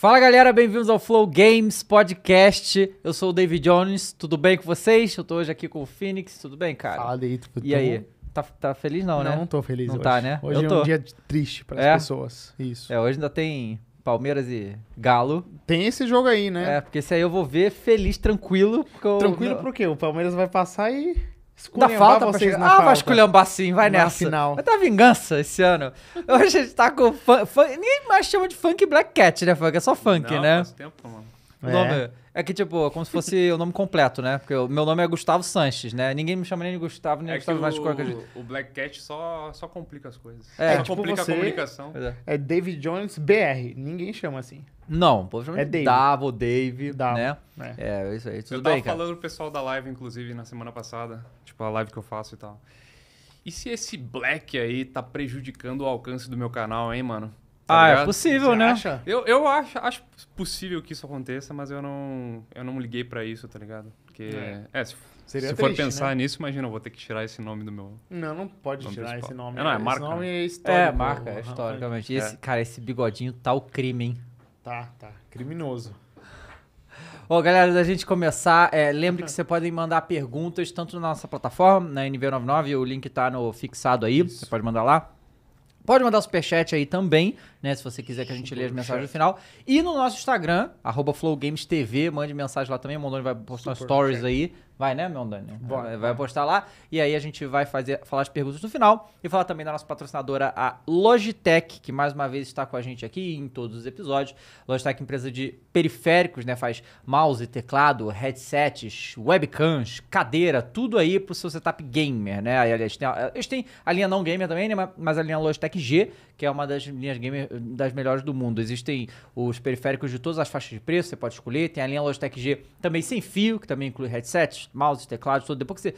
Fala galera, bem-vindos ao Flow Games Podcast. Eu sou o David Jones, tudo bem com vocês? Eu tô hoje aqui com o Phoenix, tudo bem, cara? Fala aí, tudo E aí? Tá, tá feliz não, não né? Não, não tô feliz não tá, hoje. tá, né? Hoje eu é um dia triste para as é? pessoas, isso. É, hoje ainda tem Palmeiras e Galo. Tem esse jogo aí, né? É, porque esse aí eu vou ver feliz, tranquilo. Tranquilo eu... pro quê? O Palmeiras vai passar e... Dá falta pra vocês pra Ah, falta. vai esculhambar sim, vai na nessa. Final. Vai dar tá vingança esse ano. Hoje a gente tá com funk, fun... mais chama de funk Black Cat, né, funk? É só funk, Não, né? Faz tempo, mano. É. nome é que, tipo, é como se fosse o nome completo, né? Porque o meu nome é Gustavo Sanches, né? Ninguém me chama nem de Gustavo, nem é Gustavo mais de qualquer jeito. O Black Cat só, só complica as coisas. É, tipo complica você, a comunicação. É. é David Jones BR. Ninguém chama assim. Não, o povo chama é de Dave. Davo, Dave, Davo, né? É. é. isso aí. Tudo eu tava bem, falando pro pessoal da live, inclusive, na semana passada. Tipo, a live que eu faço e tal. E se esse Black aí tá prejudicando o alcance do meu canal, hein, mano? Tá ah, é ligado? é possível, Você né? Acha? Eu, eu acho, acho possível que isso aconteça, mas eu não, eu não liguei para isso, tá ligado? Porque. É, é se, Seria se triste, for pensar né? nisso, imagina, eu vou ter que tirar esse nome do meu. Não, não pode tirar principal. esse nome. É, não, é marca. Esse nome né? é, é histórico. É, marca, é historicamente. É. cara, esse bigodinho tá o crime, hein? Tá, tá. Criminoso. Ô, oh, galera, da gente começar, é, lembre que vocês podem mandar perguntas tanto na nossa plataforma, na NV99, o link tá no fixado aí, Isso. você pode mandar lá. Pode mandar superchat aí também, né? Se você quiser que a gente leia as mensagens no final. E no nosso Instagram, arroba FlowGamesTV, mande mensagem lá também. O Mondoni vai postar Super stories chat. aí Vai, né, meu Dani? Vai, vai postar lá. E aí a gente vai fazer, falar as perguntas no final e falar também da nossa patrocinadora, a Logitech, que mais uma vez está com a gente aqui em todos os episódios. Logitech, empresa de periféricos, né? Faz mouse, teclado, headsets, webcams, cadeira, tudo aí pro seu setup gamer, né? Aliás, eles têm a linha não gamer também, né? Mas a linha Logitech G, que é uma das linhas gamer das melhores do mundo. Existem os periféricos de todas as faixas de preço, você pode escolher. Tem a linha Logitech G também sem fio, que também inclui headsets, mouses, teclados, tudo. Depois que você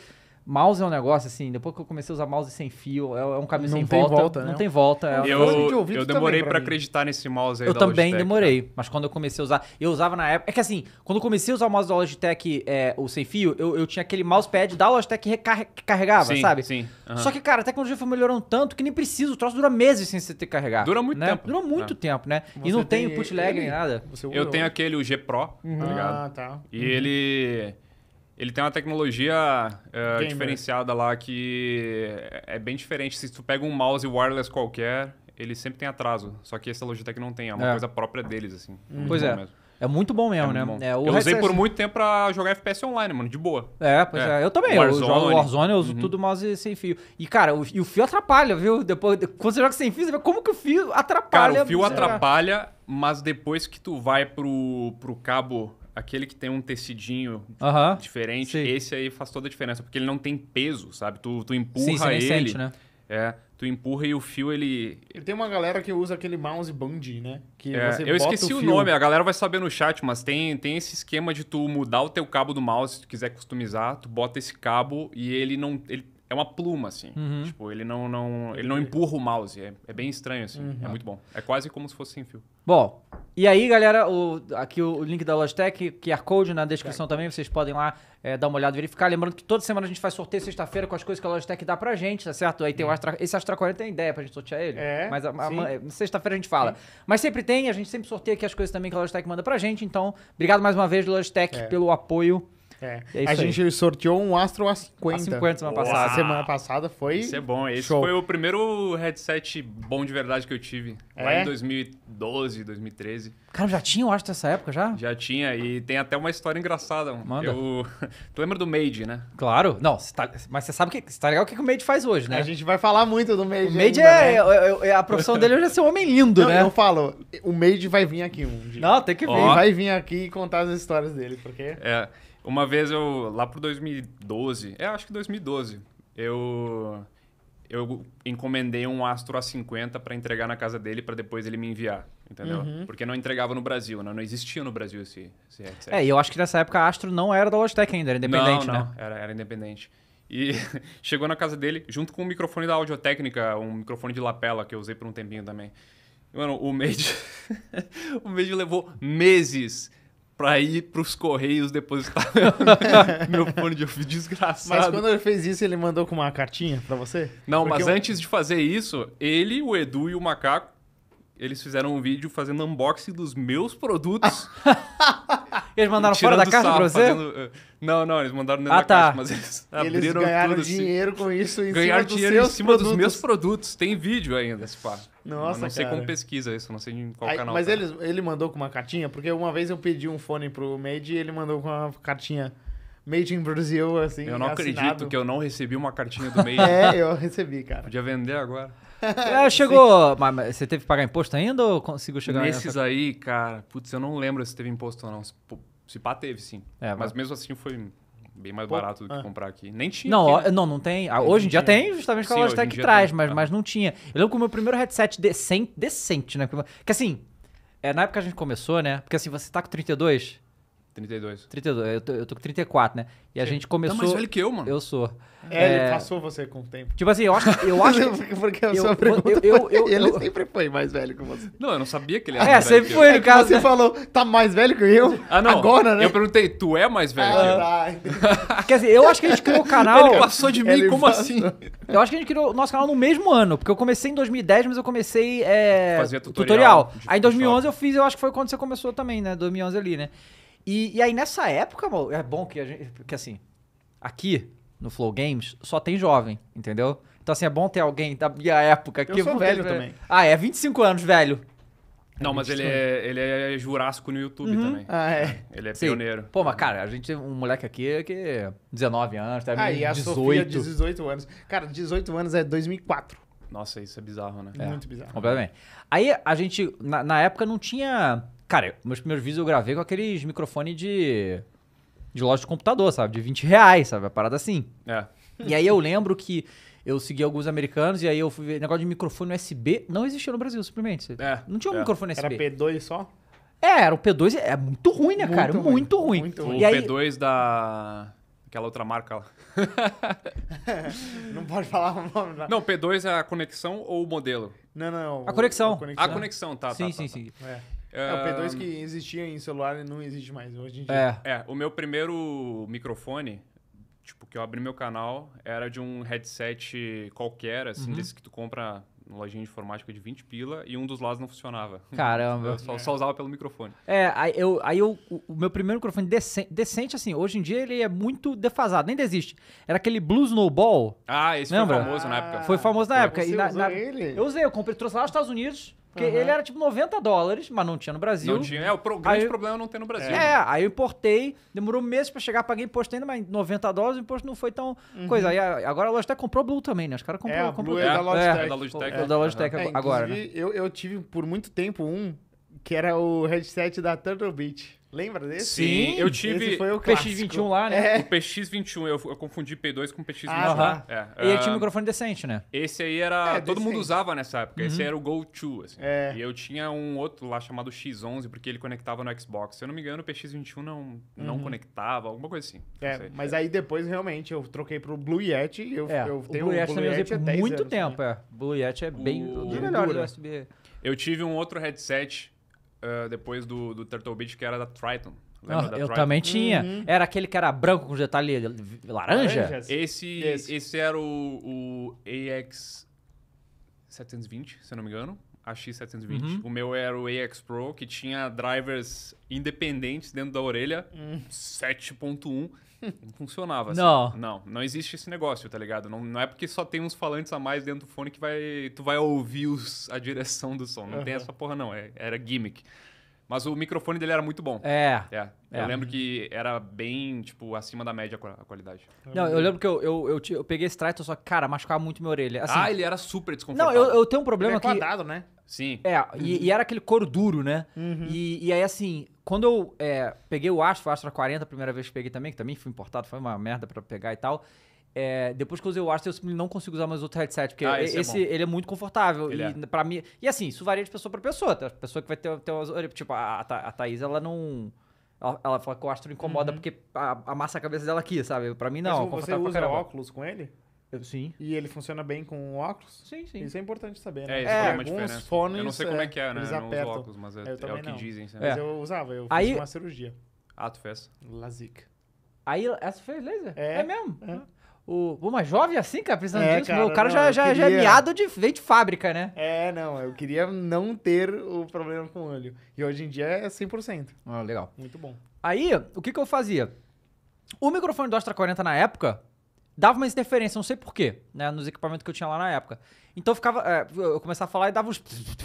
Mouse é um negócio assim, depois que eu comecei a usar mouse sem fio, é, é um caminho não sem volta, volta. Não, né? tem volta. É eu, de eu demorei para acreditar nesse mouse aí Eu também Logitech, demorei, né? mas quando eu comecei a usar, eu usava na época. É que assim, quando eu comecei a usar o mouse da Logitech, é, o sem fio, eu, eu tinha aquele mousepad da Logitech que, recarre, que carregava, sim, sabe? Sim. Uh Só que, cara, a tecnologia foi melhorando tanto que nem preciso. o troço dura meses sem você ter que carregar. Dura muito né? tempo. Dura muito é. tempo, né? Você e não tem, tem lag nem nada. eu tenho aquele o G Pro, tá uhum. tá ligado? Ah, tá. E uhum. ele. Ele tem uma tecnologia uh, diferenciada lá que é, é bem diferente. Se tu pega um mouse wireless qualquer, ele sempre tem atraso. Só que essa Logitech não tem, é uma é. coisa própria deles, assim. Hum. Pois é. Mesmo. É muito bom mesmo, é né? Bom. É, eu usei por muito tempo pra jogar FPS online, mano, de boa. É, pois é. é. Eu também. Warzone. Eu jogo Warzone, eu uso uhum. tudo mouse sem fio. E, cara, o, e o fio atrapalha, viu? Depois, quando você joga sem fio, você vê como que o fio atrapalha. Cara, o fio atrapalha, mas depois que tu vai pro, pro cabo aquele que tem um tecidinho uh -huh. diferente, Sim. esse aí faz toda a diferença, porque ele não tem peso, sabe? Tu, tu empurra Sim, ele. Sente, né? É, tu empurra e o fio ele. E tem uma galera que usa aquele mouse band, né? Que é, eu esqueci o, o, nome, a galera vai saber no chat, mas tem, tem esse esquema de tu mudar o teu cabo do mouse, se tu quiser customizar, tu bota esse cabo e ele não. Ele é uma pluma, assim. Uhum. Tipo, ele não, não, ele não empurra o mouse. É, é bem estranho, assim. É uhum. É muito bom. É quase como se fosse sem fio. Bom, e aí, galera, o, aqui o, o link da Logitech, QR Code na descrição tá. também, vocês podem lá é, dar uma olhada, verificar. Lembrando que toda semana a gente faz sorteio sexta-feira com as coisas que a Logitech dá pra gente, tá certo? Aí tem o Astra, esse Astra 40 tem ideia pra gente sortear ele, É, mas a- a- a- eh, sexta-feira a gente fala. Mas sempre tem, a gente sempre sorteia aqui as coisas também que a Logitech manda pra gente, então obrigado mais uma vez, Logitech, É. pelo apoio é. É a gente sorteou um Astro A50. A50 semana Uau. passada. Semana passada foi. Isso é bom. Esse show. foi o primeiro headset bom de verdade que eu tive. É? Lá em 2012, 2013. Cara, já tinha o Astro nessa época já? Já tinha. E tem até uma história engraçada. Manda. Eu... tu lembra do Made, né? Claro. Não, tá... mas você sabe que está legal o que o Made faz hoje, né? A gente vai falar muito do Made. O Made ainda, é. Né? É, é, é, a profissão dele hoje é ser um homem lindo, Não, né? Eu falo, o Made vai vir aqui um dia. Não, tem que vir. Oh. Vai vir aqui e contar as histórias dele, porque. É. Uma vez eu, lá pro 2012, é, acho que 2012, eu eu encomendei um Astro A50 para entregar na casa dele para depois ele me enviar, entendeu? Uhum. Porque não entregava no Brasil, né? não existia no Brasil esse, esse headset. É, e eu acho que nessa época a Astro não era da Logitech ainda, era independente, não, não, né? Era, era independente. E chegou na casa dele, junto com um microfone da Audiotécnica, um microfone de lapela que eu usei por um tempinho também. Mano, o Made. o Made levou meses pra ir pros Correios depositar tá meu fone de ouvido desgraçado. Mas quando ele fez isso, ele mandou com uma cartinha pra você? Não, Porque mas eu... antes de fazer isso, ele, o Edu e o Macaco, eles fizeram um vídeo fazendo unboxing dos meus produtos. Eles mandaram fora da caixa pra você? Fazendo... Eh, não, não, eles mandaram dentro ah, da tá. caixa, mas eles abriram eles ganharam tudo, assim. dinheiro assim. com isso em ganharam cima dinheiro em cima dos meus produtos. Tem vídeo ainda, se pá. Nossa, eu Não sei cara. como pesquisa isso, não sei em qual Aí, canal. Mas tá. ele, ele mandou com uma cartinha, porque uma vez eu pedi um fone pro Made e ele mandou com uma cartinha... Made in Brazil, assim. Eu não assinado. acredito que eu não recebi uma cartinha do Made. é, eu recebi, cara. Podia vender agora. É, chegou. Mas, mas você teve que pagar imposto ainda ou conseguiu chegar Nesses nessa... aí, cara, putz, eu não lembro se teve imposto ou não. Se, se pá, teve sim. É, mas, mas mesmo assim foi bem mais Pô, barato do que é. comprar aqui. Nem tinha. Não, aqui, né? não, não tem. hoje em dia tem, justamente com a loja que traz, mas, ah. mas não tinha. Eu lembro que o meu primeiro headset decente, decente né? Porque assim, é, na época a gente começou, né? Porque assim, você tá com 32. 32. 32, eu tô, eu tô com 34, né? E a gente tá começou. Tá mais velho que eu, mano. Eu sou. É, é, ele passou você com o tempo. Tipo assim, eu acho, eu acho que. Porque a eu, sua pergunta. Eu, eu, eu, ele sempre foi mais velho que você. Não, eu não sabia que ele é, era. É, mais sempre velho foi, é no é caso. Você né? falou, tá mais velho que eu? Ah, não. Agora, né? Eu perguntei, tu é mais velho ah, que eu? Ah, tá. Quer dizer, eu acho que a gente criou o canal. Ele passou de mim, ele como passou. assim? Eu acho que a gente criou o nosso canal no mesmo ano, porque eu comecei em 2010, mas eu comecei. É, Fazia tutorial. tutorial. Aí em 2011 eu fiz, eu acho que foi quando você começou também, né? 2011 ali, né? E, e aí nessa época, mano, é bom que a gente. Porque assim, aqui no Flow Games só tem jovem, entendeu? Então assim, é bom ter alguém da minha época que. Eu sou velho, também. Ah, é 25 anos, velho. Não, mas ele é, ele é jurássico no YouTube uhum. também. Ah, é. é. Ele é Sim. pioneiro. Pô, mas cara, a gente tem um moleque aqui que 19 anos, tá ah, e a 18. Sofia, 18 anos. Cara, 18 anos é 2004. Nossa, isso é bizarro, né? É, Muito bizarro. É, completamente. Aí a gente, na, na época, não tinha Cara, meus primeiros vídeos eu gravei com aqueles microfone de. de loja de computador, sabe? De 20 reais, sabe? A parada assim. É. E aí eu lembro que eu segui alguns americanos e aí eu fui ver negócio de microfone USB. Não existia no Brasil, simplesmente. É, não tinha um é. microfone USB. Era P2 só? É, era o P2. É muito ruim, né, cara? Muito ruim. Muito ruim. O aí... P2 da... Aquela outra marca lá. não pode falar o nome lá. Né? Não, P2 é a conexão ou o modelo? Não, não. não a, conexão. a conexão. A conexão, tá. Sim, tá, sim, tá, tá. sim. É. É, o P2 que existia em celular e não existe mais hoje em dia. É. é, o meu primeiro microfone, tipo, que eu abri meu canal, era de um headset qualquer, assim, uhum. desse que tu compra numa lojinha de informática de 20 pila e um dos lados não funcionava. Caramba. Eu só, é. só usava pelo microfone. É, aí, eu, aí eu, o meu primeiro microfone decente, decente, assim, hoje em dia ele é muito defasado, nem desiste. Era aquele Blue Snowball. Ah, esse lembra? foi famoso na época. Foi famoso na ah, época. Você e na, na, ele? Eu usei, eu comprei, trouxe lá nos Estados Unidos. Porque uhum. ele era tipo 90 dólares, mas não tinha no Brasil. Não tinha, é, o pro, grande aí, problema é não ter no Brasil. É, aí eu importei, demorou meses para chegar, paguei imposto ainda, mas 90 dólares o imposto não foi tão uhum. coisa. Aí agora a Logitech comprou Blue também, né? Os caras compraram é, comprou Blue. É, da é, Logitech. É, da Logitech, é, da Logitech é, agora, né? Eu, eu tive por muito tempo um que era o headset da Turtle Beach. Lembra desse? Sim, eu tive. Esse foi o PX21 lá, né? É. O PX21, eu, eu confundi P2 com PX21. Ah, tá. é. E ele tinha um microfone decente, né? Esse aí era. É, todo mundo usava nessa época. Uhum. Esse era o Go-To, assim. É. E eu tinha um outro lá chamado X11, porque ele conectava no Xbox. Se eu não me engano, o PX21 não, não uhum. conectava, alguma coisa assim. É, mas aí depois, realmente, eu troquei pro Blue Yeti. Eu, é. eu tenho o Blue Yeti, um Blue Yeti, Yeti muito anos, tempo, é é. Blue Yeti é bem. O... É melhor do USB. Eu tive um outro headset uh, depois do, do Turtle Beach, que era da Triton. Ah, da eu Triton? também tinha. Uhum. Era aquele que era branco com detalhe laranja? Laranjas. Esse, esse, esse. era o, o AX720, se eu não me engano. AX720. Uhum. O meu era o AX Pro, que tinha drivers independentes dentro da orelha, uhum. 7.1. Não funcionava assim. Não. Não, não existe esse negócio, tá ligado? Não, não é porque só tem uns falantes a mais dentro do fone que vai, tu vai ouvir os, a direção do som. Não uhum. tem essa porra, não. É, era gimmick. Mas o microfone dele era muito bom. É, é. é. Eu lembro que era bem, tipo, acima da média a qualidade. Não, eu lembro que eu, eu, eu, eu peguei esse trato, só que, cara, machucava muito minha orelha. Assim, ah, ele era super desconfortável. Não, eu, eu tenho um problema ele é quadrado, que... né? Sim. É, uhum. e, e, era aquele couro duro, né? Uhum. E, e aí, assim, quando eu é, peguei o Astro o Astro 40, a primeira vez que peguei também, que também fui importado, foi uma merda para pegar e tal. É, depois que eu usei o Astro, eu não consigo usar mais outro headset, porque ah, esse, esse é ele é muito confortável. Ele e, é. mim, e assim, isso varia de pessoa para pessoa. Tem tá? pessoa que vai ter, ter umas, Tipo, a, a Thaís, ela não. Ela, ela fala que o Astro incomoda uhum. porque a, amassa a cabeça dela aqui, sabe? Pra mim, não. Mas você usa óculos com ele? Eu, sim. E ele funciona bem com óculos? Sim, sim. Isso é importante saber, né? É, isso é, uma diferença. Fones, eu não sei como é que é, é né? Eles não apertam. óculos, mas é, é o que não. dizem. né Mas é. eu usava, eu fiz uma cirurgia. Ah, tu fez? Lazica. Aí, essa fez laser? É, é mesmo? É. O, uma jovem assim, cara, precisando é, disso. Cara, o cara não, já, já, queria... já é miado de, veio de fábrica, né? É, não, eu queria não ter o problema com o olho. E hoje em dia é 100%. Ah, legal. Muito bom. Aí, o que, que eu fazia? O microfone do Astra 40 na época dava uma interferência, não sei porquê, né? Nos equipamentos que eu tinha lá na época. Então eu ficava. É, eu começava a falar e dava uns.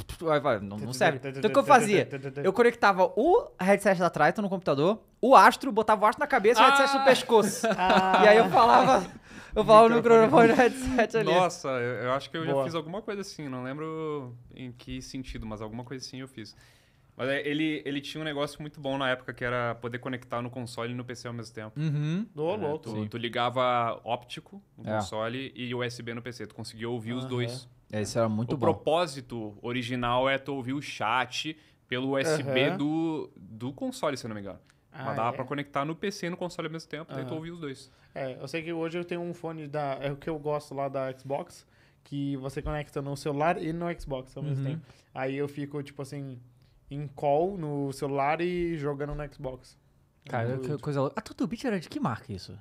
Não, não serve. Então o que eu fazia? Eu conectava o headset da Triton no computador, o Astro, botava o Astro na cabeça e o headset no ah! pescoço. Ah. E aí eu falava. Eu falo no microfone no headset é ali. Nossa, eu, eu acho que eu Boa. já fiz alguma coisa assim, não lembro em que sentido, mas alguma coisa assim eu fiz. Mas é, ele, ele tinha um negócio muito bom na época, que era poder conectar no console e no PC ao mesmo tempo. Uhum. Oh, é, louco. Tu, tu, ligava óptico no é. console e USB no PC. Tu conseguia ouvir uhum. os dois. É isso era muito o bom. O propósito original é tu ouvir o chat pelo USB uhum. do, do console, se eu não me engano. Ah, Mas dava é? pra conectar no PC e no console ao mesmo tempo, daí ah. tu os dois. É, eu sei que hoje eu tenho um fone da. É o que eu gosto lá da Xbox, que você conecta no celular e no Xbox ao mesmo uhum. tempo. Aí eu fico, tipo assim, em call no celular e jogando no Xbox. Cara, que coisa louca. A Turtle Beach era de que marca isso?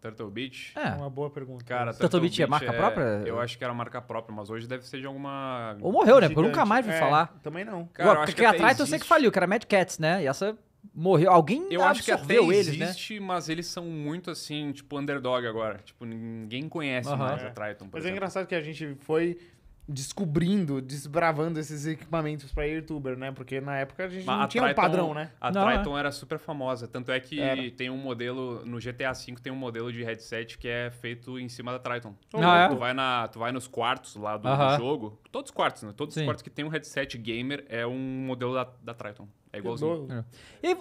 Turtle Beach? É. Uma boa pergunta. Cara, Turtle, Turtle Beach, é Beach é marca é... própria? Eu acho que era marca própria, mas hoje deve ser de alguma. Ou morreu, né? Porque eu nunca mais vi é, falar. Também não. Cara, Ué, eu até atrás existe. eu sei que faliu, que era Mad Cats, né? E essa morreu. Alguém Eu acho que até eles, né? existe, né? mas eles são muito assim, tipo, underdog agora. Tipo, ninguém conhece uhum. mais a Triton, Mas é exemplo. é engraçado que a gente foi descobrindo, desbravando esses equipamentos para youtuber, né? Porque na época a gente mas não a tinha Triton, um padrão, né? A não, Triton é. era super famosa, tanto é que era. tem um modelo no GTA V tem um modelo de headset que é feito em cima da Triton. Ah, não, é? tu, vai na, tu vai nos quartos lá do, jogo, todos os quartos, né? Todos Sim. os quartos que tem um headset gamer é um modelo da, da Triton. É igualzinho. É. E aí,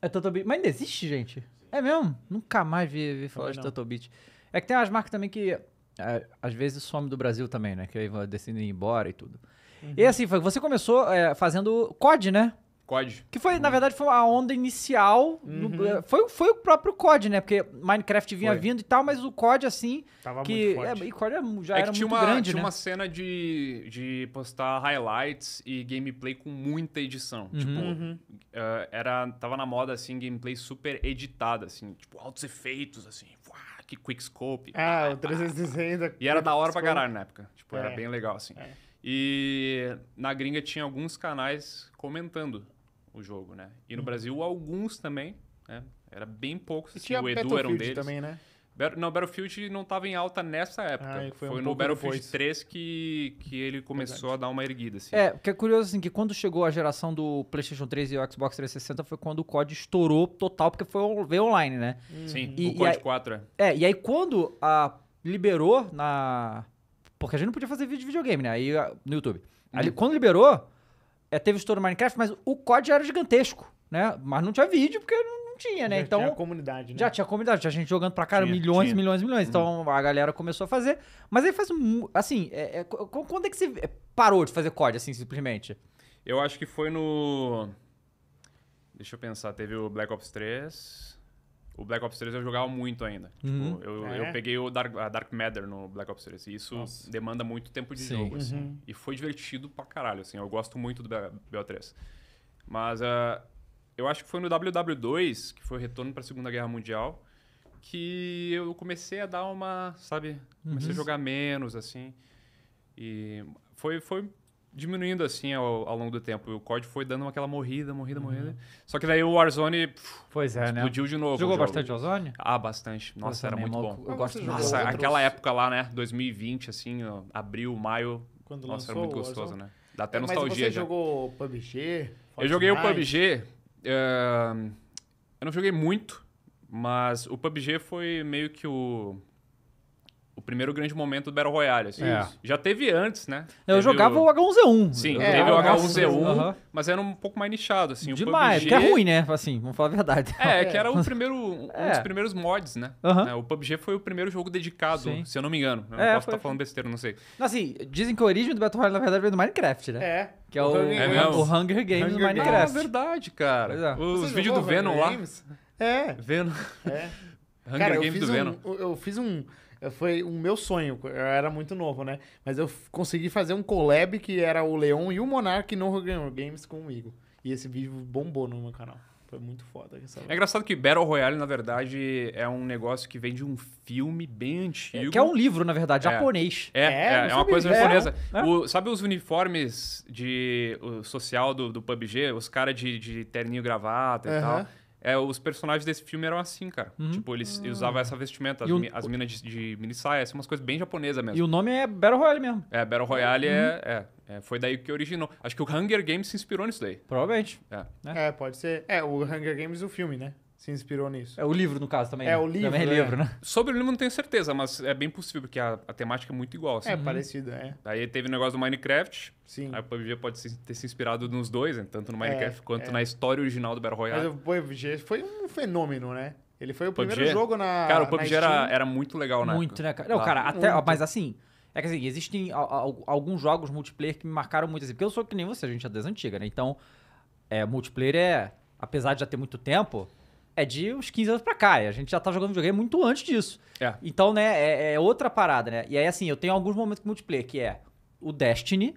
É Turtlebit. Mas ainda existe, gente? É mesmo? Nunca mais vi, vi falar de Turtlebit. É que tem umas marcas também que é, às vezes some do Brasil também, né? Que aí vão ir embora e tudo. Uhum. E assim, você começou é, fazendo COD, né? COD. Que foi, na hum. verdade, foi a onda inicial. Uhum. No, eh, foi, foi o próprio COD, né? Porque Minecraft vinha foi. vindo e tal, mas o COD, assim. Tava que, muito forte. É, e COD é já é era muito uma, grande. Tinha né? uma cena de, de postar highlights e gameplay com muita edição. Uhum. Tipo, Uh, era, tava na moda, assim, gameplay super editada, assim, tipo, altos efeitos, assim. que Quickscope. Ah, o 360. E era da hora pra caralho na época. Tipo, é. era bem legal, assim. É. E na gringa tinha alguns canais comentando o jogo, né? E no hum. Brasil, alguns também, né? Era bem poucos. Assim, o Edu era um deles. também, né? Não, Battlefield não estava em alta nessa época. Ah, foi, um no Battlefield depois. 3 que, que ele começou a dar uma erguida. Assim. É, que é curioso assim, que quando chegou a geração do PlayStation 3 e o Xbox 360 foi quando o COD estourou total, porque foi veio online, né? Hum. Sim, e, o COD aí, 4. É. é, e aí quando a, liberou na... Porque a gente não podia fazer vídeo de videogame, né? Aí no YouTube. Aí, hum. Quando liberou é, teve estouro Minecraft, mas o código era gigantesco, né? Mas não tinha vídeo porque não, não tinha, né? Já então, tinha comunidade, né? Já tinha comunidade, tinha gente jogando pra cara, tinha, milhões, tinha. milhões, milhões. Então, uhum. Então a galera começou a fazer. Mas aí faz. Assim, é, é, quando é que você parou de fazer código, assim, simplesmente? Eu acho que foi no. Deixa eu pensar, teve o Black Ops 3 o Black Ops 3 eu jogava muito ainda. Uhum. Tipo, eu, ah, é. eu, peguei o Dark, a Dark Matter no Black Ops 3. E isso Nossa. demanda muito tempo de Sim. jogo, assim. Uhum. E foi divertido pra caralho, assim. Eu gosto muito do BO3. Mas uh, eu acho que foi no WW2, que foi o retorno pra Segunda Guerra Mundial, que eu comecei a dar uma, sabe? Comecei uhum. a jogar menos, assim. E foi, foi diminuindo assim ao, ao, longo do tempo. O COD foi dando aquela morrida, morrida, uhum. morrida. Só que daí o Warzone pois é, né? explodiu né? de novo. Jogou bastante Warzone? Ah, bastante. Nossa, é, era né? muito bom. Eu, de Nossa, outros. aquela época lá, né? 2020, assim, abril, maio. Quando Nossa, era muito gostoso, né? Dá até é, nostalgia. Mas você já. jogou PUBG? Fortnite? Eu joguei o PUBG. Eh, eu não joguei muito, mas o PUBG foi meio que o o primeiro grande momento do Battle Royale. Assim. É. Já teve antes, né? Eu teve jogava o... o H1Z1. Sim, é, teve o H1Z1, mas era um pouco mais nichado, assim. Demais, o PUBG... que é ruim, né? Assim, vamos falar a verdade. É, é. que era o primeiro, um dos é. primeiros mods, né? Uhum. O PUBG foi o primeiro jogo dedicado, Sim. se eu não me engano. Eu não é, posso estar tá falando besteira, não sei. Assim, dizem que a origem do Battle Royale, na verdade, veio do Minecraft, né? É. Que é o, o Hunger Games do Minecraft. Ah, verdade, cara. Os vídeos do Venom lá. É. Venom. É. Hunger Games do Venom. Eu fiz um foi o meu sonho. Eu era muito novo, né? Mas eu consegui fazer um collab que era o Leon e o Monark no ganhou Games comigo. E esse vídeo bombou no meu canal. Foi muito foda. É engraçado que Battle Royale, na verdade, é um negócio que vem de um filme bem é, antigo. É, que é um livro, na verdade, é. japonês. É, é, é, é uma coisa japonesa. Né? O, sabe os uniformes de o social do, do PUBG? Os caras de, de terninho gravata uhum. e tal. É, os personagens desse filme eram assim, cara. Uhum. Tipo, eles, ah. usavam essa vestimenta, as, o, as minas de, de mini saia, assim, umas coisas bem japonesas mesmo. E o nome é Battle Royale mesmo. É, Battle Royale é, uhum. é, é, é, Foi daí que originou. Acho que o Hunger Games se inspirou nisso daí. Provavelmente. É, né? é pode ser. É, o Hunger Games, o filme, né? se inspirou nisso. É o livro, no caso, também. É né? o livro. Também é, é, livro, né? Sobre o livro não tenho certeza, mas é bem possível, porque a, a temática é muito igual. Assim. É uhum. parecida, é. Aí teve o negócio do Minecraft. Sim. A PUBG pode se, ter se inspirado nos dois, né? tanto no é, Minecraft é, quanto é. na história original do Battle Royale. Mas o PUBG foi um fenômeno, né? Ele foi o PUBG? primeiro jogo na. Cara, o PUBG era, era muito legal, né? Muito, né, cara? Não, cara, até. Muito. Mas assim. É que assim, existem alguns jogos multiplayer que me marcaram muito assim. Porque eu sou que nem você, a gente é das antigas, né? Então, é, multiplayer é. Apesar de já ter muito tempo, é de uns 15 anos pra cá. E a gente já tá jogando videogame muito antes disso. É. Então, né, é, é, outra parada, né? E aí, assim, eu tenho alguns momentos com multiplayer, que é o Destiny,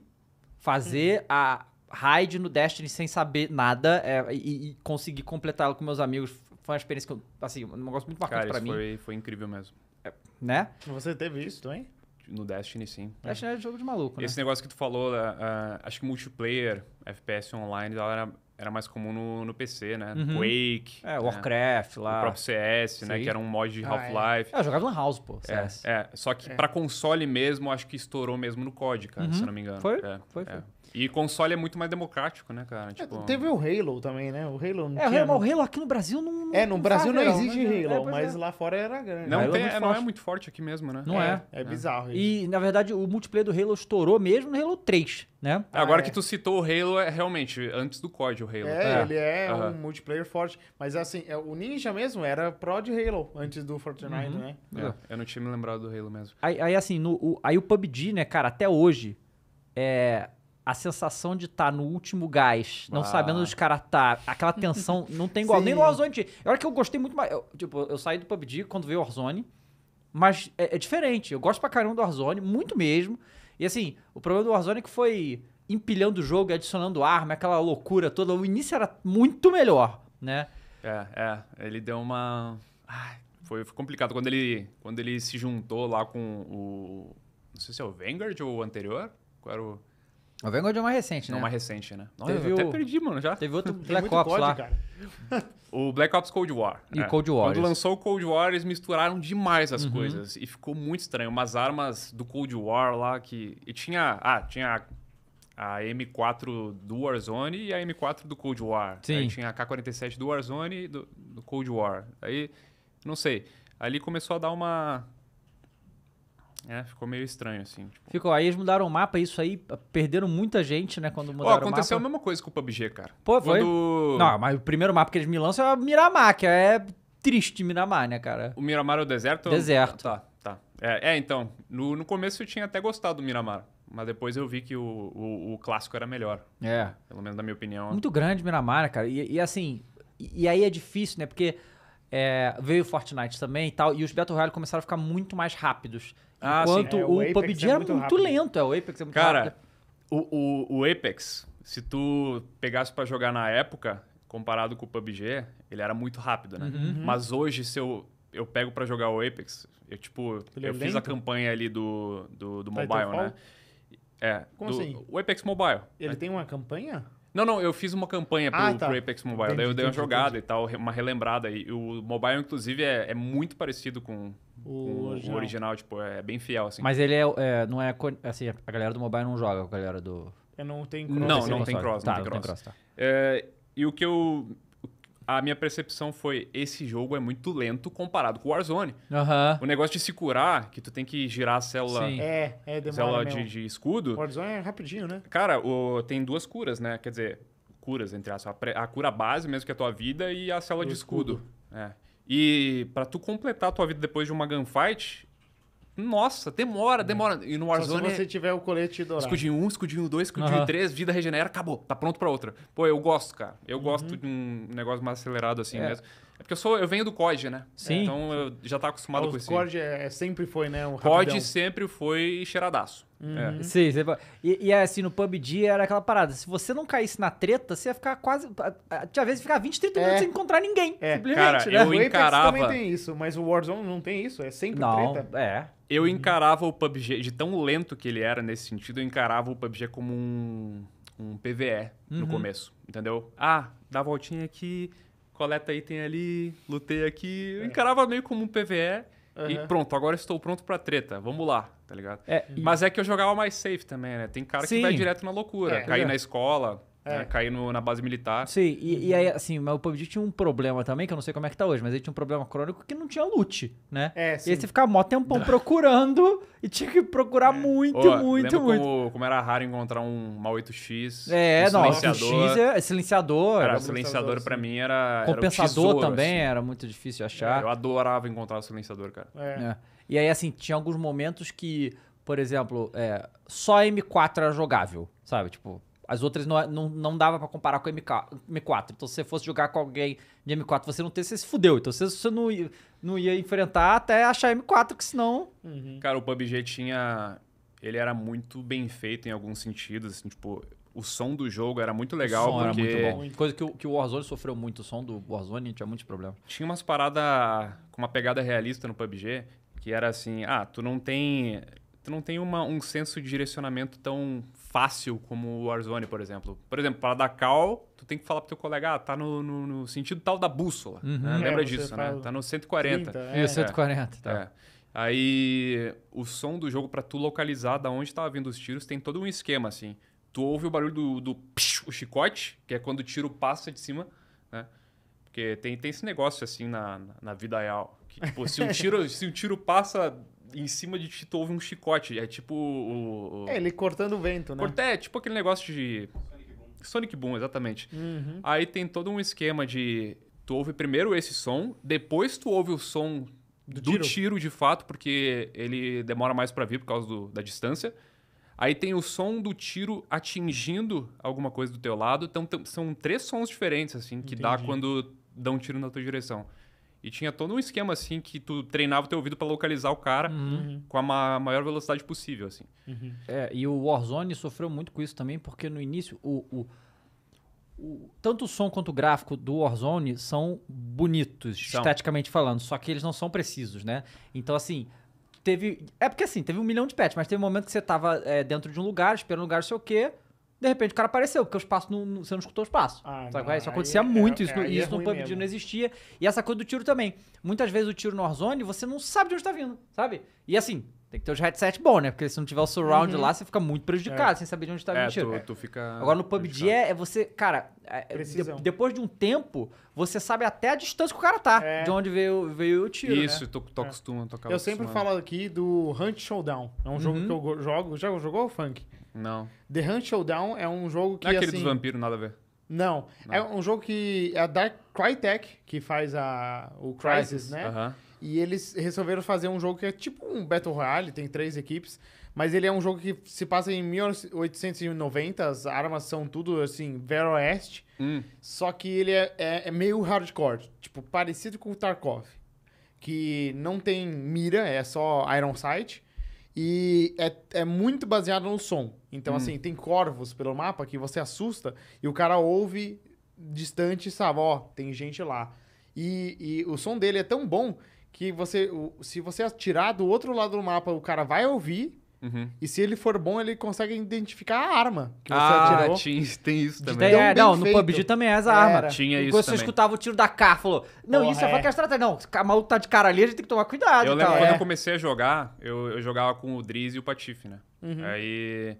fazer uhum. a raid no Destiny sem saber nada é, e, e, conseguir completá-lo com meus amigos. Foi uma experiência que eu, assim, um negócio muito marcante Cara, pra mim. Foi, foi incrível mesmo. É, né? Você teve isso também? No Destiny, sim. Destiny é, jogo de maluco, Esse né? Esse negócio que tu falou, uh, uh, acho que multiplayer, FPS online, ela era era mais comum no, no PC, né? Uhum. Quake. É, né? Warcraft lá. O próprio CS, né? Sim. né? Que era um mod de ah, Half-Life. Ah, é. é, jogava no House, pô, CS. É, é. só que é. pra console mesmo, acho que estourou mesmo no COD, cara, uhum. se não me engano. Foi? É, foi, foi. É. E console é muito mais democrático, né, cara? É, tipo... É, teve o Halo também, né? O Halo não é, tinha, o Halo aqui no Brasil não. não é, no Brasil não existe é, Halo, é, mas lá fora era grande. Não, tem, é, não é muito forte aqui mesmo, né? Não é. É, bizarro. E, na verdade, o multiplayer do Halo estourou mesmo no Halo 3, né? Ah, Agora que tu citou o Halo, é realmente antes do COD o Halo. É, ele é uhum. um multiplayer forte. Mas assim, o Ninja mesmo era pro de Halo antes do Fortnite, uhum. né? eu não tinha me lembrado do Halo mesmo. Aí, aí assim, no, o, aí o PUBG, né, cara, até hoje. É, a sensação de estar tá no último gás, não ah. sabendo onde os caras tá, aquela tensão, não tem igual. Sim. Nem no Warzone. É hora que eu gostei muito mais. Eu, tipo, eu saí do PUBG quando veio o Warzone, mas é, é, diferente. Eu gosto pra caramba do Warzone, muito mesmo. E assim, o problema do Warzone é que foi empilhando o jogo, adicionando arma, aquela loucura toda. O início era muito melhor, né? É, é. Ele deu uma. Ai, foi, complicado quando ele, quando ele se juntou lá com o. Não sei se é o Vanguard ou o anterior. Qual era o. É o Vanguard é uma recente, né? Não, uma recente, né? Nossa, Teve eu até o- perdi, mano, já. Teve outro Black Ops COD, lá. cara. O Black Ops Cold War. E o né? Cold War, Quando lançou o Cold War, eles misturaram demais as uhum. coisas. E ficou muito estranho. Umas armas do Cold War lá que... E tinha... Ah, tinha a, a M4 do Warzone e a M4 do Cold War. Sim. Aí tinha a K-47 do Warzone e do, do Cold War. Aí, não sei. Ali começou a dar uma... É, ficou meio estranho, assim. Tipo... Ficou. Aí eles mudaram o mapa, isso aí ah, perderam muita gente, né? Quando mudaram oh, o mapa. Aconteceu a mesma coisa com o PUBG, cara. Pô, foi? Quando... Não, mas o primeiro mapa que eles me lançam é Miramar, que é triste Miramar, né, cara? O Miramar é o deserto? Deserto. Ah, tá, tá. É, é então, no, no começo eu tinha até gostado do Miramar. Mas depois eu vi que o, o, o, clássico era melhor. É. Pelo menos na minha opinião. Muito grande Miramar, né, cara. E, e assim, e, aí é difícil, né? Porque é, veio Fortnite também e tal, e os Battle Royale começaram a ficar muito mais rápidos. Ah, é, o, o PUBG é muito, muito lento, é, o Apex é muito Cara, rápido. O, o, o Apex, se tu pegasse para jogar na época, comparado com o PUBG, ele era muito rápido, né? Uhum. uhum. Mas hoje, se eu, eu pego para jogar o Apex, eu tipo, ele é eu é fiz a campanha ali do, do, do mobile, né? É. Como do, assim? O Apex Mobile. Ele né? tem uma campanha? Não, não, eu fiz uma campanha pro, ah, tá. pro Apex Mobile. Entendi, daí eu dei uma entendi, jogada entendi. e tal, uma relembrada. E o Mobile, inclusive, é, é muito parecido com, o, original. o original, tipo, é bem fiel, assim. Mas ele é, é, não é. Assim, a galera do mobile não joga com a galera do. Eu é, não assim. tem cross. Não, não, tá, tem cross, tá, não tem cross. cross tá. é, e o que eu. A minha percepção foi: esse jogo é muito lento comparado com o Warzone. O negócio de se curar, que tu tem que girar a célula. Sim. É, é demora Célula de, de, escudo. O Warzone é rapidinho, né? Cara, o, tem duas curas, né? Quer dizer, curas, entre aspas. A, a, cura base mesmo, que é a tua vida, e a célula o de escudo. escudo. É. E para tu completar a tua vida depois de uma gunfight, nossa, demora, hum. demora. E no Warzone. Só se você tiver o colete dourado. Escudinho 1, escudinho 2, escudinho uhum. 3, vida regenera, acabou, tá pronto pra outra. Pô, eu gosto, cara. Eu uhum. gosto de um negócio mais acelerado assim é. mesmo. É porque eu sou, eu venho do COD, né? Sim. Então eu já tá acostumado é, com isso. O COD é, é, sempre foi, né? Um COD rapidão. sempre foi cheiradaço. É. Uhum. É. Sim, e, e, assim, no PUBG era aquela parada. Se você não caísse na treta, você ia ficar quase. Tinha vezes ficar 20, 30 é. minutos sem encontrar ninguém. É. Simplesmente, Cara, né? eu o encarava... Apex também tem isso, mas o Warzone não tem isso. É sempre não, treta. É. Eu uhum. encarava o PUBG, de tão lento que ele era nesse sentido, eu encarava o PUBG como um, um PVE uhum. no começo, entendeu? Ah, dá voltinha aqui, coleta item ali, lutei aqui. Eu é. encarava meio como um PVE. Uhum. E pronto, agora estou pronto pra treta. Vamos lá, tá ligado? É, uhum. Mas é que eu jogava mais safe também, né? Tem cara Sim. que vai direto na loucura. É, cair é. na escola, é. Né? Cair na base militar. Sim, e, e, aí, assim, mas o PUBG tinha um problema também, que eu não sei como é que tá hoje, mas ele tinha um problema crônico que não tinha loot, né? É, sim. E aí você ficava mó tempão procurando e tinha que procurar é. muito, Ô, muito, muito. Como, como era raro encontrar um, mal 8x. É, um não, 8x é silenciador. era, silenciador assim. pra mim era. Compensador era tesouro, também, assim. era muito difícil de é, achar. É, eu adorava encontrar o silenciador, cara. É. é. E aí, assim, tinha alguns momentos que, por exemplo, é, só M4 era jogável, sabe? Tipo. As outras não, é, não, não dava para comparar com MK, M4. Então, se você fosse jogar com alguém de M4, você não ter, você se fudeu. Então, você, você não, ia, não ia enfrentar até achar M4, que senão... Uhum. Cara, o PUBG tinha... Ele era muito bem feito em alguns sentidos. Assim, tipo, o som do jogo era muito legal. O som porque... era muito bom. Coisa que o, que o Warzone sofreu muito. O som do Warzone tinha muitos problemas. Tinha umas paradas com uma pegada realista no PUBG, que era assim... Ah, tu não tem... Tu não tem uma, um senso de direcionamento tão fácil como o Warzone, por exemplo. Por exemplo, para dar call, tu tem que falar pro teu colega, ah, tá no, no, no sentido tal da bússola. Uhum. Né? É, Lembra é, disso, né? Tá no 140. 30, é. 140, tá. É. Aí o som do jogo para tu localizar da onde tava vindo os tiros tem todo um esquema assim. Tu ouve o barulho do, do psh, o chicote, que é quando o tiro passa de cima, né? Porque tem, tem esse negócio assim na, na vida real. Que, tipo, se um tiro, se um tiro passa em cima de ti tu ouve um chicote. É tipo o. o... É, ele cortando o vento, né? Corta, é tipo aquele negócio de. Sonic Boom, Sonic Boom exatamente. Uhum. Aí tem todo um esquema de. Tu ouve primeiro esse som, depois tu ouve o som do, do tiro. tiro. de fato, porque ele demora mais para vir por causa do, da distância. Aí tem o som do tiro atingindo alguma coisa do teu lado. Então são três sons diferentes, assim, que Entendi. dá quando dão um tiro na tua direção. E tinha todo um esquema, assim, que tu treinava o teu ouvido para localizar o cara uhum. com a ma maior velocidade possível, assim. Uhum. É, e o Warzone sofreu muito com isso também, porque no início o, o... O, tanto o som quanto o gráfico do Warzone são bonitos, são. esteticamente falando, só que eles não são precisos, né? Então, assim, teve. É porque assim, teve um milhão de pets mas teve um momento que você tava é, dentro de um lugar, esperando um lugar, sei o quê de repente o cara apareceu, porque o espaço não, não, você não escutou o espaço. Ah, sabe é? não, Isso acontecia é- muito, é, é, isso, é, isso é no PUBG mesmo. não existia. E essa coisa do tiro também. Muitas vezes o tiro no Warzone, você não sabe de onde tá vindo, sabe? E assim, tem que ter os headset bom, né? Porque se não tiver o surround uhum. lá, você fica muito prejudicado, é. sem saber de onde tá vindo é, o tiro. Tu, tu fica Agora no PUBG é, é, você, cara, de, depois de um tempo, você sabe até a distância que o cara tá, de onde veio, veio o tiro. Né? Isso, né? tu, tu acostuma, tu Eu sempre falo aqui do Hunt Showdown. É um uhum. jogo que eu jogo. Já jogou, o Funk? Não. The Hunt Showdown é um jogo que. Não é aquele assim, dos vampiros, nada a ver. Não, é não, É um jogo que. É a Dark Crytek que faz a, o Crysis, Crisis, né? Uh -huh. E eles resolveram fazer um jogo que é tipo um Battle Royale, tem três equipes. Mas ele é um jogo que se passa em 1890, as armas são tudo assim, Veroeste. Hum. Só que ele é, é, é, meio hardcore, tipo, parecido com o Tarkov. Que não tem mira, é só Iron Sight. E é, é muito baseado no som. Então, hum. assim, tem corvos pelo mapa que você assusta e o cara ouve distante e sabe, ó, tem gente lá. E, e, o som dele é tão bom que você, se você tirar do outro lado do mapa, o cara vai ouvir. Uhum. E se ele for bom, ele consegue identificar a arma que você ah, atirou. Tinha, tem isso também. é, não, no PUBG também é essa arma. Era. Tinha isso Quando você também. escutava o tiro da K, falou, não, Porra, isso é faca é. estratégia. Não, o maluco tá de cara ali, a gente tem que tomar cuidado. Eu lembro tal. quando é. eu comecei a jogar, eu, eu, jogava com o Driz e o Patife, né? Uhum. Aí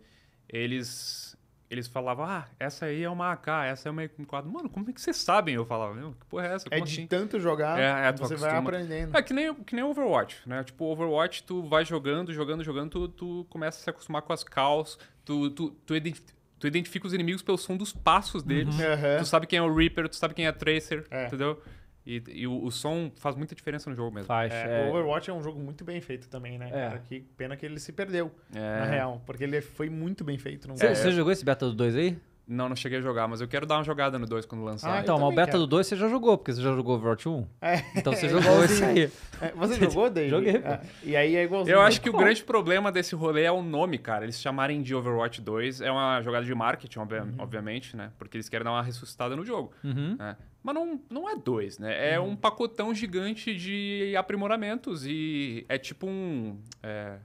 eles eles falavam, ah, essa aí é uma AK, essa é uma M4. Mano, como é que vocês sabem? Eu falava, meu, que porra é essa? É como é de assim? tanto jogar, é, é, você vai aprendendo. É que nem, que nem Overwatch, né? Tipo, Overwatch, tu vai jogando, jogando, jogando, tu, tu começa a se acostumar com as calls, tu, tu, tu, identifica, tu identifica os inimigos pelo som dos passos deles. Uhum. Uhum. Tu sabe quem é o Reaper, tu sabe quem é a Tracer, é. entendeu? E, e o, o, som faz muita diferença no jogo mesmo. Faz, é, é... O Overwatch é um jogo muito bem feito também, né? É. Cara, que pena que ele se perdeu, é. na real. Porque ele foi muito bem feito. Você, é... você jogou esse beta do 2 aí? Não, não cheguei a jogar, mas eu quero dar uma jogada no 2 quando lançar. Ah, então, mas o beta quero. do 2 você já jogou, porque você já jogou Overwatch 1. É, então você é jogou esse aí. É, você jogou, David? Joguei. É, e aí é igualzinho. Eu né? acho que Pô. o grande problema desse rolê é o nome, cara. Eles chamarem de Overwatch 2 é uma jogada de marketing, uhum. obviamente, uhum. né? Porque eles querem dar uma ressuscitada no jogo. Uhum. Né? Mas não, não é dois, né? É uhum. um pacotão gigante de aprimoramentos e é tipo um. É,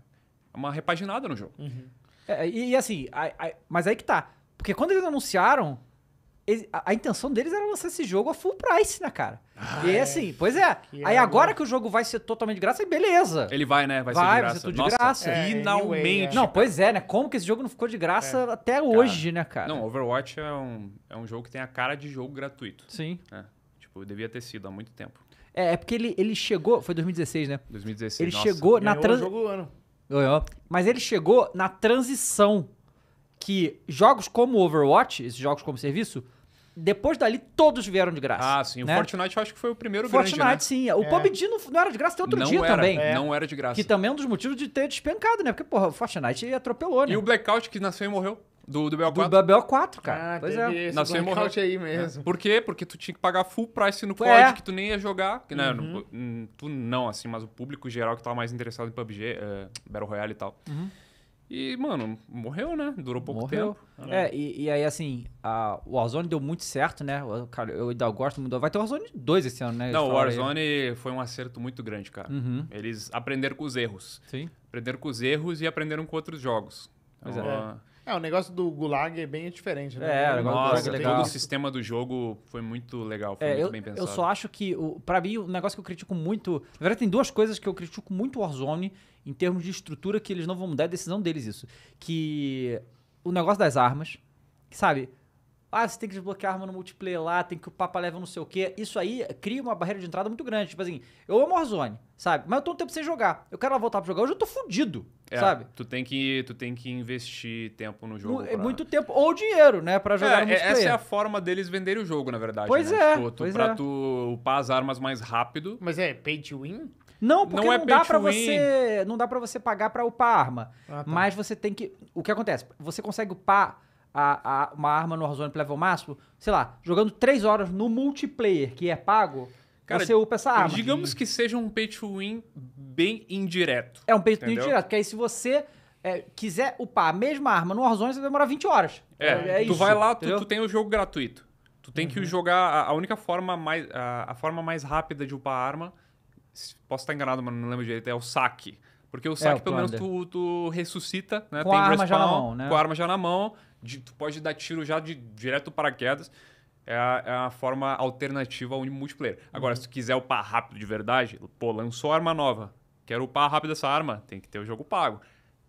uma repaginada no jogo. Uhum. É, e, e, assim, mas aí que tá. Porque quando eles anunciaram, a, a, intenção deles era lançar esse jogo a full price, né, cara? Ah, e é. assim, pois é. aí é, agora que o jogo vai ser totalmente de graça, beleza. Ele vai, né? Vai, vai ser de graça. Vai ser tudo de graça. É, Finalmente. Anyway, não, pois é, né? Como que esse jogo não ficou de graça é. até cara, hoje, né, cara? Não, Overwatch é um, é um jogo que tem a cara de jogo gratuito. Sim. É. Tipo, devia ter sido há muito tempo. É, é porque ele, ele chegou. Foi 2016, né? 2016. Ele nossa. chegou Ganhou na transição. Mas ele chegou na transição que jogos como Overwatch, esses jogos como serviço, depois dali, todos vieram de graça. Ah, sim. Né? O Fortnite eu acho que foi o primeiro Fortnite, grande, Fortnite, né? sim. O é. PUBG não, não, era de graça até outro não dia era, também. É. Não era de graça. Que também é um dos motivos de ter despencado, né? Porque, porra, o Fortnite atropelou, né? E o Blackout que nasceu e morreu. Do, do BO4? Do BO4, cara. Ah, pois é. Nasceu e morreu. aí mesmo. É. Por quê? Porque tu tinha que pagar full price no COD, é. que tu nem ia jogar. Que, né, uhum. no, hum, tu não, assim, mas o público geral que tava mais interessado em PUBG, uh, eh, Battle Royale e tal. Uhum. E, mano, morreu, né? Durou pouco morreu. tempo. É, e, e aí, assim, a, o Warzone deu muito certo, né? Cara, eu ainda gosto muito. Vai ter o Warzone 2 esse ano, né? Não, o Warzone aí. foi um acerto muito grande, cara. Uhum. Eles aprenderam com os erros. Sim. Aprenderam com os erros e aprenderam com outros jogos. Então, é. é. É, o negócio do Gulag é bem diferente, né? É, é o Nossa, legal. todo o sistema do jogo foi muito legal, foi é, muito eu, bem pensado. Eu só acho que, o, pra mim, o negócio que eu critico muito... Na verdade, tem duas coisas que eu critico muito o Warzone em termos de estrutura que eles não vão mudar, é decisão deles isso. Que o negócio das armas, sabe... Ah, você tem que desbloquear arma no multiplayer lá, tem que o papa leva não sei o quê. Isso aí cria uma barreira de entrada muito grande. Tipo assim, eu amo Warzone, sabe? Mas eu tô um tempo sem jogar. Eu quero voltar pra jogar. Hoje eu tô fudido. É, sabe? Tu tem, que, tu tem que investir tempo no jogo. É pra... Muito tempo ou dinheiro, né? Pra jogar é, no é, multiplayer. Essa é a forma deles venderem o jogo, na verdade. Pois né? é. Tipo, tu, pois pra é. tu upar as armas mais rápido. Mas é pay to win? Não, porque não, é não dá para você, não dá para você pagar para upar arma. Ah, tá. Mas você tem que, o que acontece? Você consegue upar a, a, uma arma no Warzone pro level máximo, sei lá, jogando 3 horas no multiplayer, que é pago. Cara, você upa essa arma. Digamos que seja um pay to win bem indireto. É um pay to win indireto, porque aí se você é, quiser upar a mesma arma no Warzone, você vai demorar 20 horas. É, é, é tu isso, vai lá, tu, tu, tem o jogo gratuito. Tu tem uhum. que jogar. A, a, única forma mais. A, a, forma mais rápida de upar a arma. Posso estar enganado, mas não lembro direito. É o saque. Porque o é, saque, é, pelo menos, tu, tu, ressuscita, né? Com tem a respawn, arma já na mão, né? Com a arma já na mão. De, tu pode dar tiro já de, direto para quedas é a, é a forma alternativa ao multiplayer. Agora, uhum. se tu quiser upar rápido de verdade, pô, lançou arma nova. Quero upar rápido essa arma, tem que ter o jogo pago.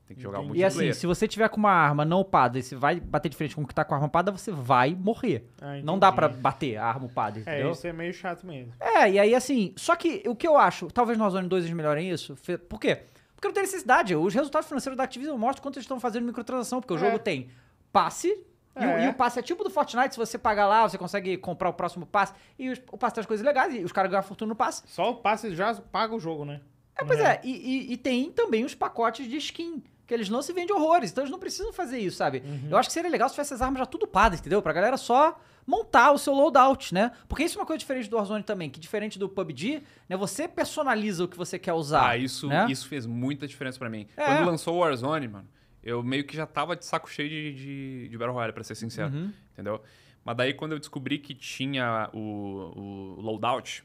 Tem que jogar multiplayer. E assim, se você tiver com uma arma não upada e você vai bater de frente com o que tá com a arma upada, você vai morrer. Ah, não dá para bater a arma upada, é, entendeu? É, isso é meio chato mesmo. É, e aí assim, só que o que eu acho, talvez no Warzone 2 eles melhorem isso, por quê? Porque não tem necessidade. Os resultados financeiros da Activision mostram quanto eles estão fazendo microtransação, porque é. o jogo tem passe, e, é. o, e, o, passe é tipo do Fortnite, se você pagar lá, você consegue comprar o próximo passe. E o passe tem as coisas legais, e os caras ganham fortuna no passe. Só o passe já paga o jogo, né? É, pois é, é. E, e, e, tem também os pacotes de skin, que eles não se vendem horrores, então eles não precisam fazer isso, sabe? Uhum. Eu acho que seria legal se tivesse as armas já tudo padas, entendeu? Pra galera só montar o seu loadout, né? Porque isso é uma coisa diferente do Warzone também, que diferente do PUBG, né? Você personaliza o que você quer usar. Ah, isso, né? isso fez muita diferença para mim. É. Quando lançou o Warzone, mano, eu meio que já tava de saco cheio de, de, de Battle Royale, pra ser sincero. Uhum. Entendeu? Mas daí quando eu descobri que tinha o, o loadout,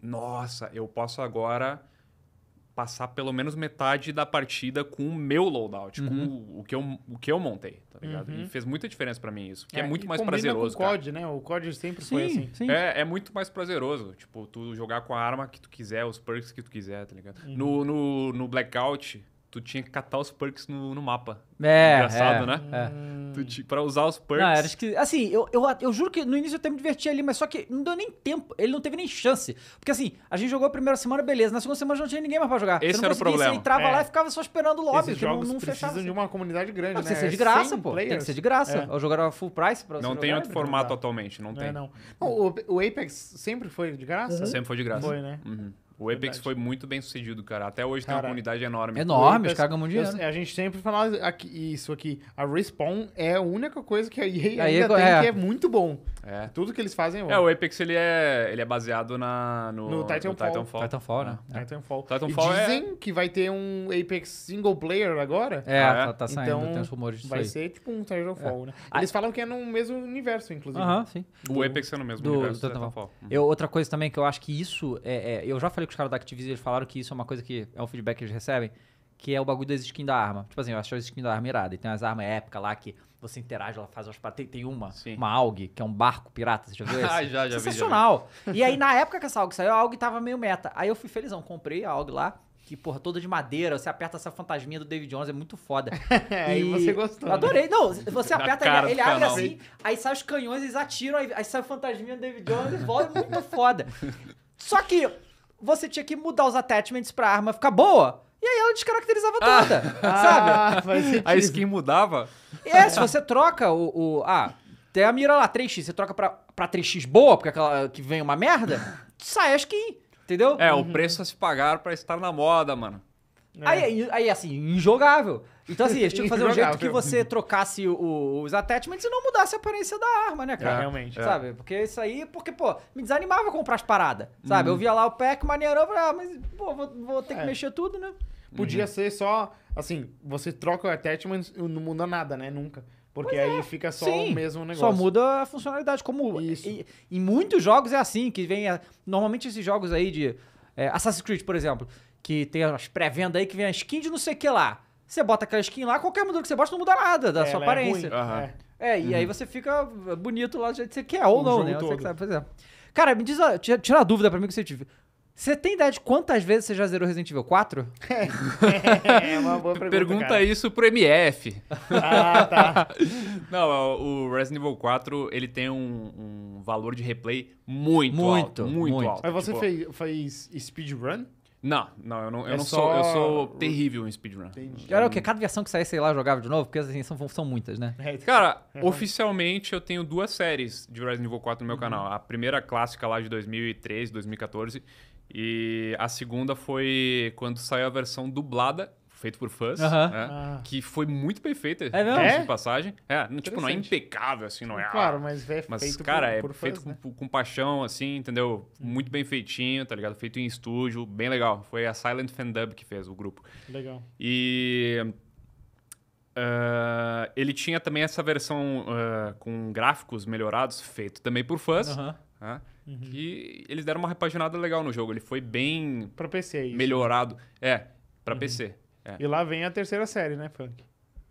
nossa, eu posso agora passar pelo menos metade da partida com o meu loadout, uhum. com o, o, que eu, o que eu montei, tá ligado? Uhum. E fez muita diferença para mim isso, porque é, é muito mais prazeroso. Com o COD, cara. né? O COD sempre sim, foi assim. Sim. É, é, é muito mais prazeroso, tipo, tu jogar com a arma que tu quiser, os perks que tu quiser, tá ligado? Uhum. No, no, no Blackout, tu tinha que catar os perks no, no mapa. É. é. Engraçado, é, né? É. Hum. Tu pra usar os perks. Não, era que. Assim, eu, eu, eu juro que no início eu até me diverti ali, mas só que não deu nem tempo. Ele não teve nem chance. Porque assim, a gente jogou a primeira semana, beleza. Na segunda semana não tinha ninguém mais pra jogar. Esse era o problema. Você entrava é. lá e ficava só esperando o lobby. Esses jogos não, não precisam fechava, de assim. uma comunidade grande, não, né? Tem que ser de graça, pô. Players. Tem que ser de graça. É. Eu jogar é full price pra Não tem outro é formato atualmente, não tem. não. O, o Apex sempre foi de graça? Uhum. Sempre foi de graça. Foi, né? Uhum. O Apex foi muito bem sucedido, cara. Até hoje cara, tem uma comunidade enorme. Enorme, Apex, os caras ganham dinheiro. a gente sempre fala aqui, isso aqui. A Respawn é a única coisa que a EA ainda é. tem é. que é muito bom. É. Tudo que eles fazem é bom. É, o Apex ele é, ele é baseado na, no, no Titanfall. No Titanfall. Titanfall, né? É. Titanfall. Titanfall e é- dizem é... que vai ter um Apex single player agora. É, ah, é? tá, tá, saindo, então, tem os rumores disso Vai aí. ser tipo um Titanfall, né? Ah, eles falam que é no mesmo universo, inclusive. Aham, sim. Do, o Apex é no mesmo do, universo do Titanfall. Titanfall. Uhum. Eu, outra coisa também que eu acho que isso... é, eu já falei com os caras da Activision, eles falaram que isso é uma coisa que é um feedback que eles recebem, que é o bagulho das skins da arma. Tipo assim, eu acho as skins da arma irada. E tem umas armas épicas lá que você interage, ela faz umas paradas. Tem, tem uma, Sim. uma AUG, que é um barco pirata, você já viu esse? Ah, já, já Sensacional. Vi, já vi. E aí, na época que essa AUG saiu, a AUG tava meio meta. Aí eu fui felizão, comprei a AUG lá, que, porra, toda de madeira, você aperta essa fantasminha do David Jones, é muito foda. É, e você gostou. Adorei. Né? Não, você aperta, ele, ele abre assim, aí sai os canhões, eles atiram, aí, aí sai a fantasminha do David Jones e volta, é muito foda. Só que você tinha que mudar os attachments pra arma ficar boa. E aí ela descaracterizava ah, toda, ah, sabe? Ah, a skin mudava? É, se você troca o, o... Ah, tem a mira lá, 3x, você troca pra, pra 3x boa, porque aquela que vem uma merda, sai a skin, entendeu? É, uhum. o preço a se pagar pra estar na moda, mano. É. Aí, aí, assim, injogável. Então, assim, eles tinham que fazer um jeito que você trocasse o, os attachments e não mudasse a aparência da arma, né, cara? É, realmente. É. Sabe? É. Porque isso aí, porque, pô, me desanimava comprar as paradas. Sabe? Eu uhum. via lá o pack maneirão, eu falei, ah, mas, pô, vou, vou ter que é. mexer tudo, né? Podia uhum. ser só, assim, você troca o attachment e não muda nada, né? Nunca. Porque é, aí fica só sim, o mesmo negócio. Só muda a funcionalidade. Como Isso. E, em muitos jogos é assim, que vem. A, normalmente esses jogos aí de. É, Assassin's Creed, por exemplo, que tem as pré-vendas aí que vem a skin de não sei o que lá. Você bota aquela skin lá, qualquer mudança que você bota não muda nada da é, sua é aparência. É, uhum. e aí uhum. você fica bonito lá do jeito que você quer, ou o não, né? Você que sabe fazer. Cara, me diz, tira, a dúvida pra mim que você tive. Você tem ideia de quantas vezes você já zerou Resident Evil 4? é uma boa pergunta. Pergunta cara. isso pro MF. Ah, tá. Não, o Resident Evil 4 ele tem um, um valor de replay muito, muito alto. Muito, muito alto. Mas você tipo... fez, fez speedrun? Não, não, eu não, eu é não só... sou. Eu sou terrível em speedrun. Entendi. Era o quê? Cada versão que saísse, sei lá, jogava de novo, porque assim, são, são muitas, né? É, Cara, é oficialmente eu tenho duas séries de Resident Evil 4 no meu uhum. canal. A primeira clássica lá de 2013, 2014. E a segunda foi quando saiu a versão dublada feito por fãs, uh -huh. né? ah. que foi muito bem feita, é mesmo? É? passagem. É, tipo, não é impecável, assim, não é? Ah, claro, mas é mas, feito cara, por, é por é fãs, feito né? com, com, paixão, assim, entendeu? Uhum. Muito bem feitinho, tá ligado? Feito em estúdio, bem legal. Foi a Silent Fandub que fez o grupo. Legal. E... Uh, ele tinha também essa versão uh, com gráficos melhorados, feito também por fãs. Uh -huh. né? Uhum. Que eles deram uma repaginada legal no jogo. Ele foi bem. Pra PC, é isso. Né? Melhorado. É, pra uhum. PC. É. E lá vem a terceira série, né, Funk?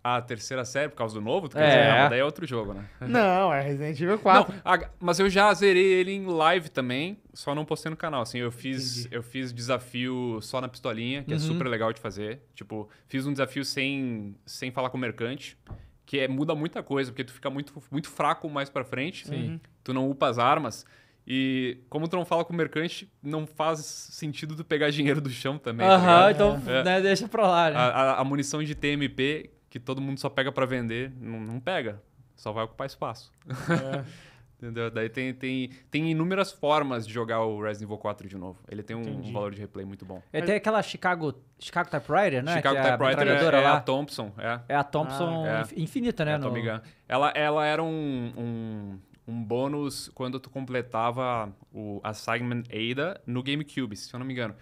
A terceira série, por causa do novo? Tu é. Dizer, daí é outro jogo, né? Não, é Resident Evil 4. Não, a, mas eu já zerei ele em live também, só não postei no canal. Assim, eu fiz, eu fiz desafio só na pistolinha, que é uhum. é super legal de fazer. Tipo, fiz um desafio sem, sem falar com o mercante, que é, muda muita coisa, porque tu fica muito, muito fraco mais pra frente. Sim. Tu não upa as armas. E como o Tron fala com o mercante, não faz sentido tu pegar dinheiro do chão também. Tá Aham, tá então é. né, deixa pra lá. Né? A, a, a, munição de TMP, que todo mundo só pega para vender, não, não, pega. Só vai ocupar espaço. É. Entendeu? Daí tem, tem, tem inúmeras formas de jogar o Resident Evil 4 de novo. Ele tem um valor de replay muito bom. É, tem aquela Chicago, Chicago Typewriter, né? Chicago que Typewriter é, é, é a Thompson. É, é a Thompson ah, é. infinita, né? É a no... Ela, ela era um, um um bônus quando tu completava o Assignment Ada no GameCube, se eu não me engano.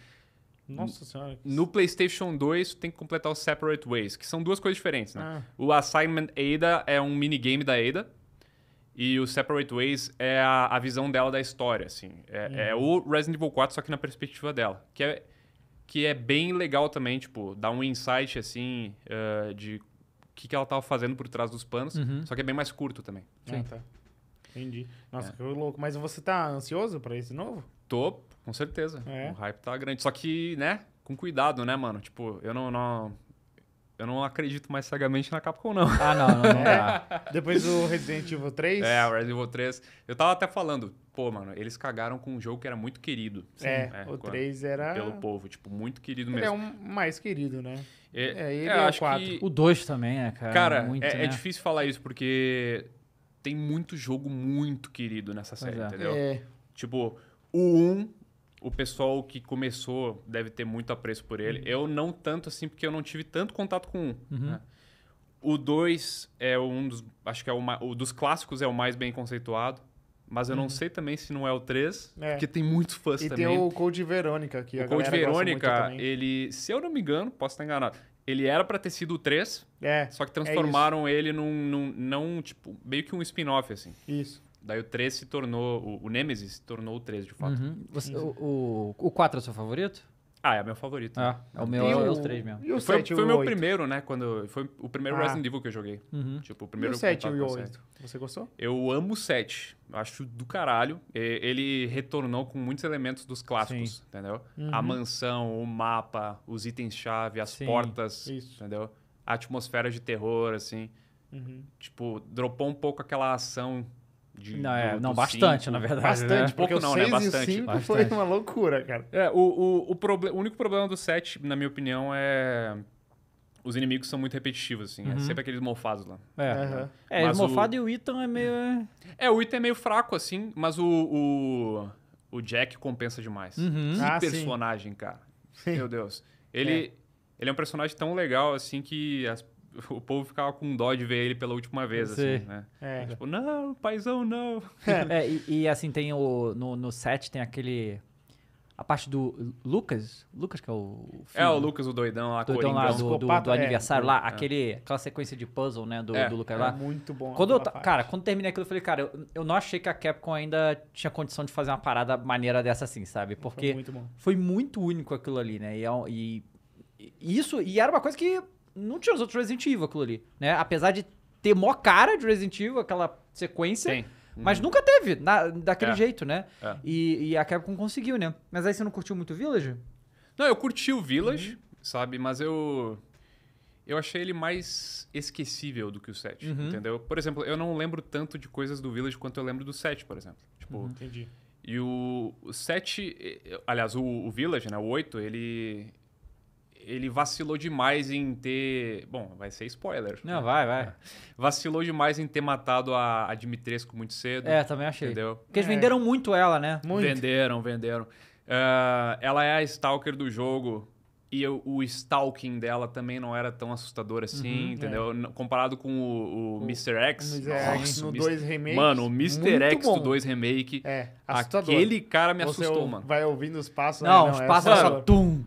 Nossa senhora. No PlayStation 2, tu tem que completar o Separate Ways, que são duas coisas diferentes, né? Ah. O Assignment Ada é um minigame da Ada. E o Separate Ways é a, a visão dela da história, assim. É, hum. é, o Resident Evil 4, só que na perspectiva dela. Que é, que é bem legal também, tipo, dá um insight, assim, uh, de o que, que ela tava fazendo por trás dos panos. Uhum. Só que é bem mais curto também. Ah, Sim. Ah, tá. Entendi. Nossa, é. que louco. Mas você tá ansioso pra esse novo? Tô, com certeza. É. O hype tá grande. Só que, né, com cuidado, né, mano? Tipo, eu não, não eu não acredito mais cegamente na Capcom, não. Ah, não, não, não Depois do Resident Evil 3? É, o Resident Evil 3. Eu tava até falando, pô, mano, eles cagaram com um jogo que era muito querido. Sim, é, é, o 3 era... Pelo povo, tipo, muito querido ele é mesmo. é um mais querido, né? É, é ele é, é o 4. Que... O 2 também, é, cara. Cara, muito, é, é né? é difícil falar isso, porque tem muito jogo muito querido nessa série, é. entendeu? É. Tipo, o 1, o pessoal que começou deve ter muito apreço por ele. Uhum. Eu não tanto assim, porque eu não tive tanto contato com o 1. Uhum. Né? O 2 é um dos. Acho que é o, o dos clássicos é o mais bem conceituado. Mas eu não uhum. sei também se não é o 3, é. porque tem muitos fãs e também. E tem o Code Verônica aqui. O Code Verônica, ele, se eu não me engano, posso estar enganado, ele era para ter sido o 3, é, só que é transformaram é ele num, num, não, tipo, meio que um spin-off, assim. Isso. Daí o 3 se tornou, o, o Nemesis se tornou o 3, de fato. Uhum. Você, o, o, o 4 é o seu favorito? Ah, é meu favorito. Ah, é o meu, e é o, os três mesmo. E o foi 7, foi o meu 8. primeiro, né? Quando, foi o primeiro ah. Resident Evil que eu joguei. Uhum. Tipo, o primeiro e o 7 e o 8. Você gostou? Eu amo o 7. Acho do caralho. Ele retornou com muitos elementos dos clássicos, Sim. entendeu? Uhum. A mansão, o mapa, os itens-chave, as Sim, portas, isso. entendeu? A atmosfera de terror, assim. Uhum. Tipo, dropou um pouco aquela ação de, não, é, do, não do bastante, cinco. na verdade. Né? Bastante, né? pouco não, né? Bastante. E bastante. Foi uma loucura, cara. É, o, o, o, proble- o único problema do 7, na minha opinião, é os inimigos são muito repetitivos, assim. É uhum. É sempre aqueles mofados lá. É, uhum. é o mofado e o Ethan é meio... É. é, o Ethan é meio fraco, assim, mas o, o, o Jack compensa demais. Uhum. Ah, que ah, personagem, sim. cara. Sim. Meu Deus. Ele, é. ele é um personagem tão legal, assim, que as o povo ficava com dó de ver ele pela última vez, Sim. assim, né? É. é tipo, não, paizão, não. É, e, e, assim, tem o. No, no set tem aquele. A parte do Lucas, Lucas que é o É, o Lucas, o doidão lá, doidão lá do, do, do, é. aniversário é, lá, é. Aquele, aquela sequência de puzzle, né, do, é, do Lucas é lá. muito bom. Quando eu, cara, quando terminei aquilo, eu falei, cara, eu, eu, não achei que a Capcom ainda tinha condição de fazer uma parada maneira dessa assim, sabe? Porque foi muito, foi muito único aquilo ali, né? E, e, e isso, e era uma coisa que não tinha os outros Resident Evil aquilo ali, né? Apesar de ter mó cara de Resident Evil, aquela sequência. Tem. Mas hum. nunca teve, na, daquele é. jeito, né? É. E, e a Capcom conseguiu, né? Mas aí você não curtiu muito o Village? Não, eu curti o Village, uhum. sabe? Mas eu. Eu achei ele mais esquecível do que o 7, uhum. entendeu? Por exemplo, eu não lembro tanto de coisas do Village quanto eu lembro do 7, por exemplo. Tipo, uhum. Entendi. E o, o 7, eh, aliás, o, o Village, né? O 8, ele, ele vacilou demais em ter. Bom, vai ser spoiler. Não, né? vai, vai. É. Vacilou demais em ter matado a, a Dimitrescu muito cedo. É, também achei. Entendeu? Porque eles é. venderam muito ela, né? Muito. Venderam, venderam. Uh, ela é a Stalker do jogo. E eu, o stalking dela também não era tão assustador assim, uhum, é. entendeu? É. Comparado com o, o, o Mr. X. O Mr. X no 2 Remake. Mano, o Mr. X bom. do 2 Remake. É, assustador. Aquele cara me Você assustou, mano. Vai ouvindo os passos. Não, né? não os é passos só... Tum,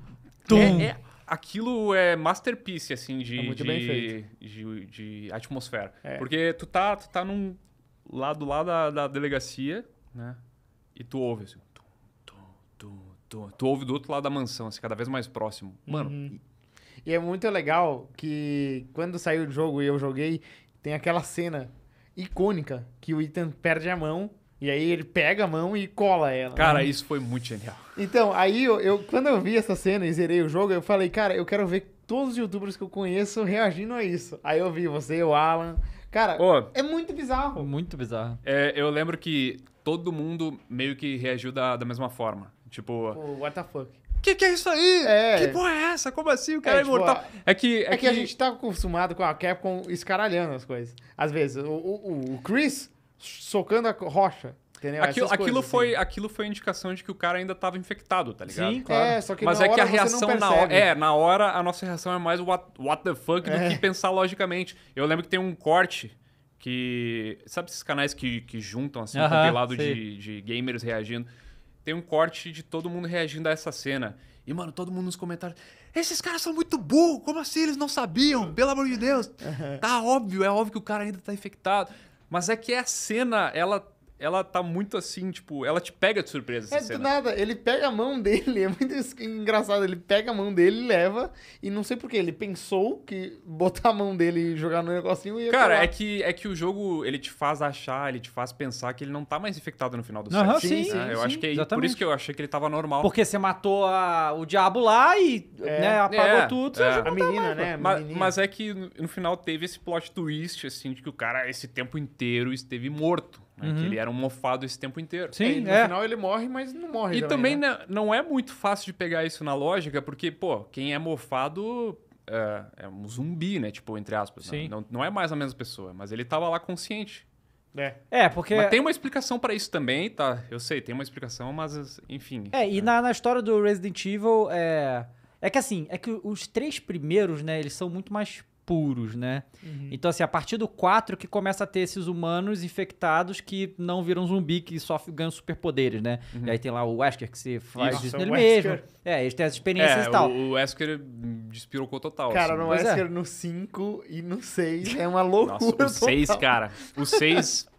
tum. É, é aquilo é masterpiece, assim, de, é muito de, bem feito. de, de atmosfera. É. Porque tu tá, tu tá num lado lá da, da delegacia, né? E tu ouve, assim, tu, tu, tu, tu, tu ouve do outro lado da mansão, assim, cada vez mais próximo. Mano. Uhum. E é muito legal que quando saiu o jogo e eu joguei, tem aquela cena icônica que o Ethan perde a mão e aí ele pega a mão e cola ela. Né? Cara, né? isso foi muito genial. Então, aí eu, eu, quando eu vi essa cena e zerei o jogo, eu falei, cara, eu quero ver todos os youtubers que eu conheço reagindo a isso. Aí eu vi você, o Alan. Cara, é muito bizarro. Muito bizarro. É, eu lembro que todo mundo meio que reagiu da, da mesma forma. Tipo. Oh, what the fuck? Que que é isso aí? É. Que porra é essa? Como assim? O cara é, é tipo, imortal. Tipo, é, que, é, é que... que... a gente tá acostumado com a Capcom escaralhando as coisas. Às vezes. O, o, o Chris socando a rocha. Entendeu? Aquilo, coisas, aquilo assim. foi, aquilo foi indicação de que o cara ainda estava infectado, tá ligado? Sim, claro. É, só que Mas é que a reação na hora. É, na hora a nossa reação é mais what, what the fuck é. do que é. pensar logicamente. Eu lembro que tem um corte que. Sabe esses canais que, que juntam, assim, uh -huh, compilado de, de gamers reagindo? Tem um corte de todo mundo reagindo a essa cena. E, mano, todo mundo nos comentários. Esses caras são muito burros, como assim eles não sabiam? Pelo amor de Deus. Tá óbvio, é óbvio que o cara ainda tá infectado. Mas é que a cena, ela ela tá muito assim, tipo, ela te pega de surpresa. É, do nada, ele pega a mão dele, é muito engraçado, ele pega a mão dele, leva, e não sei porquê, ele pensou que botar a mão dele e jogar no negocinho ia Cara, é que, é que o jogo, ele te faz achar, ele te faz pensar que ele não tá mais infectado no final do uhum, set. Sim, sim, né? sim, Eu sim, acho que é exatamente. por isso que eu achei que ele tava normal. Porque você matou a, o diabo lá e é. né, é, apagou é, tudo, é. A menina, né? mas, mas é que no final teve esse plot twist, assim, de que o cara esse tempo inteiro esteve morto. Né? Uhum. Que ele era um mofado esse tempo inteiro. Sim, é, no é. final ele morre, mas não morre. E também, também né? não é muito fácil de pegar isso na lógica, porque, pô, quem é mofado é, é um zumbi, né? Tipo, entre aspas. Né? Sim. Não, não é mais a mesma pessoa, mas ele tava lá consciente. É. é, porque. Mas tem uma explicação para isso também, tá? Eu sei, tem uma explicação, mas enfim. É, né? e é. na, na história do Resident Evil, é. É que assim, é que os três primeiros, né, eles são muito mais puros, né? Uhum. Então, assim, a partir do 4 que começa a ter esses humanos infectados que não viram zumbi, que só ganham superpoderes, né? Uhum. E aí tem lá o Wesker que se faz isso, isso nele mesmo. É, eles têm as experiências é, e tal. O, Wesker despirocou total. Cara, assim. no pois é. Wesker é. no 5 e no 6 é uma loucura. Nossa, o 6, cara. O 6.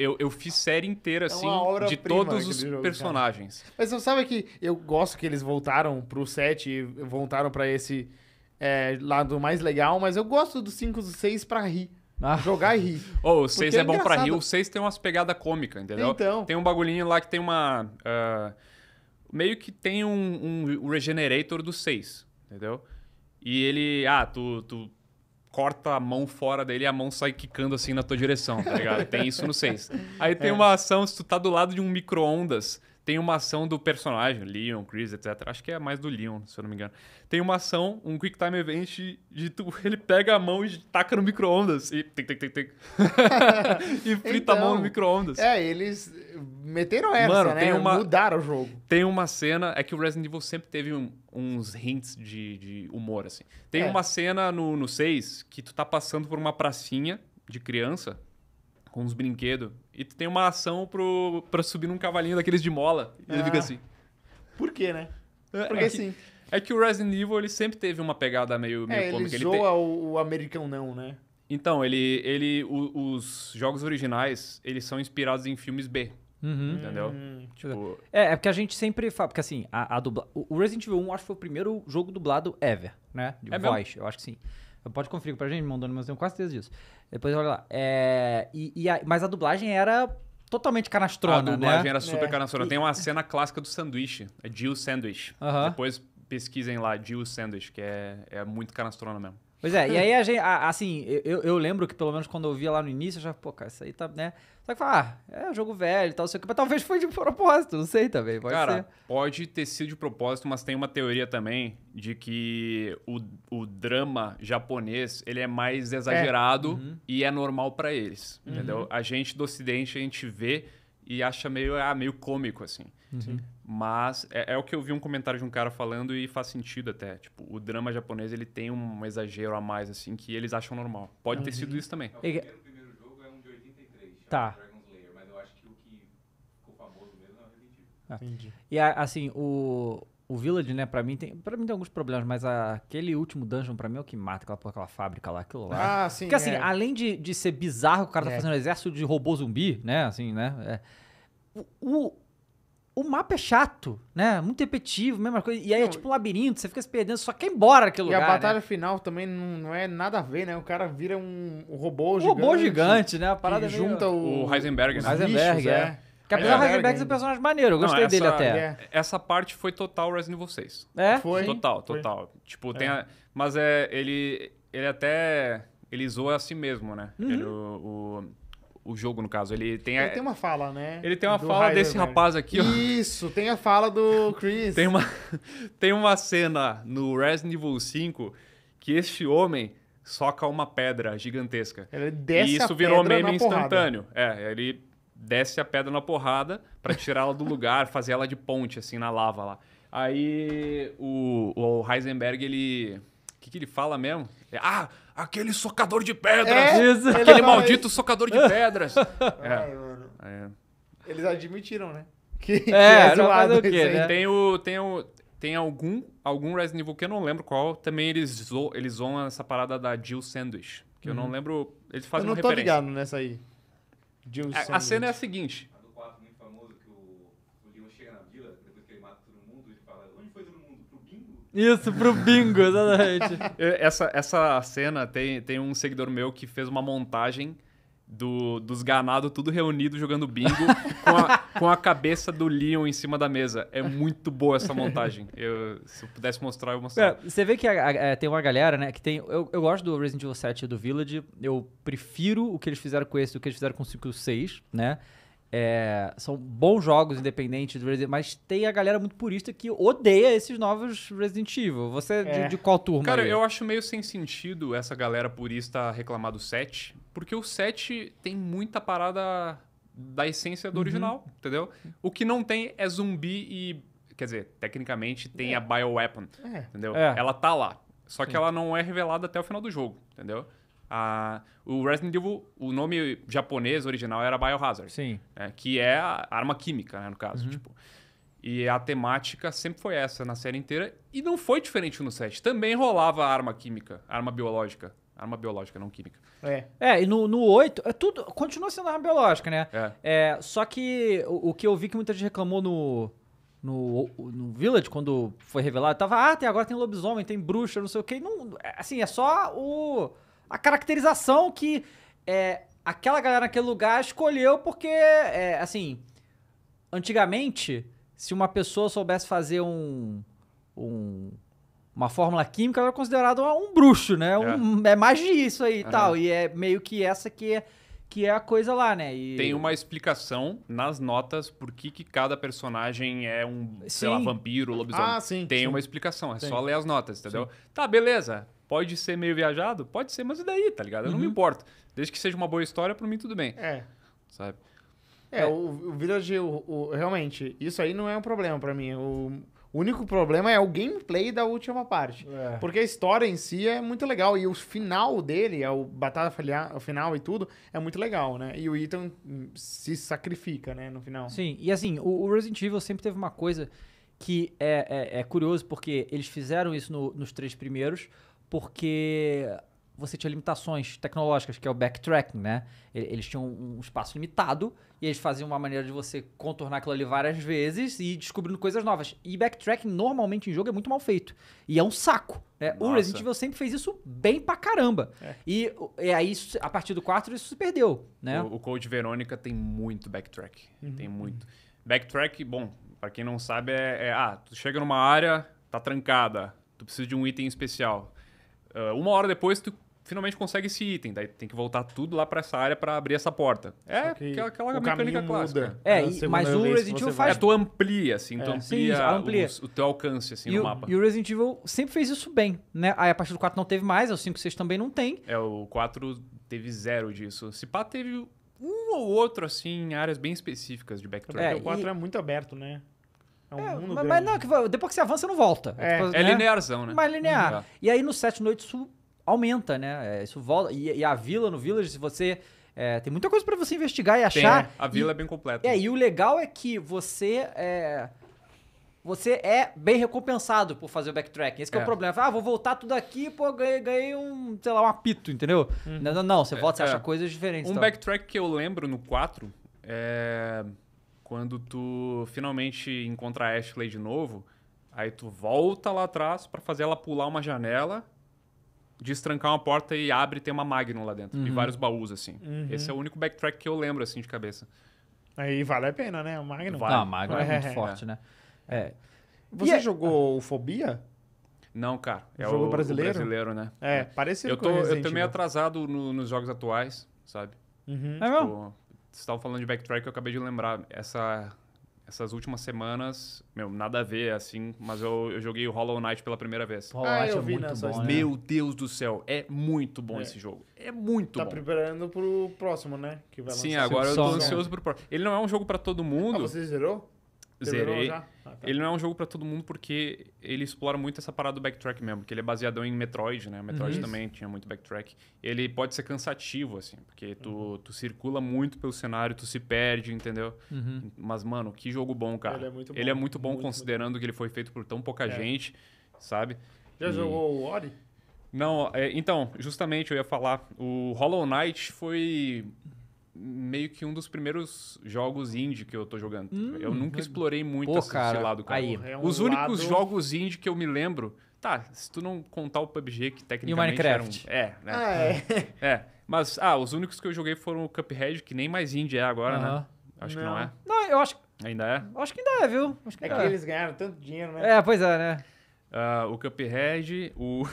Eu, eu, fiz série inteira, é assim, de todos os jogo, personagens. Cara. Mas você sabe que eu gosto que eles voltaram pro 7 e voltaram para esse é, lado mais legal, mas eu gosto dos 5 e do 6 pra rir. Ah. Jogar e rir. Oh, o 6 é, é, bom pra rir, o 6 tem umas pegadas cômicas, entendeu? Então. Tem um bagulhinho lá que tem uma. Uh, meio que tem um, um regenerator do 6, entendeu? E ele. Ah, tu, tu corta a mão fora dele e a mão sai quicando assim na tua direção, tá ligado? tem isso no 6. Aí tem é. uma ação, se tu tá do lado de um micro-ondas tem uma ação do personagem, Leon, Chris, etc. Acho que é mais do Leon, se eu não me engano. Tem uma ação, um Quick Time Event de, de tu, ele pega a mão e taca no micro-ondas. E tem, tem, tem, tem. e frita então, a mão no então, micro-ondas. É, eles meteram essa, Mano, né? Uma, Mudaram o jogo. Tem uma cena, é que o Resident Evil sempre teve um, uns hints de, de, humor, assim. Tem é. uma cena no, no 6 que tu tá passando por uma pracinha de criança com uns brinquedos e tu tem uma ação pro, pra subir num cavalinho daqueles de mola. E ele fica ah. assim. Por quê, né? Porque é, é sim. É que o Resident Evil ele sempre teve uma pegada meio, meio é, cômica. Ele zoa ele te... o, o americão não, né? Então, ele, ele o, os jogos originais, eles são inspirados em filmes B. Uhum. Entendeu? Hum, tipo... é, é porque a gente sempre fala. Porque assim, a, a dubla... o Resident Evil 1 acho que foi o primeiro jogo dublado ever, né? De é voz, eu acho que sim. Pode conferir pra gente, mandou mas eu tenho quase certeza disso. Depois olha lá. É, e, e a, mas a dublagem era totalmente canastrona, né? A dublagem né? era super é. canastrona. Tem uma cena clássica do sanduíche, é Jill Sandwich. Depois pesquisem lá, Jill Sandwich, que é, é muito canastrona mesmo. Pois é, e aí a gente, a, assim, eu, eu lembro que pelo menos quando eu via lá no início, eu já, pô, cara, isso aí tá, né? Só que fala, ah, é jogo velho e tal, sei o que. Mas talvez foi de propósito, não sei também. Pode Cara, ser. pode ter sido de propósito, mas tem uma teoria também de que o, o drama japonês ele é mais é. exagerado é. Uhum. e é normal para eles. Uhum. Entendeu? A gente do ocidente, a gente vê e acha meio, ah, meio cômico, assim. Uhum. Mas é, é, o que eu vi um comentário de um cara falando e faz sentido até. Tipo, o drama japonês ele tem um exagero a mais, assim, que eles acham normal. Pode ter sido isso também. É Tá. Dragon's Lair, mas eu acho que o que ficou famoso mesmo é o Resident Evil. Ah. Entendi. E assim, o, o Village, né, pra mim tem, pra mim tem alguns problemas, mas a- aquele último dungeon pra mim é o que mata aquela, aquela fábrica lá, aquilo lá. Ah, sim. Porque assim, é. além de, de ser bizarro, o cara tá é. fazendo um exército de robô zumbi, né? Assim, né? é, o- o mapa é chato, né? Muito repetitivo, mesma coisa. E aí é tipo um labirinto, você fica se perdendo, só quer ir embora aquele lugar. E a né? batalha né? final também não, não é nada a ver, né? O cara vira um, um robô um gigante. robô gigante, né? A parada é junta o, o Heisenberg, né? Heisenberg, bichos, é. é. Que apesar do Heisenberg é um né? personagem maneiro, eu gostei não, essa, dele até. É. Essa parte foi total Resident Evil 6. É? Foi? Total, total. Foi. Tipo, é. tem a, Mas é, ele, ele até... Ele zoa a si mesmo, né? Uhum. Ele, o, o o jogo, no caso. Ele tem, ele a... tem uma fala, né? Ele tem uma do fala desse rapaz aqui, Isso, ó. Isso, tem a fala do Chris. tem, uma, tem uma cena no Resident Evil 5 que este homem soca uma pedra gigantesca. Ele desce e isso a virou pedra meme instantâneo. Porrada. É, ele desce a pedra na porrada para tirá-la do lugar, fazer ela de ponte, assim, na lava lá. Aí o, o Heisenberg, ele o que, que ele fala mesmo? É, ah, aquele socador de é, pedras! É, aquele maldito isso. socador de pedras! É. Ai, é. Eles admitiram, né? Que, é, que é, zoado, o quê, né? Tem, o, tem, o, tem algum, algum Resident Evil que eu não lembro qual, também eles, zo, eles zoam essa parada da Jill Sandwich. Que uhum. eu não uhum. lembro. Eles fazem eu não uma tô referência. ligado nessa aí. Jill a, Sandwich. a cena é a seguinte: Isso, pro bingo, exatamente. essa, essa cena tem, tem um seguidor meu que fez uma montagem do, dos ganados tudo reunido jogando bingo com, a, com a cabeça do Leon em cima da mesa. É muito boa essa montagem. Eu, se eu pudesse mostrar, eu mostraria. É, você vê que a, a, é, tem uma galera, né, que tem... Eu, eu gosto do Resident Evil 7 e do Village. Eu prefiro o que eles fizeram com esse do que eles fizeram com o 5 e 6, né? É, são bons jogos independentes do Resident mas tem a galera muito purista que odeia esses novos Resident Evil. Você é de, é. de qual turma? Cara, aí? eu acho meio sem sentido essa galera purista reclamar do 7, porque o 7 tem muita parada da essência do uhum. original, entendeu? O que não tem é zumbi e. Quer dizer, tecnicamente tem é. a Bioweapon, é. entendeu? É. Ela tá lá. Só Sim. que ela não é revelada até o final do jogo, entendeu? o Resident Evil, o nome japonês original era Biohazard. Sim. Né, que é a arma química, né, no caso. Uhum. Tipo. E a temática sempre foi essa na série inteira. E não foi diferente no 7. Também rolava arma química, arma biológica. Arma biológica, não química. É, é e no, no 8, é tudo, continua sendo arma biológica, né? É. é só que o, o, que eu vi que muita gente reclamou no, no, no Village, quando foi revelado, tava, ah, tem, agora tem lobisomem, tem bruxa, não sei o quê. Não, assim, é só o a caracterização que é, aquela galera naquele lugar escolheu porque, é, assim, antigamente, se uma pessoa soubesse fazer um, um uma fórmula química, era considerado um bruxo, né? Um, é. é mais disso isso aí e tal. E é meio que essa que é, que é a coisa lá, né? E... Tem uma explicação nas notas por que, que cada personagem é um, sim. sei lá, vampiro, lobisomem. Ah, sim. Tem sim. uma explicação, é sim. só ler as notas, entendeu? Tá, beleza. Pode ser meio viajado? Pode ser, mas e daí, tá ligado? Eu uhum. não me uhum. importo. Desde que seja uma boa história, para mim tudo bem. É. Sabe? É, é. O, o Village, o, o, realmente, isso aí não é um problema para mim. O, o único problema é o gameplay da última parte. É. Porque a história em si é muito legal. E o final dele, é o batata a o final e tudo, é muito legal, né? E o Ethan se sacrifica, né, no final. Sim, e assim, o, Resident Evil sempre teve uma coisa que é, é, é curioso, porque eles fizeram isso no, nos três primeiros porque você tinha limitações tecnológicas, que é o backtracking, né? Eles tinham um espaço limitado e eles faziam uma maneira de você contornar aquilo ali várias vezes e descobrindo coisas novas. E backtracking normalmente em jogo é muito mal feito. E é um saco. Né? O Resident Evil sempre fez isso bem pra caramba. É. E, e, aí, a partir do 4, isso se perdeu, né? O, o Code Verônica tem muito backtrack. Uhum. Tem muito. Backtrack, bom, para quem não sabe, é, é... Ah, tu chega numa área, tá trancada, tu precisa de um item especial ah, uma hora depois tu finalmente consegue esse item. Daí tem que voltar tudo lá para essa área para abrir essa porta. É que aquela, o mecânica clássica. É, e, mas o Resident Evil faz... É, tu amplia, assim, é. tu amplia, Sim, amplia. O, o, teu alcance, assim, e no o, mapa. E o Resident Evil sempre fez isso bem, né? Aí a partir do 4 não teve mais, é o 5 e 6 também não tem. É, o 4 teve zero disso. Se pá, teve um ou outro, assim, em áreas bem específicas de backtrack. É, o 4 e... é muito aberto, né? É, é mundo mas, Mas não, depois que você avança, não volta. É, depois, tipo, é né? linearzão, né? Mais linear. linear. Uhum. E aí no 7 noite isso aumenta, né? É, isso volta. E, e a vila no Village, se você. É, tem muita coisa para você investigar e achar. Tem, é. a vila e, é bem completa. É, e o legal é que você é, você é bem recompensado por fazer o backtrack Esse é. é o problema. Ah, vou voltar tudo aqui, pô, ganhei, ganhei um, sei lá, um apito, entendeu? Uhum. Não, não, não, você volta, você acha coisas diferentes. Um então. backtrack que eu lembro no 4 é quando tu finalmente encontra a Ashley de novo, aí tu volta lá atrás para fazer ela pular uma janela, destrancar uma porta e abre e tem uma Magnum lá dentro. Uhum. E vários baús, assim. Uhum. Esse é o único backtrack que eu lembro, assim, de cabeça. Aí vale a pena, né? O Magnum. Vale. Não, o Magnum é, é muito forte, é. né? É. Você e é- jogou Fobia? Não, cara. É o jogo o, brasileiro? O brasileiro, né? É, parecido eu tô, com o Eu tô meio atrasado no, nos jogos atuais, sabe? Uhum. Tipo, é mesmo? Tipo, você estava falando de backtrack, eu acabei de lembrar. Essa, essas últimas semanas, meu, nada a ver, assim, mas eu, eu joguei o Hollow Knight pela primeira vez. Hollow ah, Knight é né, muito bom. História. Né? Meu Deus do céu, é muito bom é. esse jogo. É muito tá bom. Tá preparando pro próximo, né? Que vai Sim, agora eu tô ansioso né? pro próximo. Ele não é um jogo para todo ah, mundo. Ah, você zerou? Zerei. Já? Ah, tá. Ele não é um jogo para todo mundo porque ele explora muito essa parada do backtrack mesmo, porque ele é baseado em Metroid, né? Metroid uhum. também tinha muito backtrack. Ele pode ser cansativo, assim, porque tu, uhum. tu circula muito pelo cenário, tu se perde, entendeu? Uhum. Mas, mano, que jogo bom, cara. Ele é muito bom, ele é muito bom muito, considerando muito. que ele foi feito por tão pouca é. gente, sabe? Já e... jogou o Ori? Não, é, então, justamente eu ia falar. O Hollow Knight foi meio que um dos primeiros jogos indie que eu tô jogando. Hum, eu nunca explorei muito Pô, esse cara, lado, cara. Aí. É um Os lado... únicos jogos indie que eu me lembro. Tá, se tu não contar o PUBG, que tecnicamente. E o Minecraft. Um... É, né? Ah, é. é. é. Mas, ah, os únicos que eu joguei foram o Cuphead, que nem mais indie é agora, uh -huh. né? Acho não. que não é. Não, eu acho. Ainda é? Acho que ainda é, viu? Acho que é que é. eles ganharam tanto dinheiro, né? É, pois é, né? Uh, o Cuphead, o.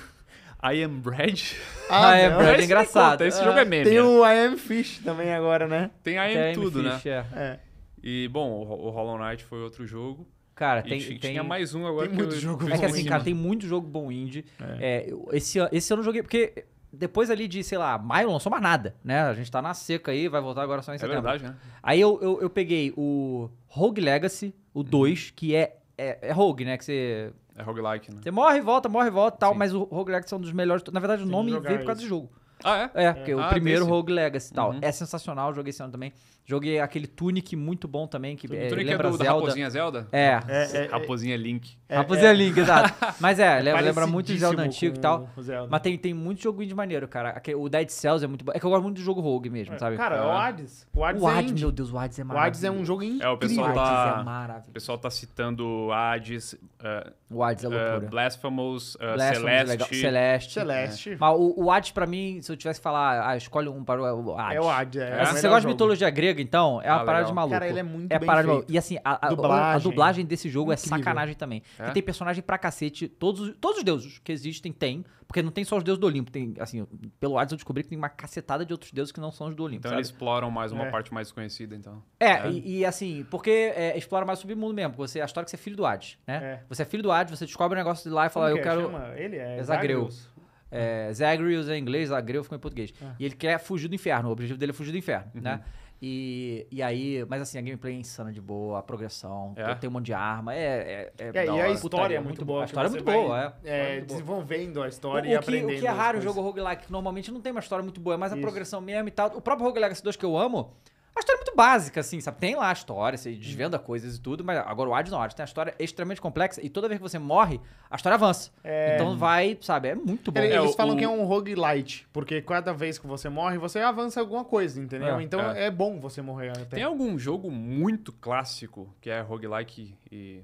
I Am Bread. Ah, I Am Bread é engraçado. Esse jogo é ah, meme. Tem é. o I Am Fish também agora, né? Tem I Am, tem tudo, né? Fish, né? É. é. E, bom, o Hollow Knight foi outro jogo. Cara, tem, tinha tem, mais um agora. Tem muito jogo É que assim, cara, tem muito jogo bom indie. É. É, esse, esse eu não joguei, porque depois ali de, sei lá, maio não soma nada, né? A gente tá na seca aí, vai voltar agora só em é setembro. É verdade, né? Aí eu, eu, eu, peguei o Rogue Legacy, o 2, uhum. que é, é, é Rogue, né? Que você é roguelike, né? Você morre, volta, morre, volta tal, Sim. mas o roguelike são é dos melhores. Na verdade, o nome veio por causa do jogo. Ah, é? É, porque é. o ah, primeiro desse. Rogue Legacy tal. Uhum. É sensacional, joguei esse ano também. Joguei aquele Tunic muito bom também, que é, Tunic lembra é do, Zelda. Raposinha Zelda? É. é, é, é, é Raposinha Link. É, Raposinha Link, exato. Mas é, lembra, muito Zelda antigo e tal. Zelda. Mas tem, tem muito joguinho de maneiro, cara. O Dead Cells é muito bom. É que eu gosto muito do jogo Rogue mesmo, sabe? Cara, é o ah. Hades. O Hades, o Hades, meu Deus, o Hades é maravilhoso. O Hades é um jogo incrível. É, o pessoal tá, O pessoal tá citando Hades... Uh, o Hades é uh, loucura. Uh, Blasphemous, uh, Blasphemous Celeste. Celeste. Celeste. Mas o, o Hades, pra mim, se eu tivesse que falar, ah, escolhe um para o Hades. É o Hades, é. Assim, você gosta de mitologia grega, então, é uma ah, parada legal. de maluco. Cara, ele é muito é bem parada feito. De maluco. E assim, a, a, dublagem. a dublagem. desse jogo é Incrível. é sacanagem também. É? tem personagem pra cacete. Todos, todos os deuses que existem tem. Porque não tem só os deuses do Olimpo. Tem, assim, pelo Hades eu descobri que tem uma cacetada de outros deuses que não são os do Olimpo. Então sabe? eles exploram mais uma é. parte mais conhecida, então. É, é. E, e, assim, porque é, explora mais o submundo mesmo. Você, a história é que você é filho do Hades, né? É. Você é filho do Hades, você descobre um negócio de lá e fala, Como eu que quero. Chama? Ele é Zagreus. É, Zagreus é em inglês, Zagreus ficou em português. E ele quer fugir do inferno. O objetivo dele é fugir do inferno, uhum. né? E, e aí, mas assim, a gameplay é insana de boa, a progressão, é. tem um monte de arma, é. é, é, é e é. É, a história é muito boa. A história é muito boa, é. desenvolvendo a história o, e aprendendo. Que, o que é raro o jogo roguelike, que normalmente não tem uma história muito boa, mas a progressão mesmo e tal. O próprio Roguelike 2 que eu amo, uma história muito básica, assim, sabe? Tem lá a história, você desvenda uhum. coisas e tudo, mas agora o Hades não, o Hades tem a história extremamente complexa e toda vez que você morre, a história avança. É... Então vai, sabe? É muito bom. Eles, é, falam o... que é um roguelite, porque cada vez que você morre, você avança alguma coisa, entendeu? É, então é. é bom você morrer. Até. Tem algum jogo muito clássico que é roguelike e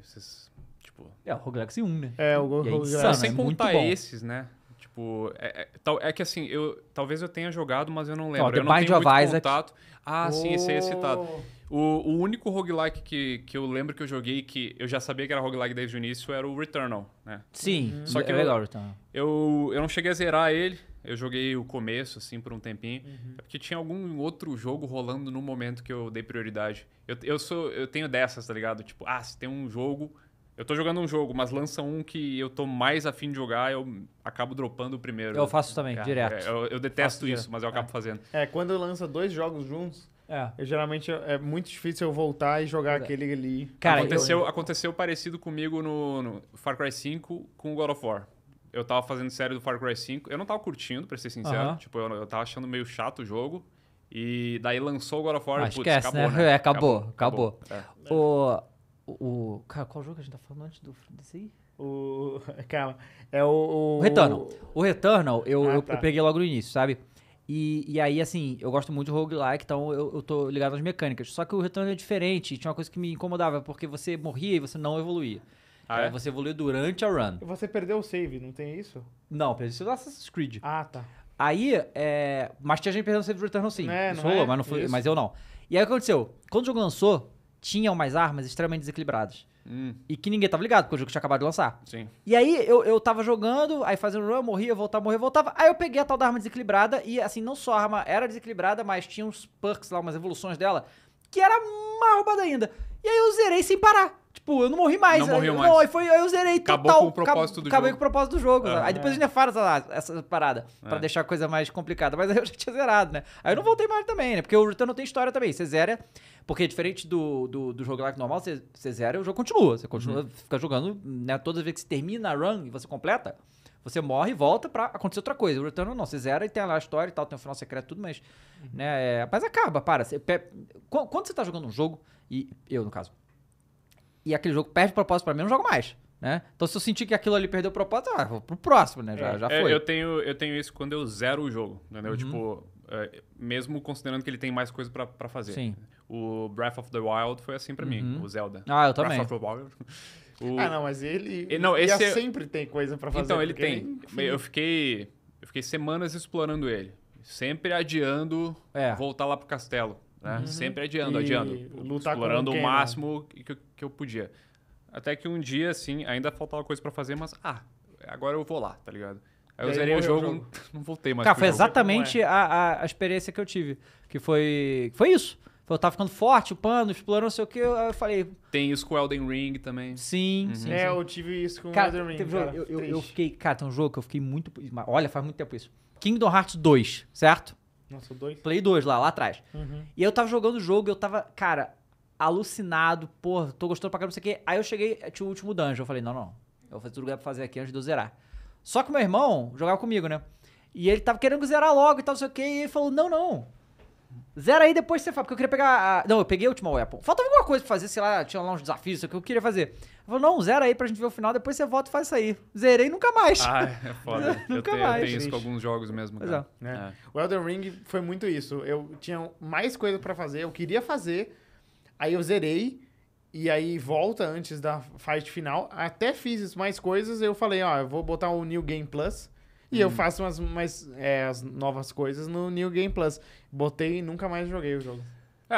tipo... É, o Roguelike 1, né? É, o é Roguelike. Sem contar esses, né? Tipo, é, é, é, que assim, eu talvez eu tenha jogado, mas eu não lembro. Oh, eu não tenho muito Isaac. contato. Ah, oh. sim, esse aí é citado. Oh. O, o único roguelike que, que eu lembro que eu joguei, que eu já sabia que era roguelike desde o início, era o Returnal, né? Sim, uhum. só é que é legal, eu, eu, eu não cheguei a zerar ele. Eu joguei o começo, assim, por um tempinho. Uhum. É porque tinha algum outro jogo rolando no momento que eu dei prioridade. Eu, eu, sou, eu tenho dessas, tá ligado? Tipo, ah, se tem um jogo eu tô jogando um jogo, mas lança um que eu tô mais afim de jogar, eu acabo dropando o primeiro. Eu faço também, é, direto. É, eu, eu, detesto faço isso, direto. mas eu acabo é. fazendo. É, quando lança dois jogos juntos, é. eu geralmente é muito difícil eu voltar e jogar é. aquele ali. Cara, aconteceu, eu... aconteceu parecido comigo no, no, Far Cry 5 com God of War. Eu tava fazendo série do Far Cry 5, eu não tava curtindo, pra ser sincero. Uh -huh. Tipo, eu, eu tava achando meio chato o jogo. E daí lançou o God of War e ah, putz, esquece, né? acabou, né? né? É, acabou, acabou. acabou. acabou. É. O... O, Cara, qual jogo que a gente tá falando antes do, desse aí? O. Calma. É o. O, o Returnal. O Returnal eu, ah, eu, tá. eu, peguei logo no início, sabe? E, e aí, assim, eu gosto muito de roguelike, então eu, eu tô ligado às mecânicas. Só que o Returnal é diferente, tinha uma coisa que me incomodava, porque você morria e você não evoluía. Ah, é? é? Você evoluiu durante a run. Você perdeu o save, não tem isso? Não, perdeu o Assassin's Creed. Ah, tá. Aí, é... mas tinha gente perdendo o save do Returnal sim. É, isso rolou, é? mas, não foi... mas eu não. E aí o que aconteceu? Quando o jogo lançou, tinham mais armas extremamente desequilibradas. Hum. E que ninguém tava ligado, porque o jogo tinha acabado de lançar. Sim. E aí eu, eu tava jogando, aí fazendo run, morria, voltava, morria, voltava. Aí eu peguei a tal da arma desequilibrada, e assim, não só a arma era desequilibrada, mas tinha uns perks lá, umas evoluções dela, que era mais roubada ainda. E aí eu zerei sem parar. Tipo, eu não morri mais. Não morri mais. Não, foi, eu zerei acabou Com o propósito do acabei jogo. com o propósito do jogo. Aí depois a gente faz essa, essa parada é. pra deixar a coisa mais complicada. Mas aí eu já tinha zerado, né? Aí eu não voltei mais também, né? Porque o Return não tem história também. Você zera. Porque diferente do, do, do jogo lá que normal, você, você zera e o jogo continua. Você continua, uhum. fica jogando, né? Todas as vezes que você termina a run e você completa, você morre e volta pra acontecer outra coisa. O Return não, você zera e tem lá a história e tal, tem o um final secreto tudo, mas. Uhum. Né, é, mas acaba, para. Você, quando você tá jogando um jogo, e eu no caso e aquele jogo perde propósito para mim, eu não jogo mais. Né? Então, se eu sentir que aquilo ali perdeu o propósito, ah, vou pro próximo, né? Já, é, já é, foi. Eu tenho, eu tenho isso quando eu zero o jogo, entendeu? Uhum. Tipo, é, mesmo considerando que ele tem mais coisa para fazer. Sim. O Breath of the Wild foi assim para uhum. mim, o Zelda. Ah, eu também. Breath of the Wild. O... Ah, não, mas ele, ele não, esse é- sempre tem coisa para fazer. Então, ele tem. Ele... É eu, fiquei, eu fiquei semanas explorando ele. Sempre adiando voltar lá pro castelo. Né? Uhum. Sempre adiando, e adiando. Lutar explorando o né? máximo que, que eu podia. Até que um dia, assim, ainda faltava coisa para fazer, mas ah, agora eu vou lá, tá ligado? Aí eu aí zerei o jogo, jogo. não voltei mais. Cara, tá, foi exatamente é. a, a, experiência que eu tive. Que foi. Foi isso. Eu tava ficando forte, o pano, explorando, não sei o que, eu falei. Tem isso com Elden Ring também. Sim, uhum. sim. É, eu tive isso com cara, Elden Ring. Cara, eu, eu, eu, fiquei. Cara, tem um jogo que eu fiquei muito. Olha, faz muito tempo isso. Kingdom Hearts 2, certo? Nossa, 2? Play 2 lá, lá atrás. Uhum. E eu tava jogando o jogo, eu tava. Cara, alucinado, pô, tô gostando pra caramba, não sei o quê. Aí eu cheguei, tinha o último dungeon. Eu falei, não, não. Eu vou fazer tudo que dá pra fazer aqui antes de eu zerar. Só que meu irmão jogava comigo, né? E ele tava querendo zerar logo e tal, não sei o quê. E ele falou, não, não. Zera aí depois você fala, porque eu queria pegar. A... Não, eu peguei a última weapon. Faltava alguma coisa pra fazer, sei lá, tinha lá uns desafios, sei o que eu queria fazer. Ele falou, não, zera aí pra gente ver o final, depois você volta e faz isso aí. Zerei nunca mais. Ah, é foda. nunca eu tenho, mais. Eu tenho isso com alguns jogos mesmo. É. Cara. é. É. O Elden Ring foi muito isso. Eu tinha mais coisa pra fazer, eu queria fazer, Aí eu zerei. E aí volta antes da fight final. Até fiz mais coisas. Eu falei, ó, eu vou botar o New Game Plus. E hum. eu faço umas, umas é, as novas coisas no New Game Plus. Botei e nunca mais joguei o jogo.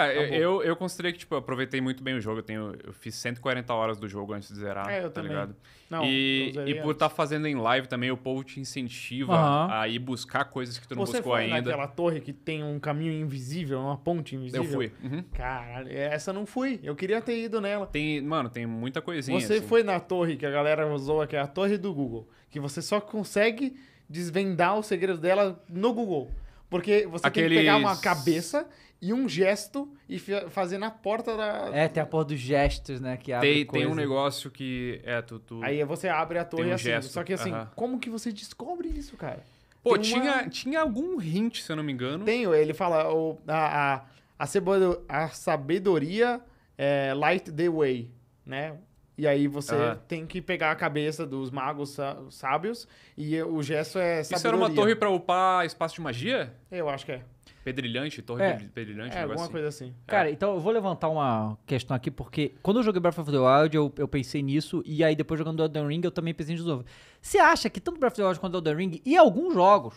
É, eu, eu considerei que, tipo, eu aproveitei muito bem o jogo. Eu, tenho, eu fiz 140 horas do jogo antes de zerar, é, eu tá também. ligado? Não, e, e por estar tá fazendo em live também, o povo te incentiva uhum. a ir buscar coisas que tu não Você buscou foi naquela torre que tem um caminho invisível, uma ponte invisível? Eu fui. Uhum. Caralho, essa não fui. Eu queria ter ido nela. Tem, mano, tem muita coisinha. Você assim. foi na torre que a galera usou, que é a torre do Google, que você só consegue desvendar o segredo dela no Google. Porque você Aqueles... tem que pegar uma cabeça e um gesto e fazer na porta da. É, tem a porta dos gestos, né? Que abre tem, coisa. tem um negócio que. É, tu, tu... Aí você abre a torre um assim. Gesto. Só que assim, uh -huh. como que você descobre isso, cara? Pô, uma... tinha, tinha algum hint, se eu não me engano. Tenho, ele fala. O, a, a, a sabedoria é, light the way, né? E aí você uhum. tem que pegar a cabeça dos magos sábios e o gesto é sabedoria. Isso era uma torre para upar espaço de magia? Eu acho que é. Pedrilhante, torre é. pedrilhante, é, alguma assim. coisa assim. Cara, é. então eu vou levantar uma questão aqui, porque quando eu joguei Breath of the Wild, eu, eu pensei nisso, e aí depois jogando Elden Ring, eu também pensei de novo. Você acha que tanto Breath of the Wild quanto Elden Ring, e alguns jogos,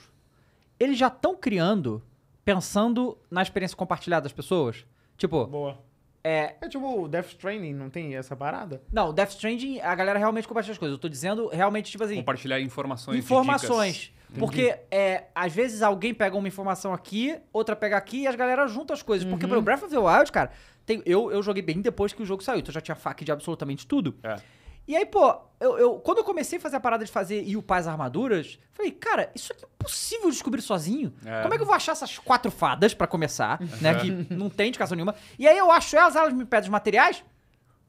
eles já estão criando, pensando na experiência compartilhada das pessoas? Tipo, Boa. É... é tipo o Death Stranding, não tem essa parada? Não, Death Stranding, a galera realmente compartilha as coisas. Eu tô dizendo realmente, tipo assim... Compartilhar informações Informações. Porque é, às vezes alguém pega uma informação aqui, outra pega aqui e as galera juntam as coisas. Uhum. Porque pelo Breath of the Wild, cara, tem, eu, eu joguei bem depois que o jogo saiu. Então eu já tinha fac de absolutamente tudo. É. E aí, pô, eu, eu, quando eu comecei a fazer a parada de fazer e o Paz Armaduras, falei, cara, isso aqui é impossível descobrir sozinho. É. Como é que eu vou achar essas quatro fadas para começar, né? Que não tem indicação nenhuma. E aí eu acho elas, elas me pedem os materiais,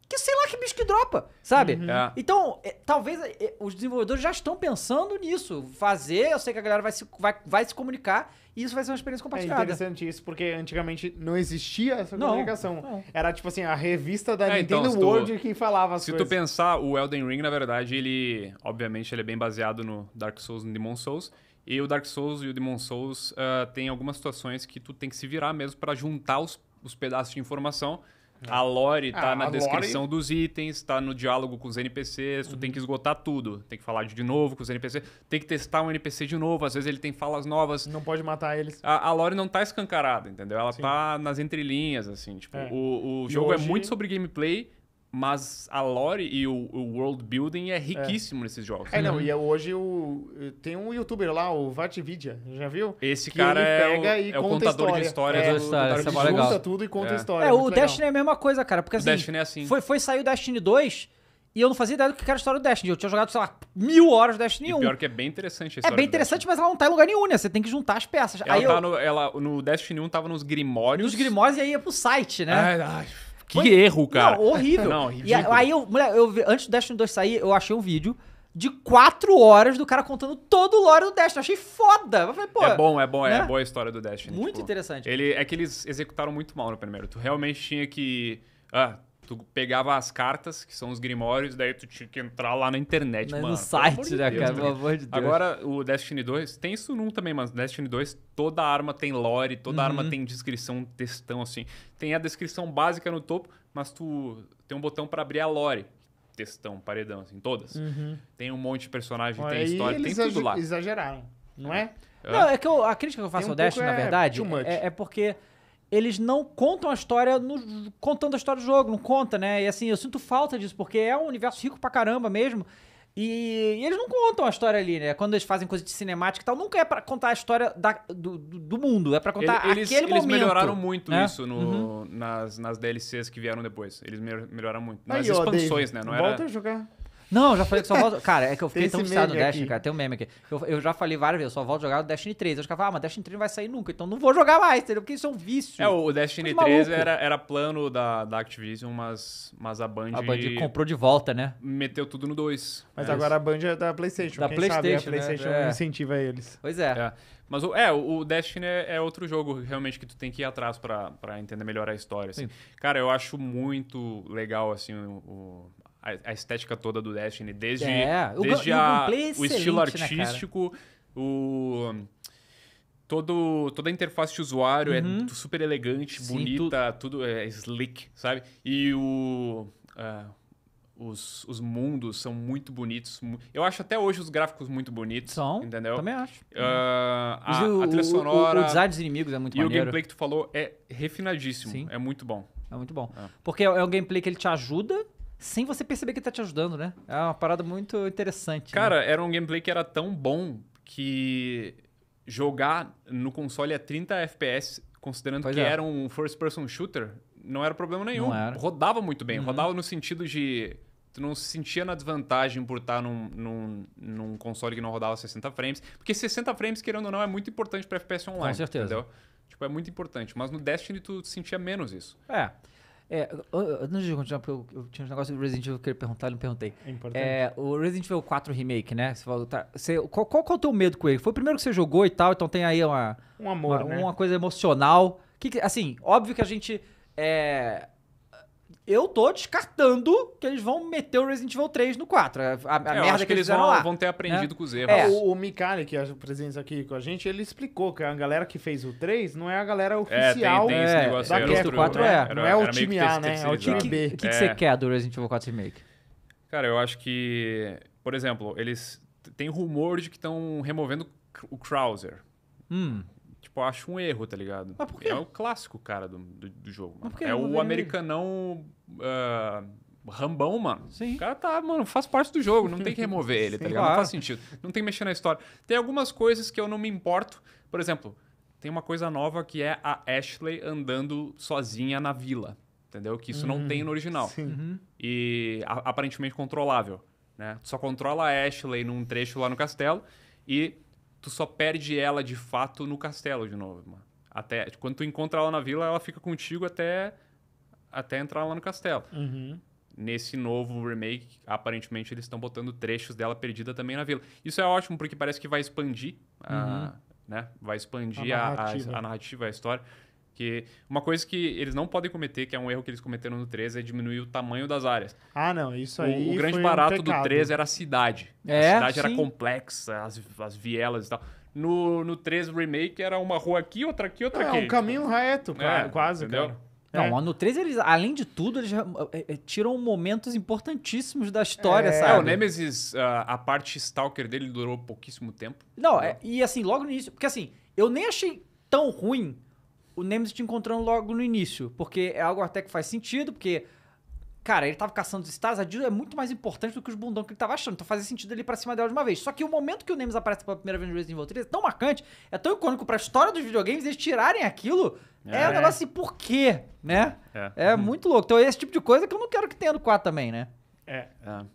que sei lá que bicho que dropa, sabe? Uhum. É. Então, é, talvez é, os desenvolvedores já estão pensando nisso. Fazer, eu sei que a galera vai se, vai, vai se comunicar isso vai ser uma experiência é compartilhada. É interessante isso, porque antigamente não existia essa comunicação. Não. Era tipo assim, a revista da é, então, Nintendo então, World tu, que falava as se coisas. Se tu pensar, o Elden Ring, na verdade, ele... Obviamente, ele é bem baseado no Dark Souls e no Demon Souls. E o Dark Souls e o Demon Souls uh, tem algumas situações que tu tem que se virar mesmo para juntar os, os pedaços de informação a lore tá ah, na descrição lore... dos itens, tá no diálogo com os NPCs, tu uhum. tem que esgotar tudo. Tem que falar de novo com os NPCs, tem que testar um NPC de novo, às vezes ele tem falas novas. Não pode matar eles. A, a lore não tá escancarada, entendeu? Ela Sim. tá nas entrelinhas, assim. Tipo, é. o, o jogo é hoje... é muito sobre gameplay mas a lore e o, o world building é riquíssimo é. nesses jogos. É, não, uhum. e é hoje o, eh, tem um youtuber lá, o Vatividia, já viu? Esse que cara é, o, é o contador história. de histórias. É, história, isso tudo e conta é. história. É, o Destiny legal. é a mesma coisa, cara. Porque assim, o Destiny é assim. Foi, foi sair o Destiny 2 e eu não fazia ideia do que era a história do Destiny. Eu tinha jogado, sei lá, mil horas do Destiny e 1. Pior que é bem interessante a é história. É bem interessante, mas ela não tá em lugar nenhum, né? Você tem que juntar as peças. Ela, aí tá eu... no, ela no Destiny 1 tava nos Grimórios. Nos Grimórios e aí ia pro site, né? É, ai, ai. Que Foi... erro, cara. Não, horrível. Não, e aí, eu, moleque, eu, antes do Destiny 2 sair, eu achei um vídeo de quatro horas do cara contando todo o lore do Destiny. Eu achei foda. Eu falei, é bom, é bom, é né? é boa a história do Destiny. Muito tipo, interessante. Ele, é que eles executaram muito mal no primeiro. Tu realmente tinha que. Ah, Tu pegava as cartas, que são os grimórios, daí tu tinha que entrar lá na internet, mas mano. No site, né, cara? Pelo amor de Deus. Agora, o Destiny 2, tem isso num também, mas Destiny 2, toda arma tem lore, toda uhum. arma tem descrição, textão, assim. Tem a descrição básica no topo, mas tu tem um botão para abrir a lore textão, paredão, assim, todas. Uhum. Tem um monte de personagem, Olha, tem história, tem tudo lá. exageraram, não é? Não, é que eu, a crítica que eu faço um ao Destiny, é na verdade, é, é, porque eles não contam a história no, contando a história do jogo, não conta, né? E assim, eu sinto falta disso, porque é um universo rico pra caramba mesmo. E, e eles não contam a história ali, né? Quando eles fazem coisa de cinemática e tal, nunca é para contar a história da, do, do, mundo, é para contar eles, aquele eles momento. Eles melhoraram muito né? isso no, uhum. nas, nas DLCs que vieram depois. Eles melhoraram muito. Nas Aí, expansões, ó, né? Não volta era... a jogar. Não, eu já falei que só volto. Cara, é que eu fiquei tão viciado no Destiny, aqui. cara. Tem um meme aqui. Eu, eu, já falei várias vezes, eu só volto jogar o Destiny 3. Eu ficava, ah, mas Destiny 3 não vai sair nunca, então não vou jogar mais, entendeu? Porque isso é um vício. É, o Destiny 3 tá era, era plano da, da Activision, mas, mas a Band. A Band comprou de volta, né? Meteu tudo no 2. Mas é. agora a Band é da PlayStation. Da Quem PlayStation. Sabe, é a PlayStation né? É. incentiva eles. Pois é. é. Mas é, o Destiny é, é outro jogo realmente que tu tem que ir atrás para entender melhor a história. Assim. Cara, eu acho muito legal assim o, a, estética toda do Destiny, desde, é, o, desde a, o, é o, estilo né, artístico, né, o todo, toda a interface de usuário é uhum. é super elegante, Sim, bonita, tu... tudo é slick, sabe? E o, uh, os, os mundos são muito bonitos. Eu acho até hoje os gráficos muito bonitos. São, entendeu? também acho. Uh, a, o, a trilha sonora... O, o, design dos inimigos é muito e E o gameplay que tu falou é refinadíssimo, Sim. é muito bom. É muito bom. É. Porque é, é um gameplay que ele te ajuda sem você perceber que tá te ajudando, né? É uma parada muito interessante. Né? Cara, né? era um gameplay que era tão bom que jogar no console a 30 FPS, considerando pois que é. era um first person shooter, não era problema nenhum. Era. Rodava muito bem. Uhum. Rodava no sentido de tu não se sentia na desvantagem por estar num, num, num, console que não rodava 60 frames. Porque 60 frames, querendo ou não, é muito importante para FPS online. Com certeza. Entendeu? Tipo, é muito importante. Mas no Destiny tu sentia menos isso. É. É, antes de continuar, porque eu, eu, tinha um negócio do Resident Evil que eu queria perguntar e não perguntei. É importante. É, o Resident Evil 4 Remake, né? Você falou, tá, você, qual, qual, qual é o teu medo com ele? Foi o primeiro que você jogou e tal, então tem aí uma... Um amor, uma, né? uma coisa emocional. Que, assim, óbvio que a gente... É, eu tô descartando que eles vão meter o Resident Evil 3 no 4. É, a, a é, merda que, que, eles vão, lá. vão ter é. aprendido é. com os é, erros. É. O, o Mikali, que é presença aqui com a gente, ele explicou que a galera que fez o 3 não é a galera oficial é, tem, tem negócio, da Capcom. 4 é. Era, não é o time A, né? É o time B. O que, que você quer do Resident Evil 4 Remake? Cara, eu acho que, por exemplo, eles têm rumor de que estão removendo o Krauser. Hum tipo, acho um erro, tá ligado? Mas por quê? É o clássico, cara, do, do, do jogo. Mas por quê? É o americanão. Ah, rambão, mano. Sim. O cara tá, mano, faz parte do jogo, não tem que remover ele, tá ligado? Não faz sentido. Não tem que mexer na história. Tem algumas coisas que eu não me importo. Por exemplo, tem uma coisa nova que é a Ashley andando sozinha na vila. Entendeu? Que isso não uhum. tem no original. Sim. Uhum. E a- aparentemente controlável. Né? Tu só controla a Ashley num trecho lá no castelo e tu só perde ela de fato no castelo de novo, mano. Até, quando tu encontra ela na vila, ela fica contigo até, até entrar lá no castelo. Uhum. Nesse novo remake, aparentemente eles estão botando trechos dela perdida também na vila. Isso é ótimo, porque parece que vai expandir uhum. a, né? Vai expandir a narrativa. A, a narrativa, a história. Porque uma coisa que eles não podem cometer, que é um erro que eles cometeram no 13, é diminuir o tamanho das áreas. Ah, não, isso aí. O, o grande barato um do 13 era a cidade. É, a cidade sim. era complexa, as, as vielas e tal. No, no 3 Remake era uma rua aqui, outra aqui, outra é, aqui. É um caminho reto, é, quase, entendeu? Cara. É. Não, é. no 3, eles, além de tudo, eles é, é, tiram momentos importantíssimos da história, é. sabe? É, o Nemesis, a, a, parte Stalker dele durou pouquíssimo tempo. Não, é, e assim, logo no início. Porque assim, eu nem achei tão ruim o Nemesis te encontrando logo no início, porque é algo até que faz sentido, porque cara, ele tava caçando os stars, a Jill é muito mais importante do que os bundão que ele tava achando. Então fazia sentido ele ir pra cima dela de uma vez. Só que o momento que o Nemesis aparece pela primeira vez no Resident Evil 3 é tão marcante, é tão icônico pra história dos videogames, eles tirarem aquilo. É, é um negócio assim, por quê? Né? É, é uhum. muito louco. Então é esse tipo de coisa que eu não quero que tenha no 4 também, né? É. É,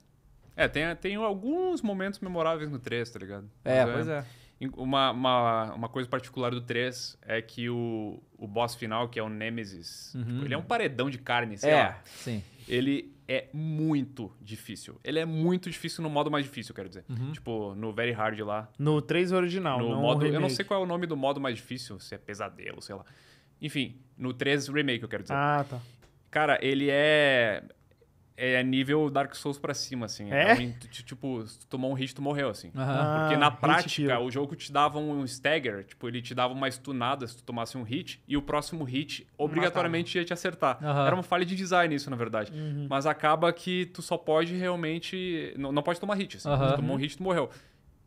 é tem, tem alguns momentos memoráveis no 3, tá ligado? É, Mas, é pois é. é. Uma, uma, uma, coisa particular do 3 é que o, o boss final, que é o Nemesis, uhum. tipo, ele é um paredão de carne, sei é, lá. Sim. Ele é muito difícil. Ele é muito difícil no modo mais difícil, quero dizer. Uhum. Tipo, no Very Hard lá. No 3 original, no modo, Eu não sei qual é o nome do modo mais difícil, se é pesadelo, sei lá. Enfim, no 3 Remake, eu quero dizer. Ah, tá. Cara, ele é é nível Dark Souls pra cima, assim. É? é um, tipo, se tu tomou um hit, tu morreu, assim. Porque na ah, prática, o jogo te dava um stagger, tipo, ele te dava uma stunada se tu tomasse um hit, e o próximo hit obrigatoriamente Matava. ia te acertar. Era uma falha de design isso, na verdade. Uhum. Mas acaba que tu só pode realmente... Não, não pode tomar hit, assim. Tu tomou um hit, tu morreu.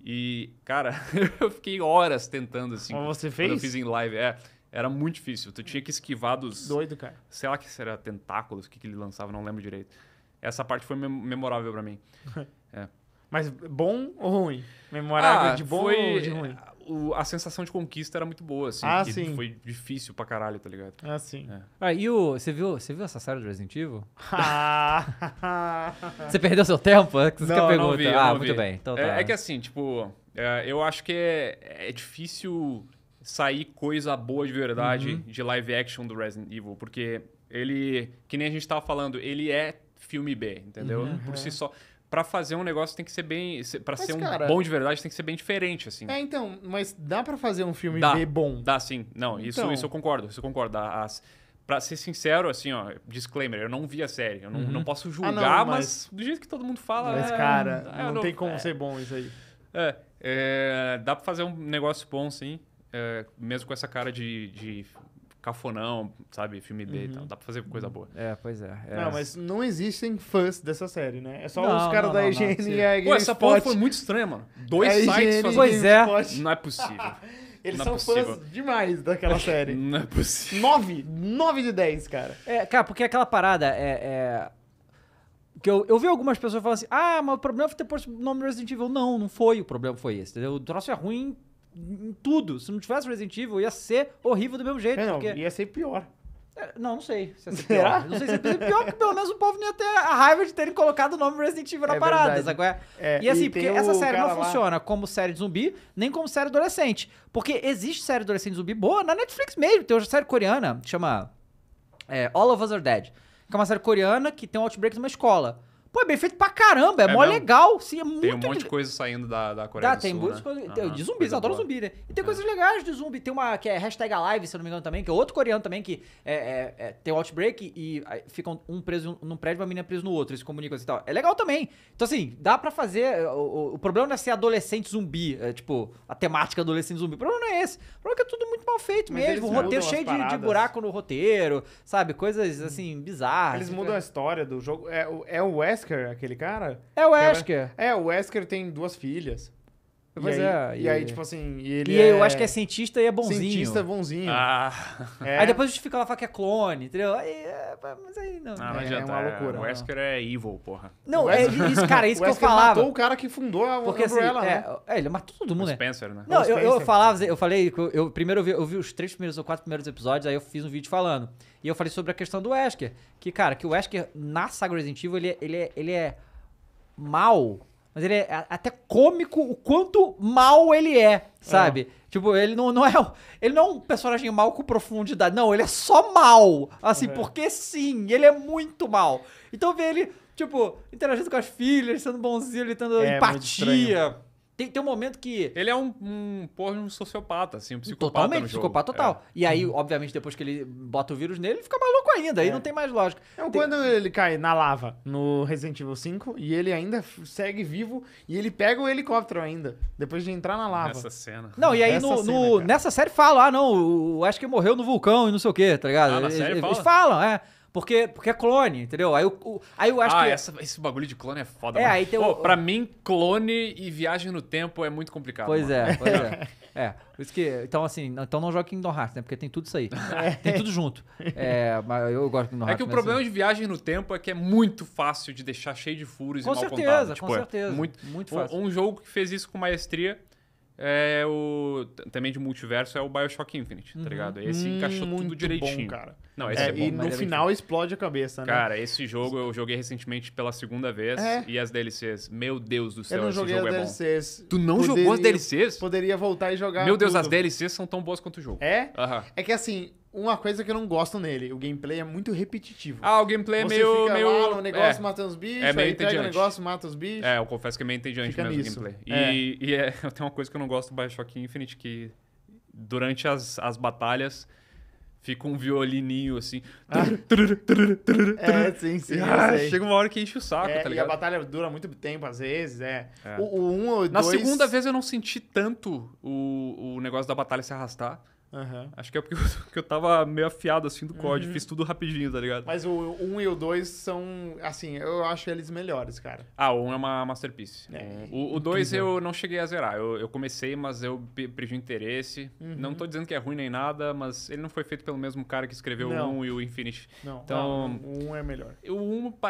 E, cara, eu fiquei horas tentando, assim. Como você fez? eu fiz em live, é. Era muito difícil. Tu tinha que esquivar dos... Doido, cara. Sei lá que seriam tentáculos, o que, que ele lançava, não lembro direito. Essa parte foi memorável para mim. é. Mas bom ou ruim? Memorável ah, de bom foi... ou de ruim? Eh, o, a sensação de conquista era muito boa, assim. Ah, sim. Foi difícil pra caralho, tá ligado? Ah, sim. É. Ah, e o. Você viu, você viu essa série do Resident Evil? Ah. você perdeu seu tempo? É que você não, não vi, ah, não muito vi. bem. Então, é, tá. é, é, que assim, tipo, é, eu acho que é, é, difícil sair coisa boa de verdade uhum. de live action do Resident Evil, porque ele. Que nem a gente tava falando, ele é filme B, entendeu? Uhum. Por si uhum. só para fazer um negócio tem que ser bem. para ser um cara, bom de verdade tem que ser bem diferente, assim. É, então, mas dá para fazer um filme dá, B bom. Dá sim. Não, isso, então... isso eu concordo, isso eu concordo. As, pra ser sincero, assim, ó, disclaimer, eu não vi a série. Eu não, uhum. não posso julgar, ah, não, mas... mas... do jeito que todo mundo fala. Mas, é, cara, é, não, não, tem como é, ser bom isso aí. É, é dá pra fazer um negócio bom, sim. É, mesmo com essa cara de, de cafonão, sabe? Filme dele e tal. Uhum. Dá pra fazer coisa uhum. boa. É, pois é. é. Não, mas não existem fãs dessa série, né? É só não, os caras da não, IGN não, e a Pô, essa porra foi muito estranha, mano. Dois é sites fazendo... Pois é. Não é possível. Eles é são fãs demais daquela série. não é possível. Nove. Nove de dez, cara. É, cara, porque aquela parada é... é... Que eu, eu vi algumas pessoas falando assim, ah, mas o problema foi ter posto o nome Resident Evil. Não, não foi o problema, foi esse, entendeu? O troço é ruim em tudo. Se não tivesse Resident Evil, ia ser horrível do mesmo jeito. É, não, porque... ia ser pior. É, não, não sei se ia ser pior. Não sei se ia ser pior, porque pelo menos o povo não ia ter a raiva de terem colocado o nome Resident Evil na é parada, sabe? É? é, e assim, e porque essa série não lá. funciona como série de zumbi, nem como série adolescente. Porque existe série adolescente zumbi boa na Netflix mesmo. Tem uma série coreana que chama é, All of Us Are Dead. Que é uma série coreana que tem um outbreak numa escola. Pô, é bem feito pra caramba, é, é mó mesmo? legal. é tem muito... um monte de coisa saindo da, da Coreia tá, do tem Sul, muitas né? coisas. Então, de zumbis, adoro boa. zumbi, né? E tem é. coisas legais de zumbi. Tem uma que é hashtag Alive, se eu não me engano, também, que é outro coreano também, que é, é, é tem o Outbreak e, ficam um preso num prédio e uma menina presa no outro. Eles se comunicam assim e tal. É legal também. Então, assim, dá pra fazer. Eh, o, o problema não é ser adolescente zumbi, é, tipo, a temática adolescente zumbi. O problema não é esse. O problema é que é tudo muito mal feito Mas mesmo. O roteiro cheio de, de, buraco no roteiro, sabe? Coisas assim, bizarras. Eles mudam então. a história do jogo. É, é o Wes Wesker, aquele cara? É o Wesker. É, o Wesker tem duas filhas. Pois e aí, é. E, tipo assim, e aí, tipo assim, ele. E é... eu acho que é cientista e é bonzinho. Cientista bonzinho. Ah. É. Aí depois justifica ela fala que é clone, entendeu? Aí, é, mas aí não. Ah, não é, é uma é, loucura. O Wesker é evil, porra. Não, é isso, cara, é isso que eu falava. Ele matou o cara que fundou a Porque, assim, Umbrella, é, né? É, ele matou todo mundo, o né? Spencer, né? Não, Spencer. eu, falava, eu falei, eu, eu primeiro eu vi, eu vi, os três primeiros ou quatro primeiros episódios, aí eu fiz um vídeo falando. E eu falei sobre a questão do Wesker. Que, cara, que o Wesker na saga Resident Evil, ele, ele, ele é mal mas ele é, é até cômico o quanto mal ele é, sabe? É. Tipo, ele não, não é. Ele não é um personagem mal com profundidade, não, ele é só mal. Assim, é. porque sim, ele é muito mal. Então ver ele, tipo, interagindo com as filhas, sendo bonzinho, ele tendo é, empatia. Tem, tem um momento que. Ele é um, um porra, um sociopata, assim, um psicopata. Totalmente, psicopata total. É. E aí, obviamente, depois que ele bota o vírus nele, ele fica maluco ainda, aí é. não tem mais lógica. é tem... quando ele cai na lava no Resident Evil 5 e ele ainda segue vivo e ele pega o helicóptero ainda, depois de entrar na lava. Nessa cena. Não, e aí nessa, no, no, nessa série fala, ah, não, o que morreu no vulcão e não sei o quê, tá ligado? Ah, na eles, série eles, fala. eles falam, é. Porque, porque é clone, entendeu? Aí eu, aí eu acho ah, que. Ah, esse bagulho de clone é foda. É, mano. aí tem o... Pra mim, clone e viagem no tempo é muito complicado. Pois mano. é, pois é. É, por isso que. Então, assim, então não joga Kingdom Hearts, né? Porque tem tudo isso aí. É. tem tudo junto. É, mas eu gosto de Kingdom é Hearts. É que o problema assim. de viagem no tempo é que é muito fácil de deixar cheio de furos com e certeza, mal contado. Com tipo, certeza, com é certeza. Muito, muito fácil. um jogo que fez isso com maestria é o. Também de multiverso é o Bioshock Infinite, tá uhum. tá ligado? Esse hum, encaixou tudo direitinho. Bom, cara. Não, esse é, é bom, e no é final explode a cabeça, né? Cara, esse jogo eu joguei recentemente pela segunda vez é. e as DLCs. Meu Deus do céu, eu não esse jogo as é DLCs. bom. Tu não poderia, jogou as DLCs? Poderia voltar e jogar. Meu Deus, tudo. as DLCs são tão boas quanto o jogo. É? Uhum. É que assim, uma coisa que eu não gosto nele, o gameplay é muito repetitivo. Ah, o gameplay é Você é meio. Fica meio... no negócio é. matando os bichos, é meio aí pega o negócio, mata os bichos. É, eu confesso que é meio entediante fica mesmo nisso. o gameplay. É. E, e é, tem uma coisa que eu não gosto do Bioshock Infinite, que durante as, as batalhas fica um violininho assim. Ah. é, sim, sim. Ah, chega uma hora que enche o saco, é, tá ligado? E a batalha dura muito tempo, às vezes, é. é. O, o um ou Na dois... segunda vez eu não senti tanto o, o negócio da batalha se arrastar. Uhum. Acho que é porque eu, que eu tava meio afiado assim do código, uhum. fiz tudo rapidinho, tá ligado? Mas o 1 um e o 2 são, assim, eu acho eles melhores, cara. Ah, o 1 um é uma masterpiece. É, o 2 eu não cheguei a zerar. Eu, eu comecei, mas eu perdi interesse. Uhum. Não tô dizendo que é ruim nem nada, mas ele não foi feito pelo mesmo cara que escreveu não. o 1 um e o Infinity. Não, então, não, o 1 um é melhor.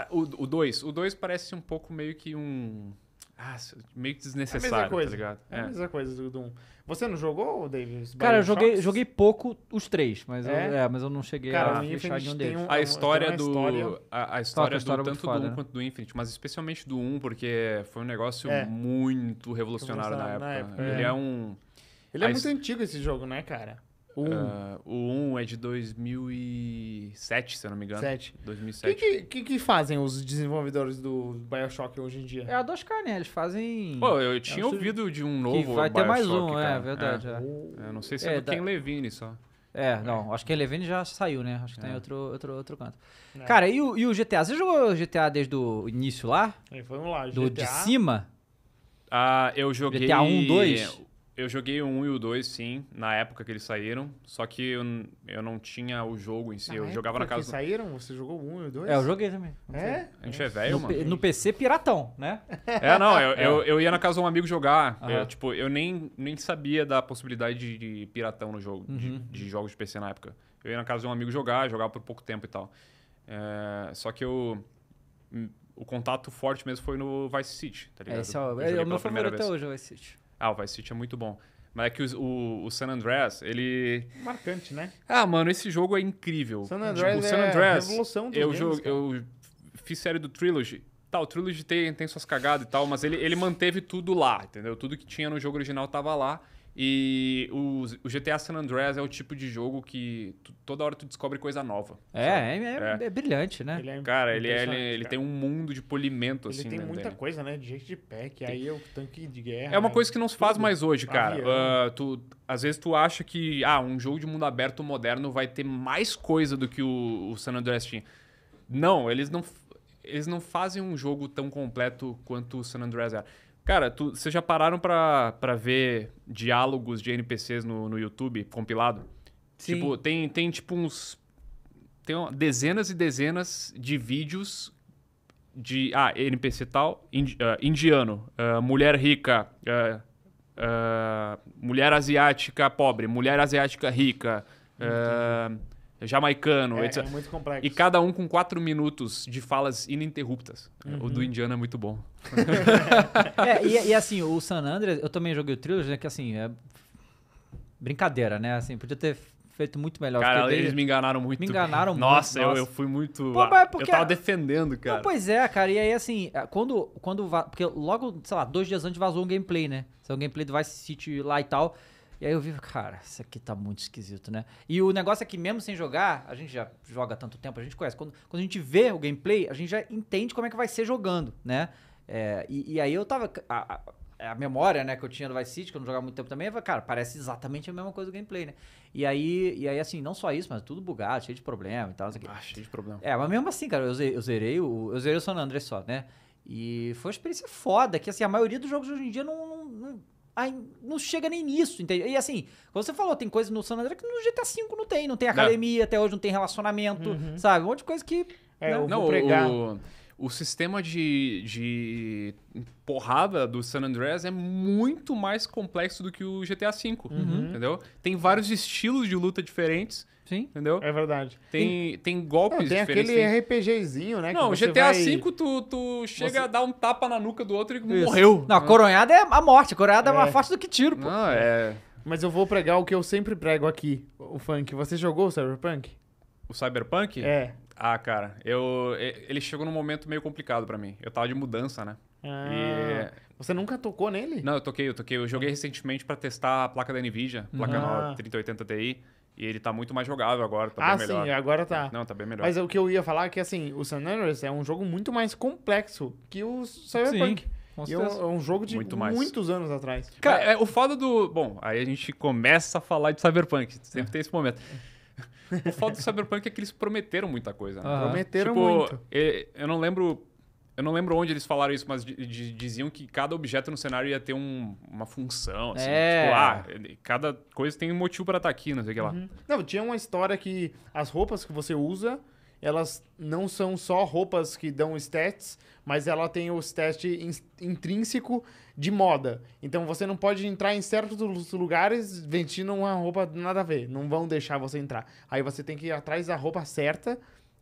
O 2 o, o, dois parece um pouco meio que um. Ah, meio que desnecessário, é a mesma tá coisa. tá ligado? É, é a mesma coisa do 1. Um. Você não jogou, Davis? Cara, eu joguei, joguei pouco os três, mas, é? Eu, é, mas eu não cheguei Cara, a fechar de um deles. Um, a história do. História... A, a, história, a história do, é tanto foda, do 1 um né? quanto do Infinite, mas especialmente do 1, um, porque foi um negócio é. muito revolucionário na época. Na né? época. Ele é. é um. Ele é a muito antigo esse jogo, né, cara? O 1 uh, ah, o um é de 2007, se eu não me engano. 7. 2007. O que, que, que, fazem os desenvolvedores do Bioshock hoje em dia? É a 2K, né? Eles fazem... Pô, eu, tinha é ouvido de um novo que vai Bioshock, ter mais um, é, cara. é verdade. É. É. é não sei se é, é, do da... Ken Levine só. É, não. Acho que o Levine já saiu, né? Acho que tem tá outro, outro, outro canto. Cara, e o, e o GTA? Você jogou GTA desde o início lá? vamos lá. Do de cima? Ah, eu joguei... GTA 1, 2? Eu joguei o 1 e o 2, sim, na época que eles saíram. Só que eu, eu não tinha o jogo em si. Na eu jogava na casa. Vocês saíram? Você jogou o 1 e o 2? É, eu joguei também. É? A gente é velho, no, mano. No PC, piratão, né? É, não. Eu, é. eu, eu, ia na casa de um amigo jogar. Uhum. Eu, tipo, eu nem, nem sabia da possibilidade de, de piratão no jogo, uhum. de, de, jogos de PC na época. Eu ia na casa de um amigo jogar, jogava por pouco tempo e tal. É, só que eu o contato forte mesmo foi no Vice City, tá ligado? É, esse é, o, é, o meu favorito até hoje, o Vice City. Ah, o Vice City é muito bom. Mas é que o, o, o, San Andreas, ele. Marcante, né? Ah, mano, esse jogo é incrível. San tipo, Andreas, tipo, o San Andreas é a revolução do eu, jogo, eu fiz série do Trilogy. Tá, o Trilogy tem, tem suas cagadas e tal, mas ele, ele manteve tudo lá, entendeu? Tudo que tinha no jogo original tava lá. E o, o, GTA San Andreas é o tipo de jogo que tu, toda hora tu descobre coisa nova. É, é, é, é, é, brilhante, né? Ele é cara, ele, é, ele, cara. ele tem um mundo de polimento, ele assim. Ele tem né, muita dele. coisa, né? De jeito de pé tem... aí é o tanque de guerra. É uma né? coisa que não se faz Tudo. mais hoje, cara. Uh, tu, às vezes tu acha que ah, um jogo de mundo aberto moderno vai ter mais coisa do que o, o San Andreas tinha. Não, eles não, eles não fazem um jogo tão completo quanto o San Andreas era. Cara, vocês já pararam para ver diálogos de NPCs no, no YouTube compilado? Sim. Tipo, tem, tem tipo uns. Tem dezenas e dezenas de vídeos de. Ah, NPC tal, uh, indiano, uh, mulher rica, uh, mulher asiática pobre, mulher asiática rica. Uh, jamaicano, é, etc. É muito complexo. E cada um com quatro minutos de falas ininterruptas. Uhum. O do Indiana é muito bom. é, e, e, assim, o San Andreas, eu também joguei o Trilogy, né, que assim, é brincadeira, né? Assim, podia ter feito muito melhor. Cara, eles dele... me enganaram muito. Me enganaram muito. Nossa, nossa. Eu, fui muito... Pô, é porque... Eu tava defendendo, cara. Não, pois é, cara. E aí, assim, é, quando... quando Porque logo, sei lá, dois dias antes vazou um gameplay, né? Seu é um gameplay do Vice City lá e tal... E aí eu vi, cara, isso aqui tá muito esquisito, né? E o negócio é que mesmo sem jogar, a gente já joga há tanto tempo, a gente conhece. Quando, quando a gente vê o gameplay, a gente já entende como é que vai ser jogando, né? É, e, e, aí eu tava. A, a, a, memória né, que eu tinha do Vice City, que eu não jogava muito tempo também, eu falei, cara, parece exatamente a mesma coisa do gameplay, né? E aí, e aí assim, não só isso, mas tudo bugado, cheio de problema e tal. Assim, ah, cheio de problema. É, mas mesmo assim, cara, eu, eu zerei o. Eu zerei o San Andreas só, né? E foi uma experiência foda, que assim, a maioria dos jogos hoje em dia não, não, não Aí não chega nem nisso, entende? E assim, como você falou, tem coisas no San Andreas que no GTA V não tem. Não tem academia, não. até hoje não tem relacionamento, uhum. sabe? Um monte de coisa que... É, né? não, pregar... O, o sistema de, de porrada do San Andreas é muito mais complexo do que o GTA V, uhum. entendeu? Tem vários estilos de luta diferentes Sim. Entendeu? É verdade. Tem, tem golpes não, Tem aquele RPGzinho, né? Não, GTA V vai... tu, tu chega você... a dar um tapa na nuca do outro e Isso. morreu. Não, a coronhada é a morte. A coronhada é, é mais forte do que tiro, pô. Não, é... Mas eu vou pregar o que eu sempre prego aqui, o funk. Você jogou o Cyberpunk? O Cyberpunk? É. Ah, cara, eu ele chegou num momento meio complicado para mim. Eu tava de mudança, né? Ah, e... É, você nunca tocou nele? Não, eu toquei, eu toquei. Eu joguei recentemente para testar a placa da Nvidia, placa uhum. ah. nova 3080 Ti. E ele tá muito mais jogável agora, tá ah, bem melhor. Ah, sim, agora tá. Não, tá bem melhor. Mas o que eu ia falar é que, assim, o San Andreas é um jogo muito mais complexo que o Cyberpunk. Sim. É, é um jogo de muito muitos anos atrás. Cara, é, o foda do. Bom, aí a gente começa a falar de Cyberpunk. Sempre tem esse momento. O foda do Cyberpunk é que eles prometeram muita coisa. Né? Uhum. Prometeram tipo, muito. Eu não lembro eu não lembro onde eles falaram isso, mas diziam que cada objeto no cenário ia ter um, uma função, assim. É. Tipo, ah, cada coisa tem um motivo para estar tá aqui, não sei o que lá. Uhum. Não, tinha uma história que as roupas que você usa, elas não são só roupas que dão stats, mas ela tem o stat in intrínseco de moda. Então você não pode entrar em certos lugares vestindo uma roupa nada a ver. Não vão deixar você entrar. Aí você tem que ir atrás da roupa certa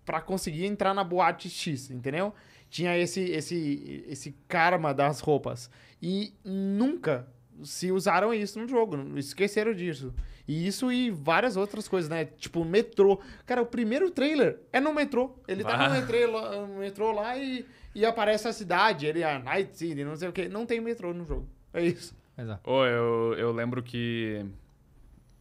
para conseguir entrar na boate X, entendeu? tinha esse, esse, esse karma das roupas. E nunca se usaram isso no jogo, esqueceram disso. E isso e várias outras coisas, né? Tipo, metrô. Cara, o primeiro trailer é no metrô. Ele ah. tá no ah. metrô, no metrô lá e, e aparece a cidade, ele a Night City, não sei o quê. Não tem metrô no jogo. É isso. Exato. Oh, eu, eu lembro que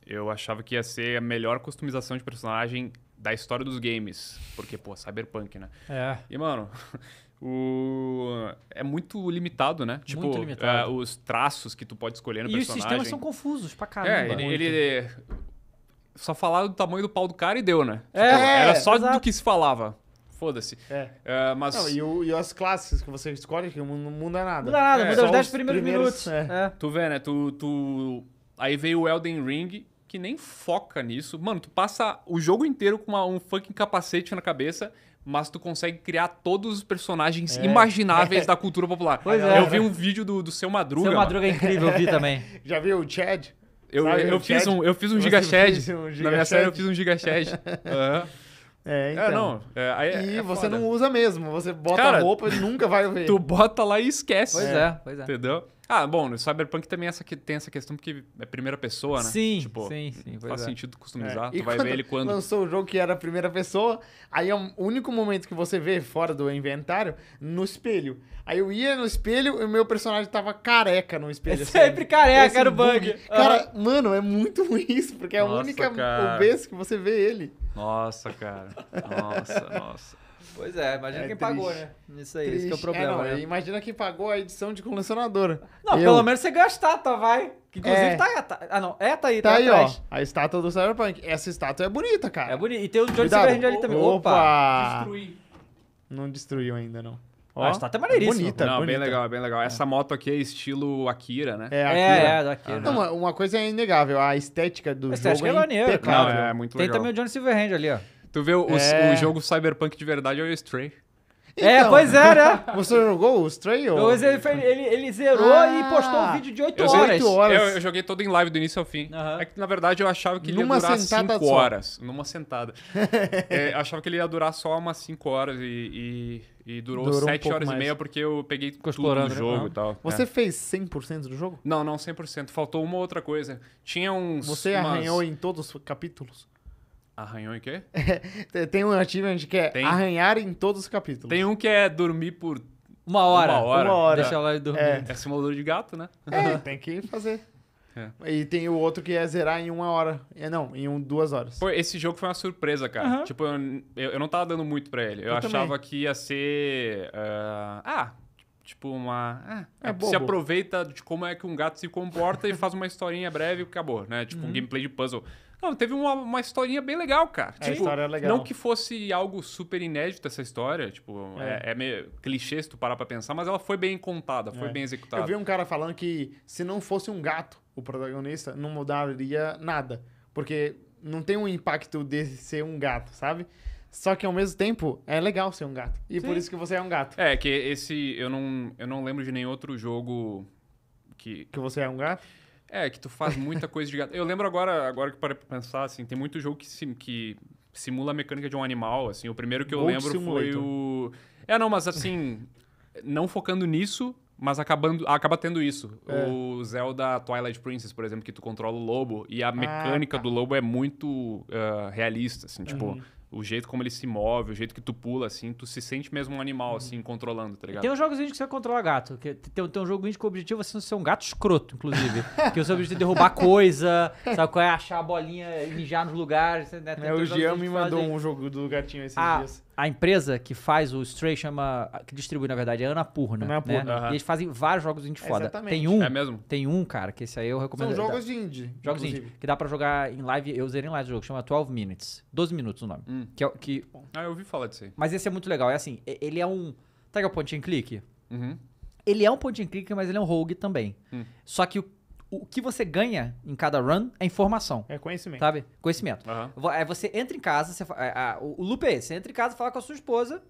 eu achava que ia ser a melhor customização de personagem da história dos games. Porque, pô, Cyberpunk, né? É. E, mano, o... é muito limitado, né? Tipo, muito limitado. É, os traços que tu pode escolher no e personagem. E os sistemas são confusos pra é, caramba. É, ele... ele... Só falaram do tamanho do pau do cara e deu, né? É, tipo, era só do que se falava. Foda-se. É. Uh, mas... Não, e, o, e, as classes que você escolhe que não muda nada. Muda nada, é, muda os 10 primeiros, primeiros, minutos. É. Tu vê, né? Tu, tu... Aí veio o Elden Ring que nem foca nisso. Mano, tu passa o jogo inteiro com uma, um fucking capacete na cabeça mas tu consegue criar todos os personagens é. imagináveis é. da cultura popular. Pois é, eu vi um vídeo do, do Seu Madruga. Seu Madruga mano. é incrível, eu vi também. Já viu o Chad? Eu, Sabe, eu, fiz Um, eu fiz um Giga Chad. Um giga Na minha série eu fiz um Giga Chad. uhum. É, então. É, não. É, e é você não usa mesmo. Você bota a roupa e nunca vai ver. Tu bota lá e esquece. Pois é, é pois é. Entendeu? Ah, bom, no Cyberpunk também é essa, tem essa questão porque é primeira pessoa, né? Sim, tipo, sim, sim. Faz é. sentido customizar, é. tu vai ver ele quando... lançou o jogo que era primeira pessoa, aí é o único momento que você vê fora do inventário, no espelho. Aí eu ia no espelho e o meu personagem tava careca no espelho. É assim. sempre assim. careca era o bug. bug. Cara, uhum. mano, é muito ruim isso, porque é a única vez que você vê ele. Nossa, cara. Nossa, nossa. Pois é, imagina é quem triste. pagou, né? Isso aí, isso é o é, problema. É, não, né? Imagina quem pagou a edição de colecionadora. Não, eu... pelo menos você gastar, tá, vai. Que, inclusive é. tá, tá. Ah, não. É, tá aí, tá, tá aí, atrás. ó. A estátua do Cyberpunk. Essa estátua é bonita, cara. É bonita. E tem o Johnny Silverhand ali também. Opa! Opa. Não destruiu ainda, não. Ó, a estátua é, é maneiríssima. Bonita, é não, bonita. bem legal, bem legal. Essa moto aqui é estilo Akira, né? É, Akira. É, é, da Akira. Não, uma, uma coisa é inegável, a estética do a estética jogo é, é impecável. Não, é muito legal. Tem também o Johnny Silverhand ali, ó. Tu vê o, é... o jogo Cyberpunk de verdade é o Stray. É, então, é, pois é, né? Você jogou o Stray? Ou... É, ele, ele, ele zerou ah, e postou um vídeo de 8 horas. Eu, horas. Eu, eu, joguei todo em live do início ao fim. Uhum. É que, na verdade, eu achava que ele ia durar 5 horas. Numa sentada. é, achava que ele ia durar só umas 5 horas e, e, e durou 7 um horas mais. e meia porque eu peguei Ficou tudo do né? jogo não. e tal. Você é. fez 100% do jogo? Não, não 100%. Faltou uma outra coisa. Tinha uns... Você umas... arranhou em todos os capítulos? Arranhou em quê? tem um artigo onde que é tem... arranhar em todos os capítulos. Tem um que é dormir por uma hora. Uma hora. Uma hora. Deixa ela dormir. É, é simulador de gato, né? É, tem que fazer. É. E tem o outro que é zerar em uma hora. É, não, em um, duas horas. Pô, esse jogo foi uma surpresa, cara. Uhum. Tipo, eu, eu, não tava dando muito pra ele. Eu, eu achava também. que ia ser. Uh, ah, tipo uma. Ah, é, é se aproveita de como é que um gato se comporta e faz uma historinha breve e acabou, né? Tipo uhum. um gameplay de puzzle. Mano, teve uma, uma historinha bem legal, cara. É, tipo, a história é legal. Não que fosse algo super inédito essa história, tipo, é, é, é meio clichê se tu parar pra pensar, mas ela foi bem contada, foi é. bem executada. Eu vi um cara falando que se não fosse um gato o protagonista, não mudaria nada. Porque não tem um impacto de ser um gato, sabe? Só que ao mesmo tempo é legal ser um gato. E Sim. por isso que você é um gato. É, que esse. Eu não, eu não lembro de nenhum outro jogo que. Que você é um gato? É, que tu faz muita coisa de gato. Eu lembro agora, agora que parei pra pensar, assim, tem muito jogo que, sim, que simula a mecânica de um animal, assim. O primeiro que eu Gold lembro Simulator. foi o... É, não, mas assim, não focando nisso, mas acabando, acaba tendo isso. É. O Zelda Twilight Princess, por exemplo, que tu controla o lobo e a ah, mecânica ah, tá. do lobo é muito uh, realista, assim, tipo, uhum. tipo o jeito como ele se move, o jeito que tu pula, assim, tu se sente mesmo um animal, uhum. assim, controlando, tá ligado? Tem uns jogos indie que você controla gato. Que tem, tem um jogo indie que o objetivo é você ser um gato escroto, inclusive. que o seu objetivo é derrubar coisa, sabe qual é? Achar a bolinha mijar nos lugares, né? Tem é, o Jean me mandou fazer. um jogo do gatinho esses ah, dias. A empresa que faz o Stray chama. que distribui, na verdade, é Anapurna. É né? Anapurna. Né? Uhum. E eles fazem vários jogos indie foda. Exatamente. Tem um. É mesmo? Tem um, cara, que esse aí eu recomendo. São jogos dá, de indie. Jogos inclusive. indie. Que dá pra jogar em live. Eu usei em live o jogo, chama 12 Minutes. 12 minutos o nome. Hum. Que, é, que... Ah, eu ouvi falar disso aí. Mas esse é muito legal. É assim, ele é um. Tá que é o point and click? Uhum. Ele é um point and click, mas ele é um rogue também. Hum. Só que o o que você ganha em cada run é informação. É conhecimento. Sabe? Conhecimento. Uhum. você entra em casa, você, é, a, a, o loop é esse. Você entra em casa, fala com a sua esposa,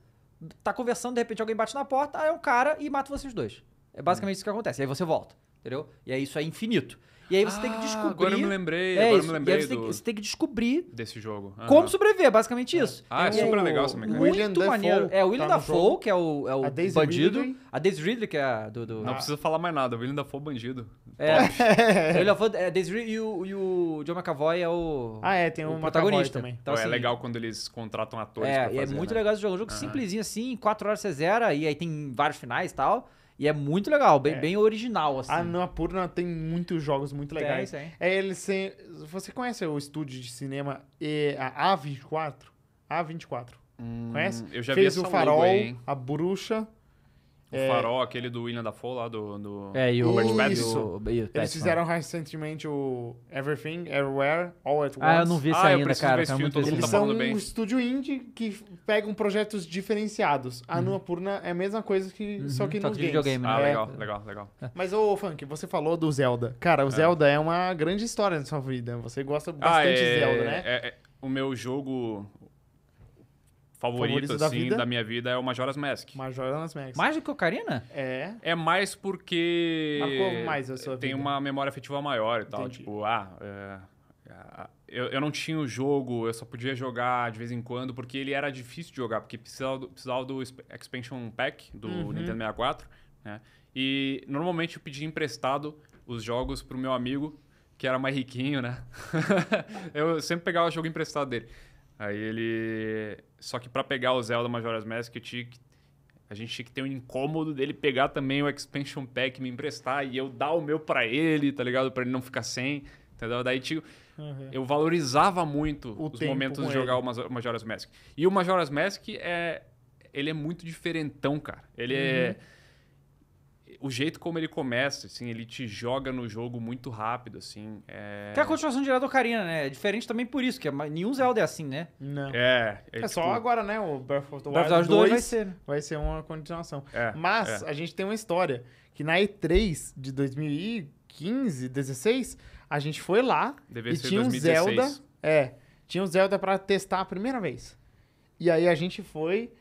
tá conversando, de repente alguém bate na porta, aí é um cara e mata vocês dois. É basicamente uhum. isso que acontece. Aí você volta, entendeu? E aí isso é infinito. E aí você ah, tem que descobrir. Ah, agora eu me lembrei, é agora isso. eu me lembrei. Você, do... tem que, você, tem, que descobrir desse jogo. Como sobreviver, é basicamente é. isso. Ah, é. Ah, é, super o, legal essa mecânica. Muito William maneiro. é o William tá Dafoe, que é o, é o a Daisy bandido. Ridley. A Daisy Ridley, que é a do. do... Não ah. precisa falar mais nada, o William Dafoe é bandido. É. o William Dafoe, é, Daisy Ridley e o, e o John McAvoy é o. Ah, é, tem um protagonista também. Então, assim, é legal quando eles contratam atores. É, fazer, é muito né? legal esse jogo. Um jogo simplesinho assim, em 4 horas você zera, e aí tem vários finais e tal. E é muito legal, bem, é. bem original, assim. A Annapurna tem muitos jogos muito legais. Tem, tem. É, eles têm... Você conhece o estúdio de cinema e a 24 A24. Hum, conhece? Eu já Fez vi Fez o Farol, logo, a Bruxa... O é... farol, aquele do William Dafoe lá do, do é, e o, Robert Pattinson. Eles né? fizeram recentemente o Everything, Everywhere, All at Once. Ah, eu não vi isso ah, ainda, cara. Tá esse tá filme, Eles tá são bem. um estúdio indie que pegam projetos diferenciados. Uhum. A Annapurna é a mesma coisa, que uhum. só que só nos que videogame, Né? Ah, é. legal, legal, legal. É. Mas, ô, Funk, você falou do Zelda. Cara, o é. Zelda é uma grande história na sua vida. Você gosta ah, bastante ah, de é, Zelda, né? é o meu jogo favorito, da assim, da, minha vida é o Majora's Mask. Majora's Mask. Mais do que Ocarina? É. É mais porque... Marcou mais a sua Tem uma memória afetiva maior e tal. Entendi. Tipo, ah... É, é... Eu, eu, não tinha o jogo, eu só podia jogar de vez em quando, porque ele era difícil de jogar, porque precisava do, precisava do Expansion Pack do uhum. Nintendo 64, né? E normalmente eu pedia emprestado os jogos pro meu amigo, que era mais riquinho, né? eu sempre pegava o jogo emprestado dele. Aí ele. Só que para pegar o Zelda Majora's Mask, tinha a gente tinha que ter um incômodo dele pegar também o Expansion Pack, me emprestar e eu dar o meu para ele, tá ligado? Para ele não ficar sem. Entendeu? Daí, uhum. eu valorizava muito o os momentos de jogar ele. o Majora's Mask. E o Majora's Mask é. Ele é muito diferentão, cara. Ele é uhum. é o jeito como ele começa, assim, ele te joga no jogo muito rápido, assim. É... Que é a continuação direta do Ocarina, né? É diferente também por isso, que é nenhum Zelda é assim, né? Não. É. É, é tipo só agora, né? O Breath of the Wild, Breath of the 2, 2 vai ser. Né? Vai ser uma continuação. É, é, Mas a gente tem uma história que na E3 de 2015, 16, a gente foi lá Deve e tinha 2016. um Zelda. É. Tinha um Zelda para testar a primeira vez. E aí a gente foi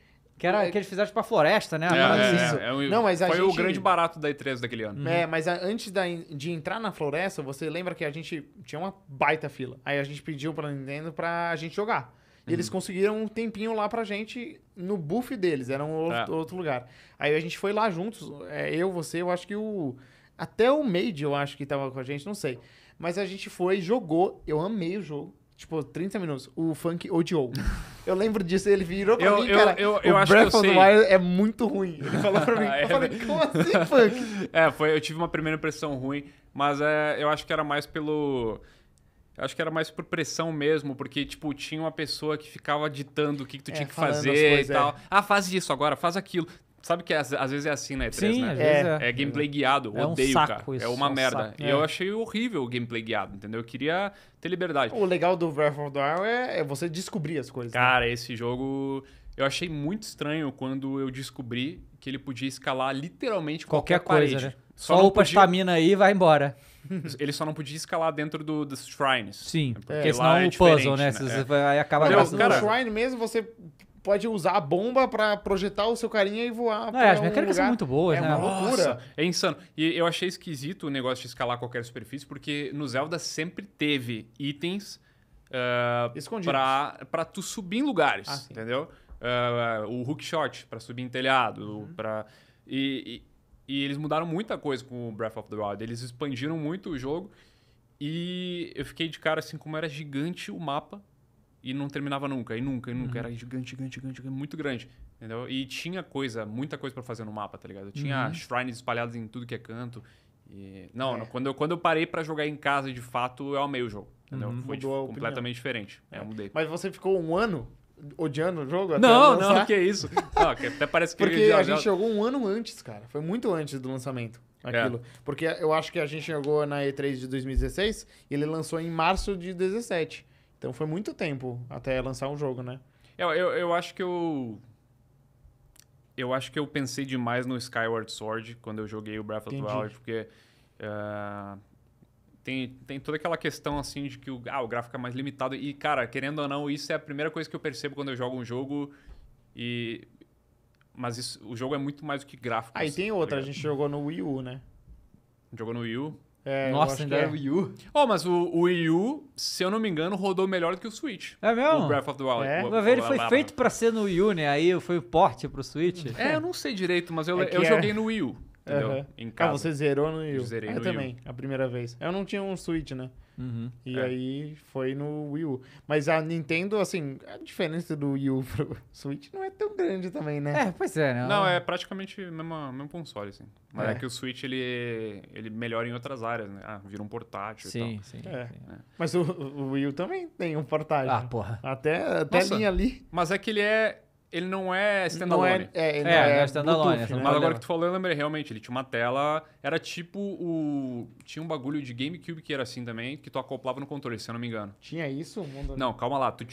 que, era, é. que eles fizeram pra tipo, floresta, né? É, é, assim. é, é, um- Não, mas foi o grande barato da E3 daquele ano. É, mas a- antes da- de entrar na floresta, você lembra que a gente tinha uma baita fila. Aí a gente pediu pra Nintendo pra gente jogar. E eles uhum. conseguiram um tempinho lá pra gente no buff deles, era um outro, É. outro lugar. Aí a gente foi lá juntos, é, eu, você, eu acho que o. Até o Made, eu acho que tava com a gente, não sei. Mas a gente foi, jogou, eu amei o jogo. Tipo, 30 minutos. O funk odiou. Eu lembro disso, ele virou pra eu, mim, eu, cara. Eu, eu, o acho Breath que of the Wild é muito ruim. Ele falou pra mim. eu é. falei, como assim, funk? É, foi, eu tive uma primeira impressão ruim, mas é, eu acho que era mais pelo. Eu acho que era mais por pressão mesmo, porque, tipo, tinha uma pessoa que ficava ditando o que, que tu é, tinha que fazer coisas, e é. tal. É. Ah, faz isso agora, faz aquilo. Sabe que às, é às, vezes é assim na E3, Sim, né? Às é. Vezes é. é gameplay guiado. É Odeio, um saco cara. Isso, é uma é um merda. Saco. E é. eu achei horrível o gameplay guiado, entendeu? Eu queria ter liberdade. O legal do Breath of the Wild é você descobrir as coisas. Né? Cara, né? esse jogo. Eu achei muito estranho quando eu descobri que ele podia escalar literalmente qualquer, qualquer coisa, parede. Né? Só, só upa podia... estamina aí e vai embora. Ele só não podia escalar dentro do, dos shrines. Sim, porque é, senão é o puzzle, né? né? Você é. Aí acaba... Então, cara, no shrine mesmo você pode usar a bomba para projetar o seu carinha e voar. Não, é, as mecânicas são muito boas, é né? É uma Nossa, loucura. É insano. E eu achei esquisito o negócio de escalar qualquer superfície, porque no Zelda sempre teve itens uh, ah, para tu subir em lugares, ah, entendeu? Uh, o hookshot para subir em telhado, uhum. para e, e, e eles mudaram muita coisa com o Breath of the Wild. Eles expandiram muito o jogo. E eu fiquei de cara assim como era gigante o mapa e não terminava nunca, e nunca, e nunca. Uhum. Era gigante, gigante, gigante, muito grande. Entendeu? E tinha coisa, muita coisa para fazer no mapa, tá ligado? Tinha uhum. shrines espalhados em tudo que é canto. E... Não, é. não, quando, eu, quando eu parei para jogar em casa de fato, eu amei o jogo. Entendeu? Uhum. Foi tipo, Mudou completamente diferente. É, eu mudei. Mas você ficou um ano odiando o jogo? não, não, que é isso. não, que até parece que Porque já, a gente já... jogou um ano antes, cara. Foi muito antes do lançamento. É. Aquilo. É. Porque eu acho que a gente jogou na E3 de 2016 e ele lançou em março de 2017. Então foi muito tempo até lançar um jogo, né? Eu, é, eu, eu acho que eu. Eu acho que eu pensei demais no Skyward Sword quando eu joguei o Breath of the Wild, porque. Uh, tem, tem toda aquela questão assim de que o, ah, o gráfico é mais limitado. E, cara, querendo ou não, isso é a primeira coisa que eu percebo quando eu jogo um jogo. E. Mas isso, o jogo é muito mais do que gráfico. Aí ah, assim, tem tá outra, tá a gente jogou no Wii U, né? Jogou no Wii U. É, Nossa, ainda era é, é. Wii U. Oh, mas o, o Wii U, se eu não me engano, rodou melhor do que o Switch. É mesmo? O Breath of the Wild. É. O, o, ele foi feito para ser no Wii U, né? Aí foi o porte pro Switch. É, eu não sei direito, mas eu, é eu é. joguei no Wii U. Entendeu? Uhum. Em ah, casa. Ah, você zerou no Wii U. Eu zerei ah, também, a primeira vez. Eu não tinha um Switch, né? Uhum. E é. aí foi no Wii U. Mas a Nintendo, assim, a diferença do Wii U pro Switch não é tão grande também, né? É, pois é. Não, né? não é praticamente o mesmo console, assim. Mas é. é, que o Switch, ele, ele melhora em outras áreas, né? Ah, vira um portátil sim, e tal. Sim, é. sim. É. Mas o, o Wii U também tem um portátil. Ah, porra. Até, até Nossa, linha ali. Mas é que ele é ele não é standalone. Não é, é, é não é, é standalone. É né? Mas agora que tu falou, eu lembrei realmente. Ele tinha uma tela. Era tipo o. Tinha um bagulho de GameCube que era assim também, que tu acoplava no controle, se eu não me engano. Tinha isso? Mundo... Né? Não, calma lá. Tu,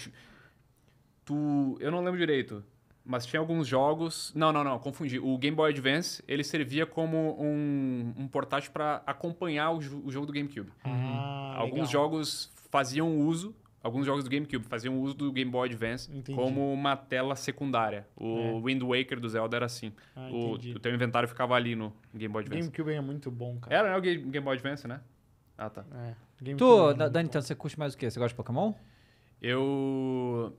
tu. Eu não lembro direito. Mas tinha alguns jogos. Não, não, não, confundi. O Game Boy Advance ele servia como um, um portátil para acompanhar o, o, jogo do GameCube. Ah, alguns legal. jogos faziam uso alguns jogos do GameCube faziam uso do Game Boy Advance entendi. como uma tela secundária. O é. Wind Waker do Zelda era assim. Ah, o, o, teu inventário ficava ali no Game Boy Advance. GameCube é muito bom, cara. Era, né? O Game, Game Boy Advance, né? Ah, tá. É. tu, é Dani então você curte mais o quê? Você gosta de Pokémon? Eu...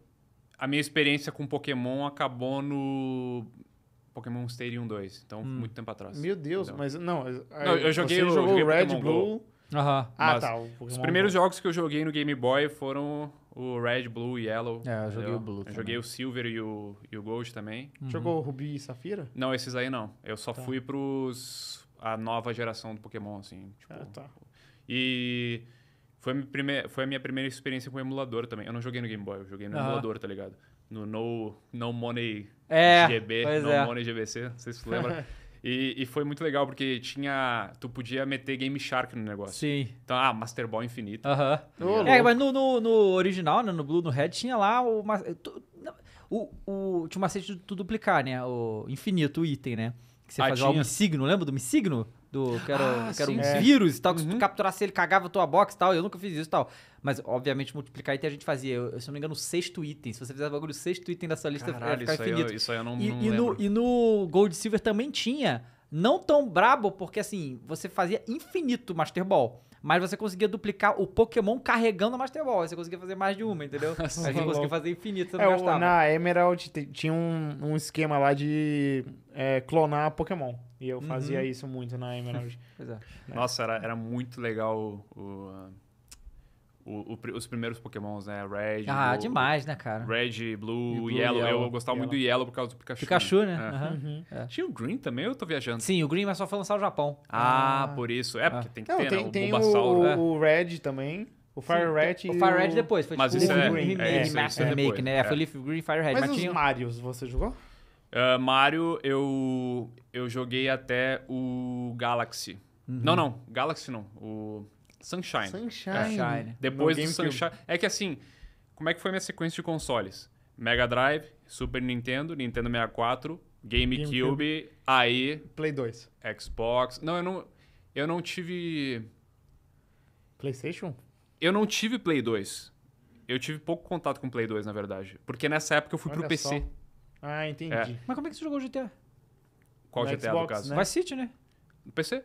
A minha experiência com Pokémon acabou no... Pokémon Stadium 2, então hum. muito tempo atrás. Meu Deus, então... mas não, não eu joguei o, jogou joguei Red, Pokémon Blue, Go. Aham. Ah, mas tá. Os primeiros jogos que eu joguei no Game Boy foram o Red, Blue e Yellow. É, eu joguei entendeu? o Blue. Eu joguei o Silver e o, e o Gold também. Uhum. Jogou Ruby e Safira? Não, esses aí não. Eu só tá. fui pros. a nova geração do Pokémon, assim. Tipo, ah, tá. E. Foi, primeira foi a minha primeira experiência com o emulador também. Eu não joguei no Game Boy, eu joguei no emulador, tá ligado? No No, no Money é, GB, No é. Money GBC, não sei se você lembra. E, e, foi muito legal, porque tinha. Tu podia meter Game Shark no negócio. Sim. Então, ah, Master Ball infinito. Aham. é, mas no, no, no, original, né, no Blue, no Red, tinha lá o. o, o tinha o macete de tu duplicar, né? O infinito, item, né? Que você ah, fazia tinha. o missigno, lembra do missigno? do quero, ah, quero sim, um é. vírus e tal, que se tu uhum. capturasse ele, cagava tua box e tal. Eu nunca fiz isso e tal. Mas, obviamente, multiplicar item a gente fazia, eu, se eu não me engano, o sexto item. Se você fizesse bagulho, o sexto item da sua lista Caralho, ia ficar isso infinito. Eu, isso aí eu não, e, não e no, e no Gold Silver também tinha, não tão brabo, porque assim, você fazia infinito Master Ball mas você conseguia duplicar o Pokémon carregando a Master Ball. Você conseguia fazer mais de uma, entendeu? a você tá conseguia fazer infinito, você não é, gastava. Na Emerald tinha um, um esquema lá de é, clonar Pokémon. E eu fazia uhum. isso muito na Emerald. É. Né? Nossa, era, era muito legal o, o, o, o os primeiros pokémons, né? Red... Ah, demais, né, cara? Red, Blue, Blue Yellow. Yellow. Eu gostava Yellow. muito do Yellow por causa do Pikachu. Né? Pikachu, né? né? Uhum. É. é. Tinha o Green também ou eu tô viajando? Sim, o Green, mas só foi lançado no Japão. Ah, ah. por isso. É, porque ah. tem que Não, ter, né, tem, né? O tem O, é. o Red também. O Fire Sim, Red o... o Fire Red depois, foi mas tipo isso é, remake, é, isso, isso é remake, né? É. Foi Leaf Green Fire Red. Mas, os Marios, você jogou? Uh, Mario, eu, eu joguei até o Galaxy. Uhum. Não, não. Galaxy não. O Sunshine. Sunshine. É. Depois do Sunshine. É que assim, como é que foi minha sequência de consoles? Mega Drive, Super Nintendo, Nintendo 64, GameCube, GameCube. aí... Play 2. Xbox. Não, eu não... Eu não tive... PlayStation? Eu não tive Play 2. Eu tive pouco contato com Play 2, na verdade. Porque nessa época eu fui Olha pro PC. Só. Ah, entendi. É. Mas como é que você jogou o GTA? Qual no GTA, Xbox, no caso? Né? Vice City, né? No PC.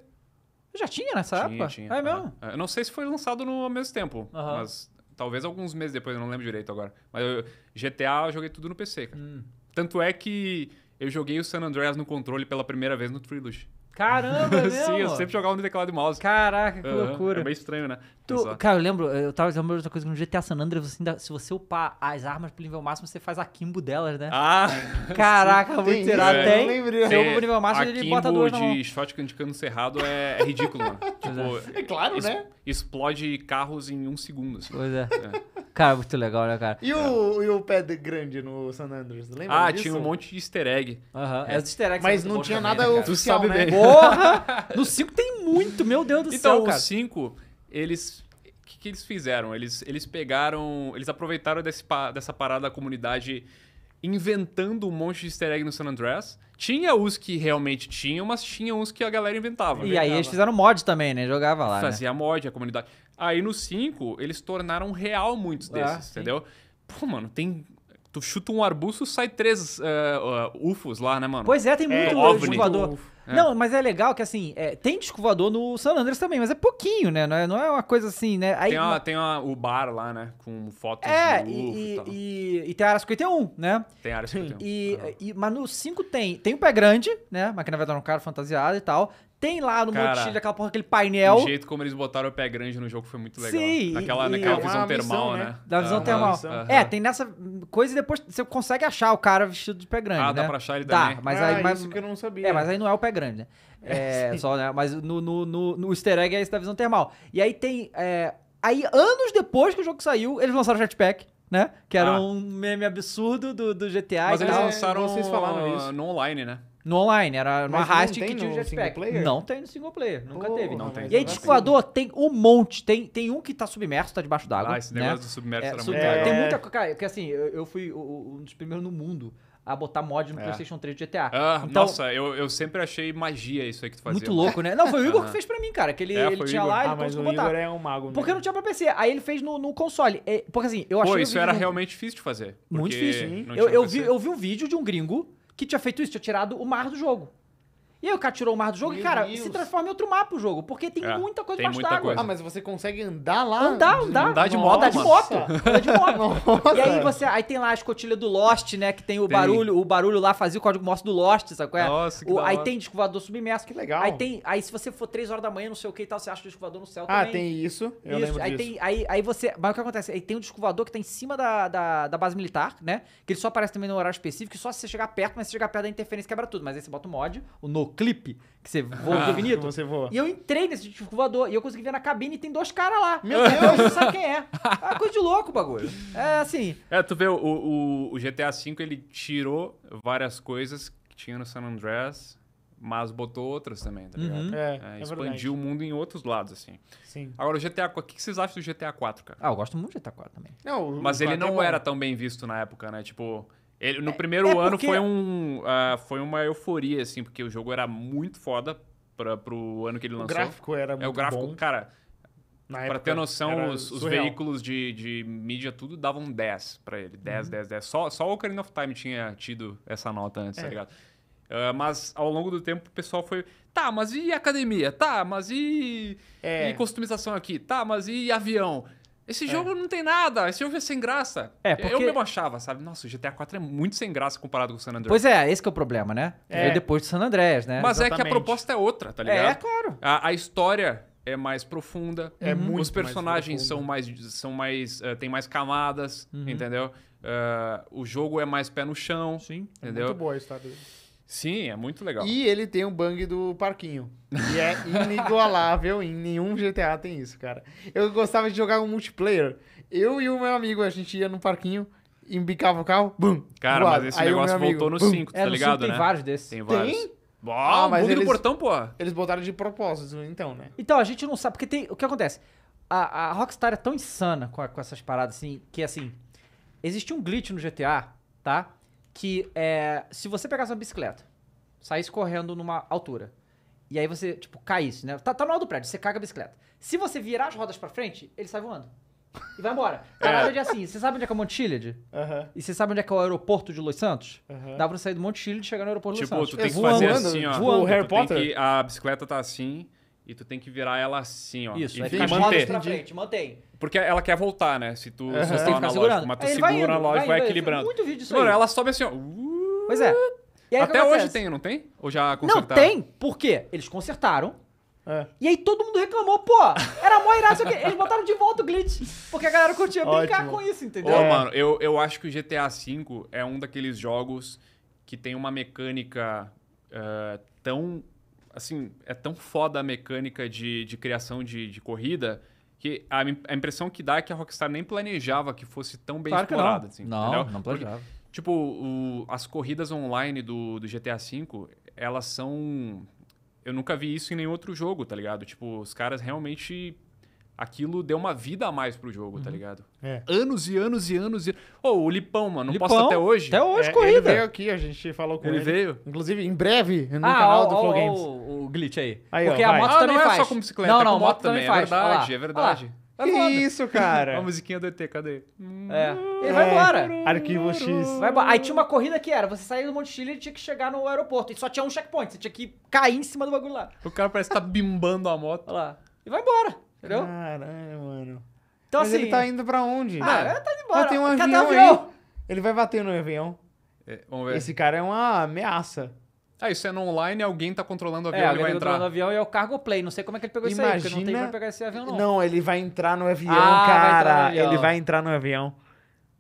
Já tinha nessa tinha, época? Tinha. É mesmo? É, eu não sei se foi lançado no ao mesmo tempo, mas talvez alguns meses depois, eu não lembro direito agora. Mas eu, GTA eu joguei tudo no PC, cara. Hum. Tanto é que eu joguei o San Andreas no controle pela primeira vez no Trilogy. Caramba, é Sim, eu sempre jogava no teclado e mouse. Caraca, que loucura. É bem estranho, né? Tu, cara, eu lembro, eh, eu tava lembrando outra coisa que no GTA San Andreas, assim, se você upar as armas pro nível máximo, você faz a Kimbo delas, né? Ah! Caraca, muito irado, tem. Eu lembrei. Você upa pro nível máximo, ele bota duas na mão. de shotgun de cano cerrado é, é ridículo, mano. É. tipo, é claro, né? Explode carros em um segundo, assim. Pois é. é. Cara, muito legal, né, cara? E o, é. e o pé grande no San Andreas, lembra Ah, disso? tinha um monte de easter egg. Aham, uh -huh. é. é easter Mas não tinha também, nada né, oficial, tu sabe né? Bem. Porra! No 5 tem muito, meu Deus do então, céu, cara. Então, o 5 eles o que, que, eles fizeram? Eles, eles pegaram. Eles aproveitaram desse, dessa parada da comunidade inventando um monte de easter egg no San Andreas. Tinha os que realmente tinham, mas tinha uns que a galera inventava. E aí eles fizeram mod também, né? Jogava lá. Né? Fazia né? mod, a comunidade. Aí no 5, eles tornaram real muitos ah, desses, ah, entendeu? Pô, mano, tem Tu chuta um arbusto, sai três uh, uh, ufos lá, né, mano? Pois é, tem é, muito é, voador. ufo. Não, mas é legal que assim, é, tem disco voador no San Andreas também, mas é pouquinho, né? Não é, não é uma coisa assim, né? Aí, tem uma, uma... tem uma, o bar lá, né? Com fotos é, de e, e, tal. e, e tem a área 51, né? Tem a área 51. E, e, mas no 5 tem. Tem o pé grande, né? Máquina dar tá no cara fantasiada e tal. Tem lá no Cara, aquela porra, aquele painel. O jeito como eles botaram o pé grande no jogo foi muito legal. Sim. Naquela, e, naquela e é visão é termal, missão, né? né? Da visão é, termal. Missão. É, tem nessa coisa e depois você consegue achar o cara vestido de pé grande. Ah, né? dá pra achar ele dá, também. Mas ah, aí, mas, isso que eu não sabia. É, mas aí não é o pé grande, né? É, é só, né? Mas no, no, no, no easter egg é esse da visão termal. E aí tem. É, aí, anos depois que o jogo saiu, eles lançaram o jetpack. Né? Que era ah. um meme absurdo do, do GTA. Mas eles lançaram. Vocês falaram isso. No online, né? No online, era no arraste que tinha o jetpack. Player? Não tem no single player, nunca teve. Não tem. E aí, descoador, tem um monte. Tem, tem um que tá submerso, tá debaixo d'água. Ah, esse né? do submerso é, era sub... muito legal. Tem é. muita. Cara, que assim, eu, eu fui um dos primeiros no mundo a botar mod no é. PlayStation 3 de GTA. Ah, então, nossa, eu, eu sempre achei magia isso aí que tu fazia. Muito né? louco, né? Não, foi o Igor que fez pra mim, cara. Que ele, é, ele tinha lá e ah, mas o botar. Igor é um mago. Porque mesmo. não tinha pra PC. Aí ele fez no, no console. É, porque assim, eu achei. Pô, isso era no... realmente difícil de fazer. Muito difícil. Eu, eu, vi, eu vi um vídeo de um gringo que tinha feito isso, tinha tirado o Mar do jogo. E aí o cara tirou o mar do jogo Meu e, cara, Deus. se transforma em outro mapa o jogo, porque tem é, muita coisa tem d'água. Ah, mas você consegue andar lá? Andar, andar. Andar de moto. Andar de moto. andar de moto. e aí você. Aí tem lá a escotilha do Lost, né? Que tem o tem. barulho, o barulho lá fazia o código morse do Lost, sabe é? Nossa, que o, Aí tem disco submerso. Que legal. Aí tem. Aí se você for 3 horas da manhã, não sei o que e tal, você acha o disco no céu ah, também. Ah, tem isso. Eu lembro aí disso. Tem, aí, aí você. Mas o que acontece? Aí tem um disco que tá em cima da, da, da base militar, né? Que ele só aparece também no horário específico, e só se você chegar perto, mas se chegar perto da interferência quebra tudo. Mas aí você bota o mod, o no clipe. Que você voa ah, bonito. Você voa. E eu entrei nesse disco tipo voador e eu consegui ver na cabine e tem dois caras lá. Meu Deus, você sabe quem é. É coisa de louco o bagulho. É assim. É, tu vê, o, o, o GTA V ele tirou várias coisas que tinha no San Andreas mas botou outras também, tá ligado? Uhum. É, é, é, expandiu é o mundo em outros lados, assim. Sim. Agora, o GTA o que vocês acham do GTA 4, cara? Ah, eu gosto muito do GTA 4 também. Não, mas ele não é era tão bem visto na época, né? Tipo, ele, no é, primeiro é, ano porque... foi, um, uh, foi uma euforia, assim, porque o jogo era muito foda pra, pro ano que ele lançou. O gráfico era muito é, o gráfico, bom. Cara, Na pra ter noção, os, os veículos de, de mídia tudo davam 10 pra ele. 10, uhum. 10, 10. Só, só o Ocarina of Time tinha tido essa nota antes, tá é. tá ligado? Uh, mas ao longo do tempo o pessoal foi. Tá, mas e academia? Tá, mas e. É. E customização aqui? Tá, mas e avião? Esse é. jogo não tem nada, esse jogo é sem graça. É, porque... Eu mesmo achava, sabe? Nossa, o GTA 4 é muito sem graça comparado com o San Andreas. Pois é, esse é o problema, né? É. Veio depois do San Andreas, né? Mas Exatamente. é que a proposta é outra, tá ligado? É, é claro. A, a, história é mais profunda, uhum. é uhum. muito Os personagens mais são mais. São mais uh, tem mais camadas, uhum. entendeu? Uh, o jogo é mais pé no chão. Sim, entendeu? É muito boa a história dele. Sim, é muito legal. E ele tem um bang do parquinho. E é inigualável, em nenhum GTA tem isso, cara. Eu gostava de jogar um multiplayer. Eu e o meu amigo, a gente ia no parquinho, embicava o carro, bum! Cara, mas esse Aí negócio amigo, voltou no 5, tá é, ligado, tem né? Tem vários desses. Tem vários. Tem? Bom, ah, mas eles, do portão, pô. Eles botaram de propósito, então, né? Então, a gente não sabe, porque tem. O que acontece? A, a Rockstar é tão insana com, a, com essas paradas, assim, que assim. Existe um glitch no GTA, tá? que é, se você pegasse uma bicicleta, saísse correndo numa altura, e aí você, tipo, caísse, né? Tá, tá no alto do prédio, você caga a bicicleta. Se você virar as rodas pra frente, ele sai voando. E vai embora. É. Caralho, é. de assim. Você sabe onde é que é o Monte Chiliad? E você sabe onde é que é o aeroporto de Los Santos? Dá pra sair do Monte Chiliad e chegar no aeroporto de tipo, Los Santos. Tipo, tu tem que fazer voando, assim, ó. Voando. Tipo, o Harry Potter? Que, a bicicleta tá assim, e tu tem que virar ela assim, ó. Isso, e é fica manter. pra frente, mantém. Porque ela quer voltar, né? Se tu uhum. se você analógico, mas tu segura indo, analógico, vai, vai equilibrando. Muito vídeo disso Mano, ela sobe assim, ó. Pois é. Até hoje tem, não tem? Ou já consertaram? Não, tem. Por quê? Eles consertaram. É. E aí todo mundo reclamou, pô, era mó irado, que eles botaram de volta o glitch, porque a galera curtia Ótimo. brincar com isso, entendeu? Pô, é. mano, eu, eu acho que o GTA V é um daqueles jogos que tem uma mecânica uh, tão assim, é tão foda a mecânica de, de criação de, de corrida que a, a, impressão que dá é que a Rockstar nem planejava que fosse tão bem claro explorada. não, assim, não, não planejava. Porque, tipo, o, as corridas online do, do GTA V, elas são... Eu nunca vi isso em nenhum outro jogo, tá ligado? Tipo, os caras realmente aquilo deu uma vida a mais pro jogo, tá uhum. tá ligado? É. Anos e anos e anos e. Ô, oh, o Lipão, mano, não posso até hoje. Até hoje, é, corrida. Ele veio aqui, a gente falou com ele. Ele veio? Inclusive, em breve, no ah, canal ó, do Flow Games. O, o glitch aí. aí Porque ó, a moto ah, também não faz. é só com bicicleta, não, é com não, moto, moto também. É faz. É verdade, é verdade. que é isso, cara? a musiquinha do ET, cadê? É. Ele vai é. embora. Arquivo X. Vai embora. Aí tinha uma corrida que era: você saía do Monte Chile e tinha que chegar no aeroporto. E só tinha um checkpoint, você tinha que cair em cima do bagulho lá. O cara parece que tá bimbando a moto. Olha lá. E vai embora. Entendeu? Caralho, mano. Então, Mas assim, ele tá indo pra onde? Ah, ele tá indo embora. Ah, tem um Cadê avião, avião? Ele vai bater no avião. É, vamos ver. Esse cara é uma ameaça. Ah, isso é no online, alguém tá controlando o é, avião, é, ele vai tá entrar. controlando o avião e é o cargo play. Não sei como é que ele pegou Imagina... isso aí, porque não tem pra pegar esse avião, não. Não, ele vai entrar no avião, ah, cara. Vai no avião. Ele vai entrar no avião.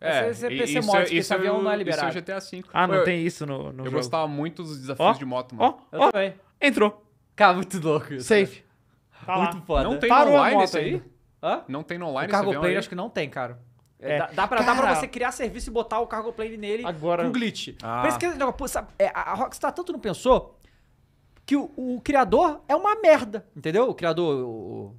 É, esse, é é, isso, mod, isso, esse avião não é liberado. Isso é GTA V. Ah, não eu, tem isso no, no eu jogo. Eu gostava muito dos desafios oh, de moto, mano. Ó, oh, entrou. Cara, muito louco isso. Safe. Né? Tá Muito lá. foda. Não tem Parou online esse aí? Hã? Não tem no online o Cargo Play acho que não tem, cara. É, é dá, dá, pra, cara, dá pra você criar serviço e botar o cargo plane nele agora... com glitch. Ah. Por isso que sabe, é, a Rockstar tanto não pensou que o, o, criador é uma merda, entendeu? O criador, o,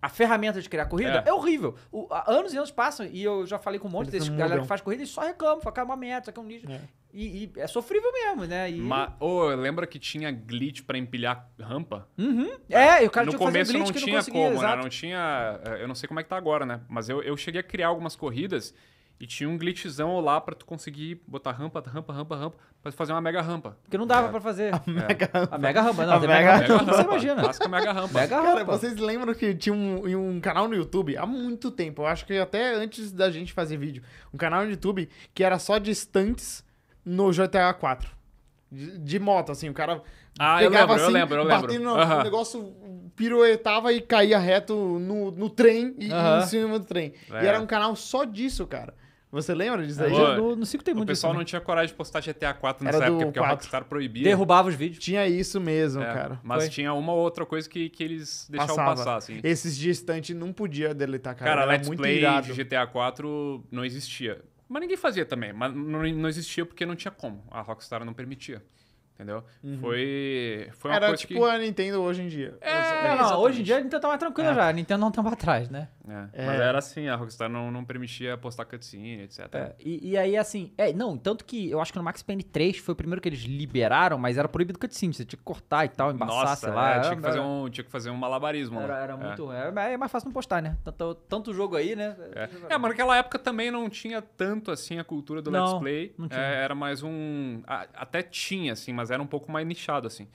a ferramenta de criar corrida é, é horrível. O, anos e anos passam e eu já falei com um monte desses galera que faz corrida e só reclama fala, que é uma merda, isso aqui é um lixo. É. E, e, é sofrível mesmo, né? E... Ma... Oh, lembra que tinha glitch para empilhar rampa? Uhum. Ah, é, e o cara no tinha começo não tinha não como, né? exato. né? Não tinha. Eh, eu não sei como é que tá agora, né? Mas eu, eu cheguei a criar algumas corridas e tinha um glitchzão lá pra tu conseguir botar rampa, rampa, rampa, rampa, pra fazer uma mega rampa. Porque não dava é. pra fazer. A é. mega rampa. A mega rampa, não. A mega, mega rampa. rampa. Você imagina. Clássica mega rampa. Mega Cara, rampa. vocês lembram que tinha um, um canal no YouTube há muito tempo, eu acho que até antes da gente fazer vídeo, um canal no YouTube que era só de no GTA 4. De, de moto, assim, o cara. Ah, eu lembro, assim, eu lembro, eu lembro. no, uhum. negócio, piruetava e caía reto no, no trem e uhum. em cima do trem. É. E era um canal só disso, cara. Você lembra disso aí? não no, 5 tem muito O pessoal disso, não né? tinha coragem de postar GTA 4 nessa época, porque 4. a Rockstar proibia. Derrubava os vídeos. Tinha isso mesmo, é, cara. Mas Foi. tinha uma ou outra coisa que, que eles deixavam Passava. passar, assim. Esses distantes não podia deletar, cara. Cara, Let's Play de GTA 4 não existia. Mas ninguém fazia também. Mas não, não existia porque não tinha como. A Rockstar não permitia. Entendeu? Uhum. Foi, foi uma Era coisa tipo que... a Nintendo hoje em dia. É, é não, hoje em dia a Nintendo tá mais tranquila é. já. A Nintendo não tem tá pra trás, atrás, né? É, é. Mas era assim, a Rockstar não, não permitia postar cutscene, etc. É, e, e, aí, assim... É, não, tanto que eu acho que no Max Payne 3 foi o primeiro que eles liberaram, mas era proibido cutscene. Você tinha que cortar e tal, embaçar, Nossa, sei lá. É, tinha, que fazer um, tinha que fazer um malabarismo. Né? Era, era muito... É. mais fácil não postar, né? Tanto, tanto jogo aí, né? É. mas naquela época também não tinha tanto, assim, a cultura do não, Let's Play. Não tinha. era mais um... até tinha, assim, mas era um pouco mais nichado, assim.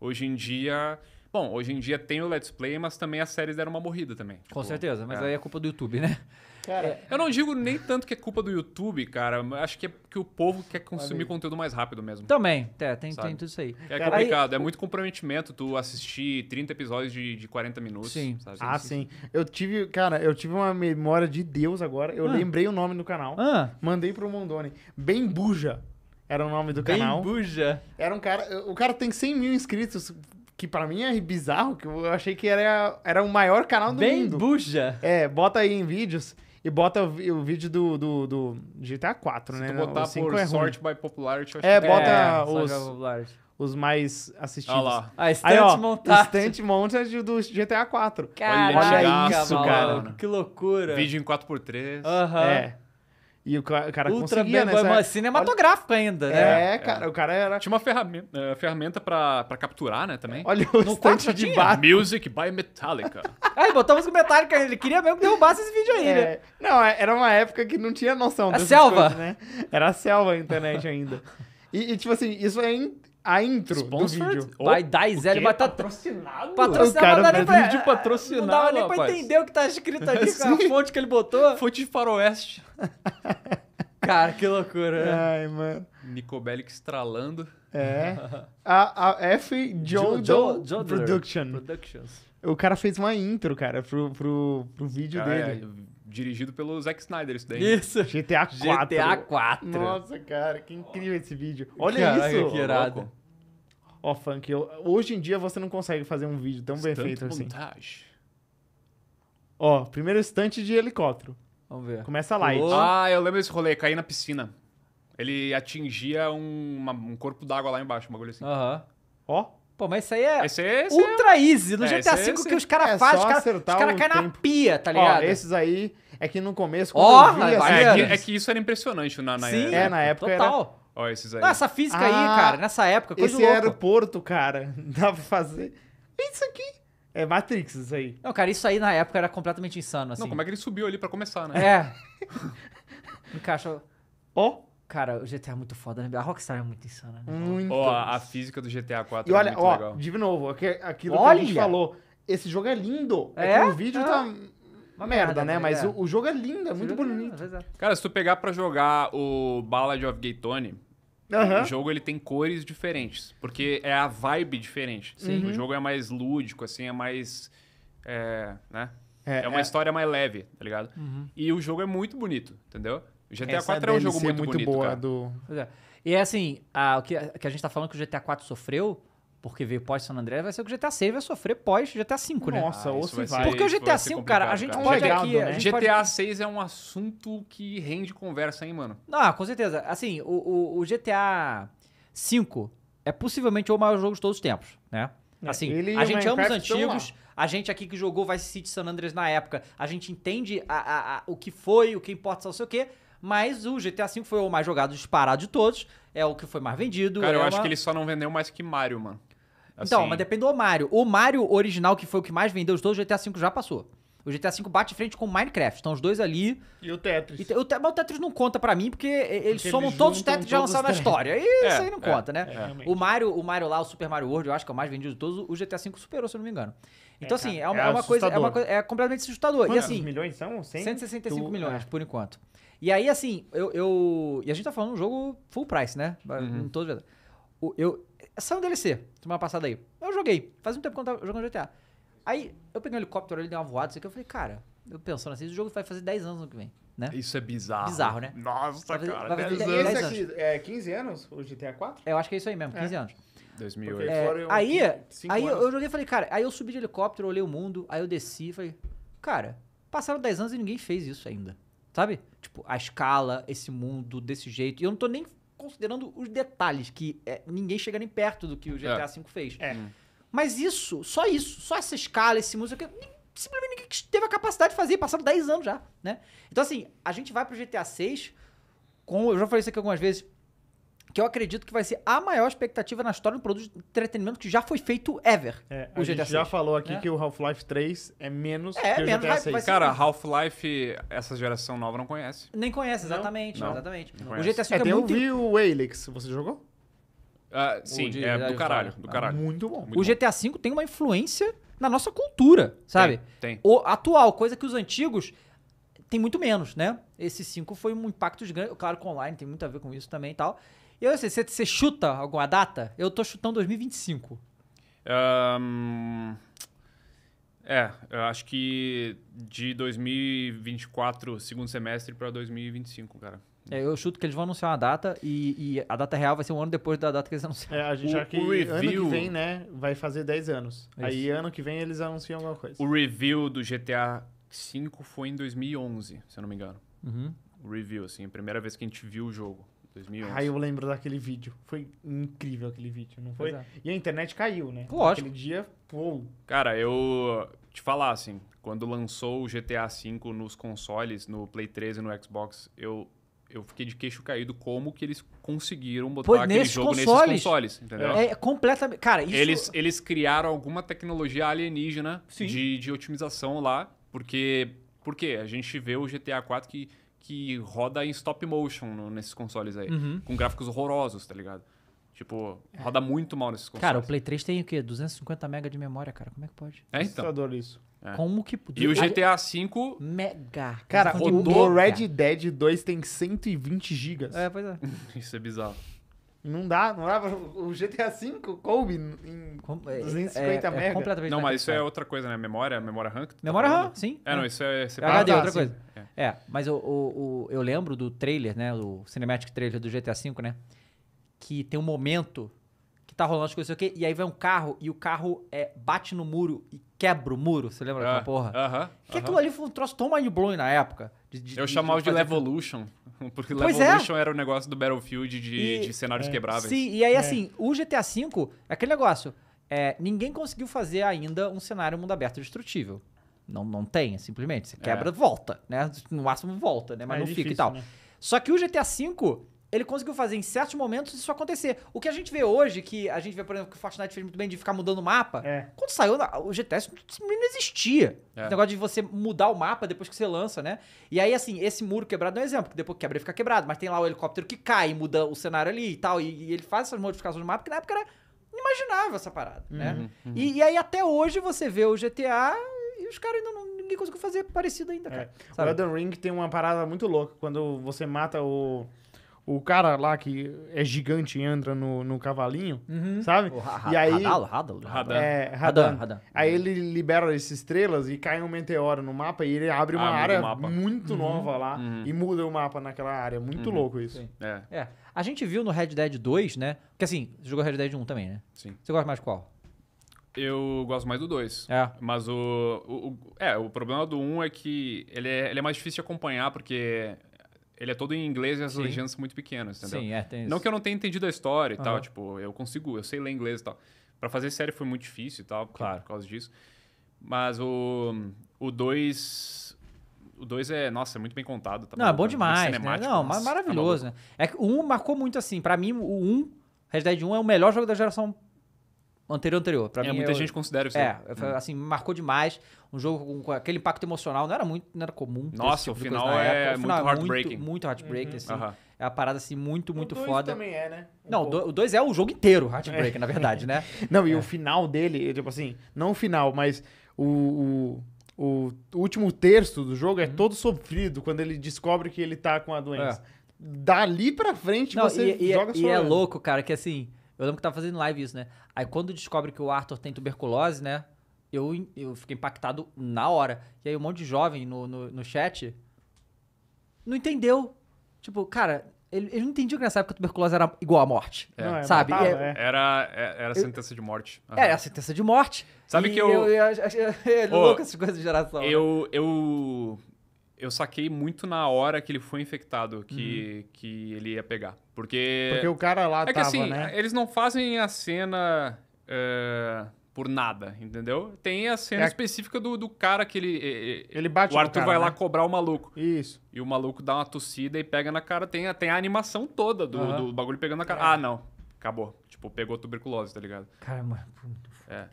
Hoje em dia. Bom, hoje em dia tem o Let's Play, mas também as séries deram uma morrida também. Tipo, Com certeza, mas é. aí é culpa do YouTube, né? Cara, é, eu não digo nem tanto que é culpa do YouTube, cara. Acho que é que o povo quer consumir conteúdo mais rápido mesmo. Também, é, tem, tem tudo isso aí. É cara, complicado, aí... é muito comprometimento tu assistir 30 episódios de, de 40 minutos. Sim. Sabe? Ah, sim. sim. Eu tive, cara, eu tive uma memória de Deus agora. Eu ah. lembrei o nome do canal. Ah. Mandei pro Mondoni. Bem buja era o nome do Bem canal. Buja. Era um cara. O cara tem 100 mil inscritos, que pra mim é bizarro, que eu achei que era, era o maior canal do Bem mundo. Bem Buja. É, bota aí em vídeos e bota o vídeo do, do, do GTA 4, Se né? Se botar o 5 por é sorte by popularity, eu acho é, que bota é, os, os mais assistidos. Olha lá. A ah, Stunt aí, ó, Montage. Stunt Montage do GTA 4. Caraca, Olha isso, cara. Que loucura. Vídeo em 4x3. Aham. Uh -huh. É. E o cara Ultra conseguia, bem, né? Mas cinematográfico olha... ainda, né? É, cara, é. o cara era... Tinha uma ferramenta, eh, ferramenta pra, pra capturar, né, também. Olha o no estante de baixo. Music by Metallica. aí, é, botamos o Metallica, ele queria mesmo que derrubasse esse vídeo aí, é. né? Não, é, era uma época que não tinha noção. A selva. Coisas, né? Era a selva a internet ainda. E, e, tipo assim, isso é in a intro Sponsored? do vídeo. By Daizelli Batata. Patrocinado? Patrocinado. O cara faz pra... vídeo patrocinado, Não dava nem rapaz. pra entender o que tá escrito ali com a fonte que ele botou. Fonte de faroeste. cara, que loucura. Né? Ai, mano. Nicobelic estralando. É. a, a F. Joe jo, jo, Production. Productions. O cara fez uma intro, cara, pro, pro, pro vídeo cara, dele. É dirigido pelo Zack Snyder, isso daí. Isso. GTA 4. GTA 4. Nossa, cara, que incrível esse vídeo. Olha Caraca, isso. Que irado. Ó, oh, Funk, eu... hoje em dia você não consegue fazer um vídeo tão bem feito assim. Montagem. Ó, primeiro estante de helicóptero. Vamos ver. Começa light. Oh. Ah, eu lembro desse rolê, caí na piscina. Ele atingia um, uma, um corpo d'água lá embaixo, um bagulho assim. Aham. Uh Ó. -huh. Pô, mas isso aí é esse, é esse ultra é... easy. No é, GTA V é que os caras é fazem, os caras cara um caem na pia, tá ligado? Ó, esses aí é que no começo, quando oh, eu vi, assim, é, que, é, que, isso era impressionante na, na Sim, é, na época total. Era... Olha esses aí. essa física ah, aí, cara, nessa época, coisa esse louca. Esse aeroporto, cara, dá pra fazer. Isso aqui. É Matrix, isso aí. Não, cara, isso aí na época era completamente insano, assim. Não, como é que ele subiu ali pra começar, né? É. Encaixa. Ó. Oh. Cara, o GTA é muito foda, né? A Rockstar é muito insana. Né? Muito. Ó, oh, a, física do GTA 4 e é olha, é muito ó, legal. De novo, aquilo olha. que a gente falou. Esse jogo é lindo. É, é que o vídeo tá ah. tá... Uma merda, merda né? né? Mas é. o, o, jogo é lindo, é muito bonito. É lindo, cara, se tu pegar pra jogar o Ballad of Gay Tony, Uhum. O jogo ele tem cores diferentes, porque é a vibe diferente. Sim. Uhum. O jogo é mais lúdico, assim, é mais. É, né? é, é uma é... história mais leve, tá ligado? Uhum. E o jogo é muito bonito, entendeu? O GTA Essa 4 é um jogo muito, muito bonito. Boa cara. Do... É. E é assim, a, o que a, que a gente tá falando que o GTA 4 sofreu porque ver pós San Andreas vai ser o que o GTA 6 vai sofrer pós GTA 5, né? Nossa, ah, ou se vai. Porque o GTA 5, cara, a gente cara. pode aqui. Né? GTA 6 é um assunto que rende conversa, hein, mano? Ah, com certeza. Assim, o, o, o GTA 5 é possivelmente o maior jogo de todos os tempos, né? É, assim, a gente ama os antigos. A gente aqui que jogou Vice City San Andreas na época, a gente entende a, a, a, o que foi, o que importa, não sei o quê. Mas o GTA V foi o mais jogado disparado de todos. É o que foi mais vendido. Cara, é eu uma... acho que ele só não vendeu mais que Mario, mano. Então, assim... Então, mas depende do Mario. O Mario original, que foi o que mais vendeu de todos, o GTA V já passou. O GTA V bate frente com o Minecraft. Estão os dois ali. E o Tetris. E te, o, te, mas o Tetris não conta para mim, porque eles porque somam eles todos os Tetris já lançados na história. E é, isso aí não é, conta, né? É, o, Mario, o Mario lá, o Super Mario World, eu acho que é o mais vendido de todos. O GTA V superou, se eu não me engano. Então, é, assim, é uma, é é uma coisa, é uma coisa. É completamente assustador. e assim. milhões são? 100? 165 tu, milhões, por enquanto. E aí, assim, eu, eu, E a gente tá falando um jogo full price, né? Uhum. Em todo. Eu, Saiu um DLC semana passada aí. Eu joguei. Faz um tempo que eu tava jogando GTA. Aí eu peguei um helicóptero, ali deu uma voada, isso aqui. Eu falei, cara, eu pensando assim, esse jogo vai fazer 10 anos no que vem. Né? Isso é bizarro. Bizarro, né? Nossa, fazer, cara. 10 anos. 10 anos. é 15 anos, o GTA 4? Eu acho que é isso aí mesmo, 15 é. anos. 2008. É, eu, aí aí eu joguei e falei, cara, aí eu subi de helicóptero, olhei o mundo, aí eu desci e falei, cara, passaram 10 anos e ninguém fez isso ainda. Sabe? Tipo, a escala, esse mundo desse jeito. E eu não tô nem considerando os detalhes, que é, ninguém chega nem perto do que o GTA V é. fez. É. Hum. Mas isso, só isso, só essa escala, esse música, simplesmente ninguém teve a capacidade de fazer, passaram 10 anos já, né? Então, assim, a gente vai pro GTA VI com, eu já falei isso aqui algumas vezes, que eu acredito que vai ser a maior expectativa na história do produto de entretenimento que já foi feito ever. É, o a GTA gente 6. já falou aqui é. que o Half-Life 3 é menos é, que o menos GTA 6. Cara, Half-Life, essa geração nova não conhece. Nem conhece, exatamente. Não? Não. exatamente. Não o GTA 5 é, é muito... Eu vi o Alex, você jogou? Uh, sim, de, é do caralho, do ah, caralho. Ah, muito bom. Muito o GTA V tem uma influência na nossa cultura, sabe? Tem, tem. O atual, coisa que os antigos tem muito menos, né? Esse 5 foi um impacto grande, claro que online tem muito a ver com isso também e tal. Eu sei assim, você, você chuta alguma data? Eu tô chutando 2025. Um, é, eu acho que de 2024, segundo semestre, para 2025, cara. É, eu chuto que eles vão anunciar uma data e, e, a data real vai ser um ano depois da data que eles anunciaram. É, a gente o, já que review... ano que vem, né, vai fazer 10 anos. Isso. Aí ano que vem eles anunciam alguma coisa. O review do GTA V foi em 2011, se eu não me engano. Uhum. O review, assim, a primeira vez que a gente viu o jogo. 2011. Aí eu lembro daquele vídeo. Foi incrível aquele vídeo, não foi? É. E a internet caiu, né? Lógico. Aquele dia, pô. Cara, eu te falar assim, quando lançou o GTA V nos consoles, no Play 13 e no Xbox, eu eu fiquei de queixo caído como que eles conseguiram botar aquele jogo consoles. nesses consoles, entendeu? É, é completamente... Cara, isso... Eles, eles criaram alguma tecnologia alienígena de, de otimização lá, porque... Porque a gente vê o GTA 4 que que roda em stop motion no, nesses consoles aí. Uhum. Com gráficos horrorosos, tá ligado? Tipo, é. roda muito mal nesses consoles. Cara, o Play 3 tem o quê? 250 MB de memória, cara. Como é que pode? É, então. isso. É. Como que... E o GTA V... Mega. Cara, rodou... o Red Dead 2 tem 120 GB. É, pois é. isso é bizarro. Não dá, não dá. O GTA V coube em 250 é, é, é, mega. É completamente não, mas isso é outra coisa, né? Memória, memória RAM? Tá memória tá RAM, sim. É, não, isso é, é separado. HD é outra ah, coisa. É, mas eu eu lembro do trailer, né? O cinematic trailer do GTA V, né? Que tem um momento que tá rolando as coisas, sei o quê, e aí vem um carro e o carro é, bate no muro e quebra o muro. Você lembra ah, daquela porra? Aham. Uh -huh, que uh -huh. aquilo ali foi um troço tão mind-blowing na época. De, de, eu de, chamava de, de Levolution. Porque pois Levolution é. era o um negócio do Battlefield de, e, de cenários é. quebráveis. Sim, e aí é. assim, o GTA V é aquele negócio. É, ninguém conseguiu fazer ainda um cenário mundo aberto destrutível. Não, não tem, é simplesmente. Você quebra, é. volta, né? No máximo volta, né? Mas é não difícil, fica e tal. Né? Só que o GTA V ele conseguiu fazer em certos momentos isso acontecer. O que a gente vê hoje, que a gente vê, por exemplo, que o Fortnite fez muito bem de ficar mudando o mapa. É. Quando saiu, o GTS não existia. É. O negócio de você mudar o mapa depois que você lança, né? E aí, assim, esse muro quebrado é um exemplo, que depois que quebra ele fica quebrado. Mas tem lá o helicóptero que cai, muda o cenário ali e tal. E, e ele faz essas modificações no mapa, que na época era inimaginável essa parada, né? uhum, né? Uhum. E, e aí, até hoje, você vê o GTA e os caras ainda não ninguém conseguiu fazer parecido ainda, é. cara. É. O Elden Ring tem uma parada muito louca. Quando você mata o o cara lá que é gigante e entra no, no cavalinho, uhum. sabe? Ha, ha, e aí. Radal, Radal, Radal. É, Radan. É, aí ele libera essas estrelas e cai um meteoro no mapa e ele abre uma ah, área muito uhum. nova lá uhum. e muda o mapa naquela área. Muito uhum. louco isso. É. é. A gente viu no Red Dead 2, né? Porque assim, você jogou Red Dead 1 também, né? Sim. Você gosta mais de qual? Eu gosto mais do 2. É. Mas o, o, o, É, o problema do 1 um é que ele é, ele é mais difícil de acompanhar, porque ele é todo em inglês e as Sim. legendas são muito pequenas, entendeu? Sim, é, tem isso. Não que eu não tenha entendido a história e uhum. tal, tipo, eu consigo, eu sei ler inglês e tal. Pra fazer série foi muito difícil e tal, claro. por causa disso. Mas o O dois, o 2 é, nossa, é muito bem contado. Tá não, é bom demais. Né? Não, tá maravilhoso, tá né? É que o 1 um marcou muito assim. Para mim, o 1, um, Red Dead 1 é o melhor jogo da geração anterior anterior. Pra é, mim, muita eu, gente considera isso. É, hum. assim, marcou demais. Um jogo com aquele impacto emocional não era muito, não era comum. Nossa, tipo o, final é o, final é muito heartbreaking. Muito, muito heartbreaking, uhum. assim. Uhum. É uma parada assim muito, muito o foda. O 2 também é, né? Um não, pouco. o 2 é o jogo inteiro heartbreaking, é. na verdade, né? não, e é. o final dele, é, tipo assim, não o final, mas o... o o último terço do jogo é uhum. todo sofrido quando ele descobre que ele tá com a doença. É. Dali pra frente Não, você e, é, joga e, sua. E é louco, cara, que assim, eu lembro que tava fazendo live isso, né? Aí quando descobre que o Arthur tem tuberculose, né? Eu, eu fiquei impactado na hora. E aí um monte de jovem no, no, no chat não entendeu. Tipo, cara, ele, ele não entendia que nessa época a tuberculose era igual à morte. É. Não, é sabe? Matava, é, né? é, era, era a sentença eu, de morte. Uhum. Era a sentença de morte. Sabe que eu. eu, eu, eu, eu oh, louco essas coisas de geração. Eu. Né? eu eu saquei muito na hora que ele foi infectado que, uhum. que ele ia pegar. Porque. Porque o cara lá é tava, que, assim, né? Eles não fazem a cena. Uh, por nada, entendeu? Tem a cena é específica do, do cara que ele. Ele bate O Arthur cara, vai né? lá cobrar o maluco. Isso. E o maluco dá uma tossida e pega na cara. Tem, a, tem a animação toda do, uhum. do bagulho pegando na cara. É. Ah, não. Acabou. Tipo, pegou tuberculose, tá ligado? Caramba. É.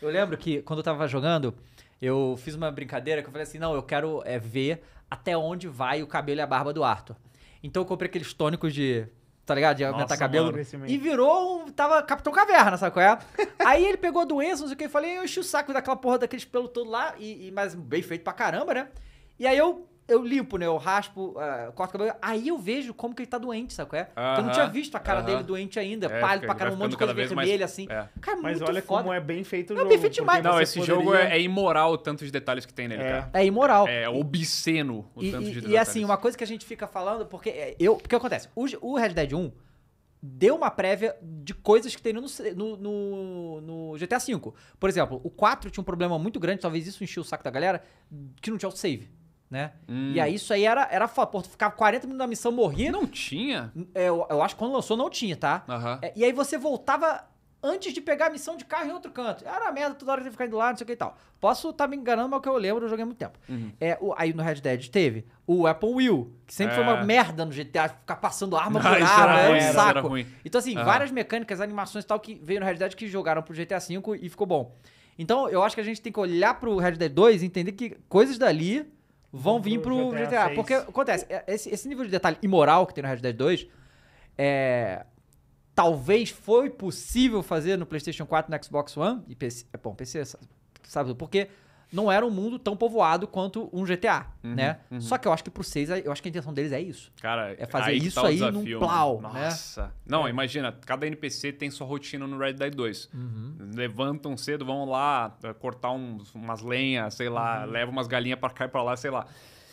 Eu lembro que quando eu tava jogando. Eu fiz uma brincadeira que eu falei assim: não, eu quero é, ver até onde vai o cabelo e a barba do Arthur. Então eu comprei aqueles tônicos de. Tá ligado? De aumentar Nossa, cabelo. Mano, e virou um. Tava Capitão Caverna, sabe qual é? Aí ele pegou a doença, não sei o que. Eu falei, eu enchi o saco daquela porra, daqueles pelo todo lá. E, e, mas bem feito pra caramba, né? E aí eu eu limpo, né? Eu raspo, uh, corto o cabelo. Aí eu vejo como que ele tá doente, sabe é? Uh -huh, eu não tinha visto a cara uh -huh. dele doente ainda. É, pálido pra caramba, um monte de coisa vermelha, mais... assim. É. Cara, Mas muito olha foda. como é bem feito o jogo. É bem feito demais. Não, esse poderia... jogo é, é imoral o tanto de detalhes que tem nele, é. cara. É imoral. É, é obsceno o e, tanto de detalhes. E assim, uma coisa que a gente fica falando, porque é, eu... que acontece, o, o Red Dead 1 deu uma prévia de coisas que tem no, no, no, GTA V. Por exemplo, o 4 tinha um problema muito grande, talvez isso enchia o saco da galera, que não tinha o save né? Hum. E aí isso aí era, era pô, tu ficava 40 minutos na missão, morria. Não tinha? É, eu, eu acho que quando lançou não tinha, tá? Uhum. E aí você voltava antes de pegar a missão de carro em outro canto. Era merda, toda hora tem que ficar indo lá, não sei o que e tal. Posso estar tá me enganando, mas é o que eu lembro, eu joguei há muito tempo. Uhum. É, o, aí no Red Dead teve o Apple Wheel, que sempre é. foi uma é. merda no GTA, ficar passando arma por arma, era, era um saco. Era ruim. Então assim, uhum. várias mecânicas, animações e tal que veio no Red Dead que jogaram pro GTA V e ficou bom. Então eu acho que a gente tem que olhar pro Red Dead 2 e entender que coisas dali vão vir pro GTA. GTA porque acontece, é, esse, esse nível de detalhe imoral que tem no Red Dead 2 é, talvez foi possível fazer no PlayStation 4, no Xbox One e PC, é bom, PC, sabe, porque não era um mundo tão povoado quanto um GTA, uhum, né? Uhum. Só que eu acho que pro 6, eu acho que a intenção deles é isso. Cara, é fazer aí isso tá aí desafio, num né? plau. Né? Nossa. Né? Não, é. imagina, cada NPC tem sua rotina no Red Dead 2. Uhum. Levantam cedo, vão lá eh, cortar uns, umas lenhas, sei lá, uhum. levam umas galinhas para cá e pra lá, sei lá.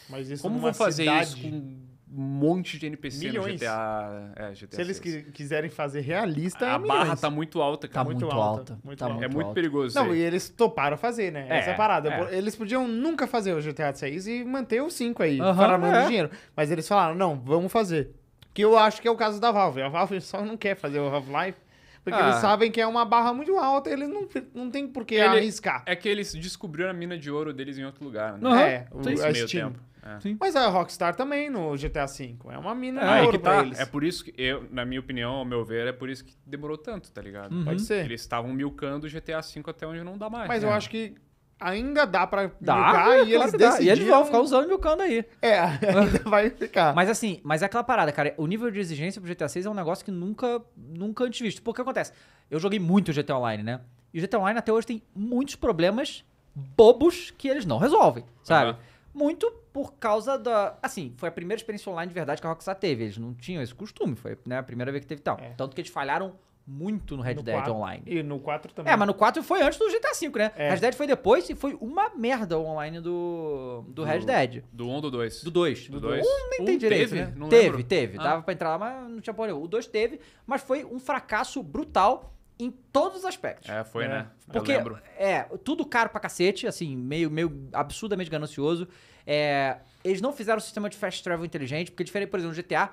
Mas isso Como vão fazer cidade... isso com um monte de NPC Milhões. no GTA, é, GTA Se eles quiserem fazer realista, a, é barra tá muito alta, cara. Tá muito, muito alta. Muito tá Muito é muito alta. perigoso. Não, e eles toparam fazer, né? É, Essa parada. É. Eles podiam nunca fazer o GTA 6 e manter o 5 aí, uhum, para é. dinheiro. Mas eles falaram, não, vamos fazer. Que eu acho que é o caso da Valve. A Valve só não quer fazer o Half-Life. Porque ah. eles sabem que é uma barra muito alta, eles não, não tem por que arriscar. É que eles descobriram a mina de ouro deles em outro lugar, né? Uhum. É, o, tem isso tempo. É. Mas a Rockstar também no GTA V. É uma mina é, é tá. eles. É por isso que, eu, na minha opinião, ao meu ver, é por isso que demorou tanto, tá ligado? Uhum. Pode ser. Eles estavam milcando o GTA V até onde não dá mais. Mas né? eu acho que ainda dá pra dá, milcar é, e claro eles decidiram... E eles vão ficar usando milcando aí. É, ainda vai ficar. Mas assim, mas é aquela parada, cara. O nível de exigência pro GTA VI é um negócio que nunca, nunca antes visto. Porque acontece, eu joguei muito GTA Online, né? E o GTA Online até hoje tem muitos problemas bobos que eles não resolvem, sabe? Uhum. Muito por causa da. Assim, foi a primeira experiência online de verdade que a Rockstar teve. Eles não tinham esse costume, foi né, a primeira vez que teve tal. É. Tanto que eles falharam muito no Red no Dead 4, Online. E no 4 também. É, mas no 4 foi antes do GTA V, né? É. Red Dead foi depois e foi uma merda o online do, do, do Red Dead. Do 1 ou do 2? Do 2. Do 2. Um nem um tem direito, teve, né? Não teve, lembro. teve. Ah. Dava pra entrar lá, mas não tinha porra nenhuma. O 2 teve, mas foi um fracasso brutal em todos os aspectos. É, foi, é. né? Porque é tudo caro pra cacete, assim, meio, meio absurdamente ganancioso. É, eles não fizeram o sistema de fast travel inteligente, porque é diferente, por exemplo, do GTA,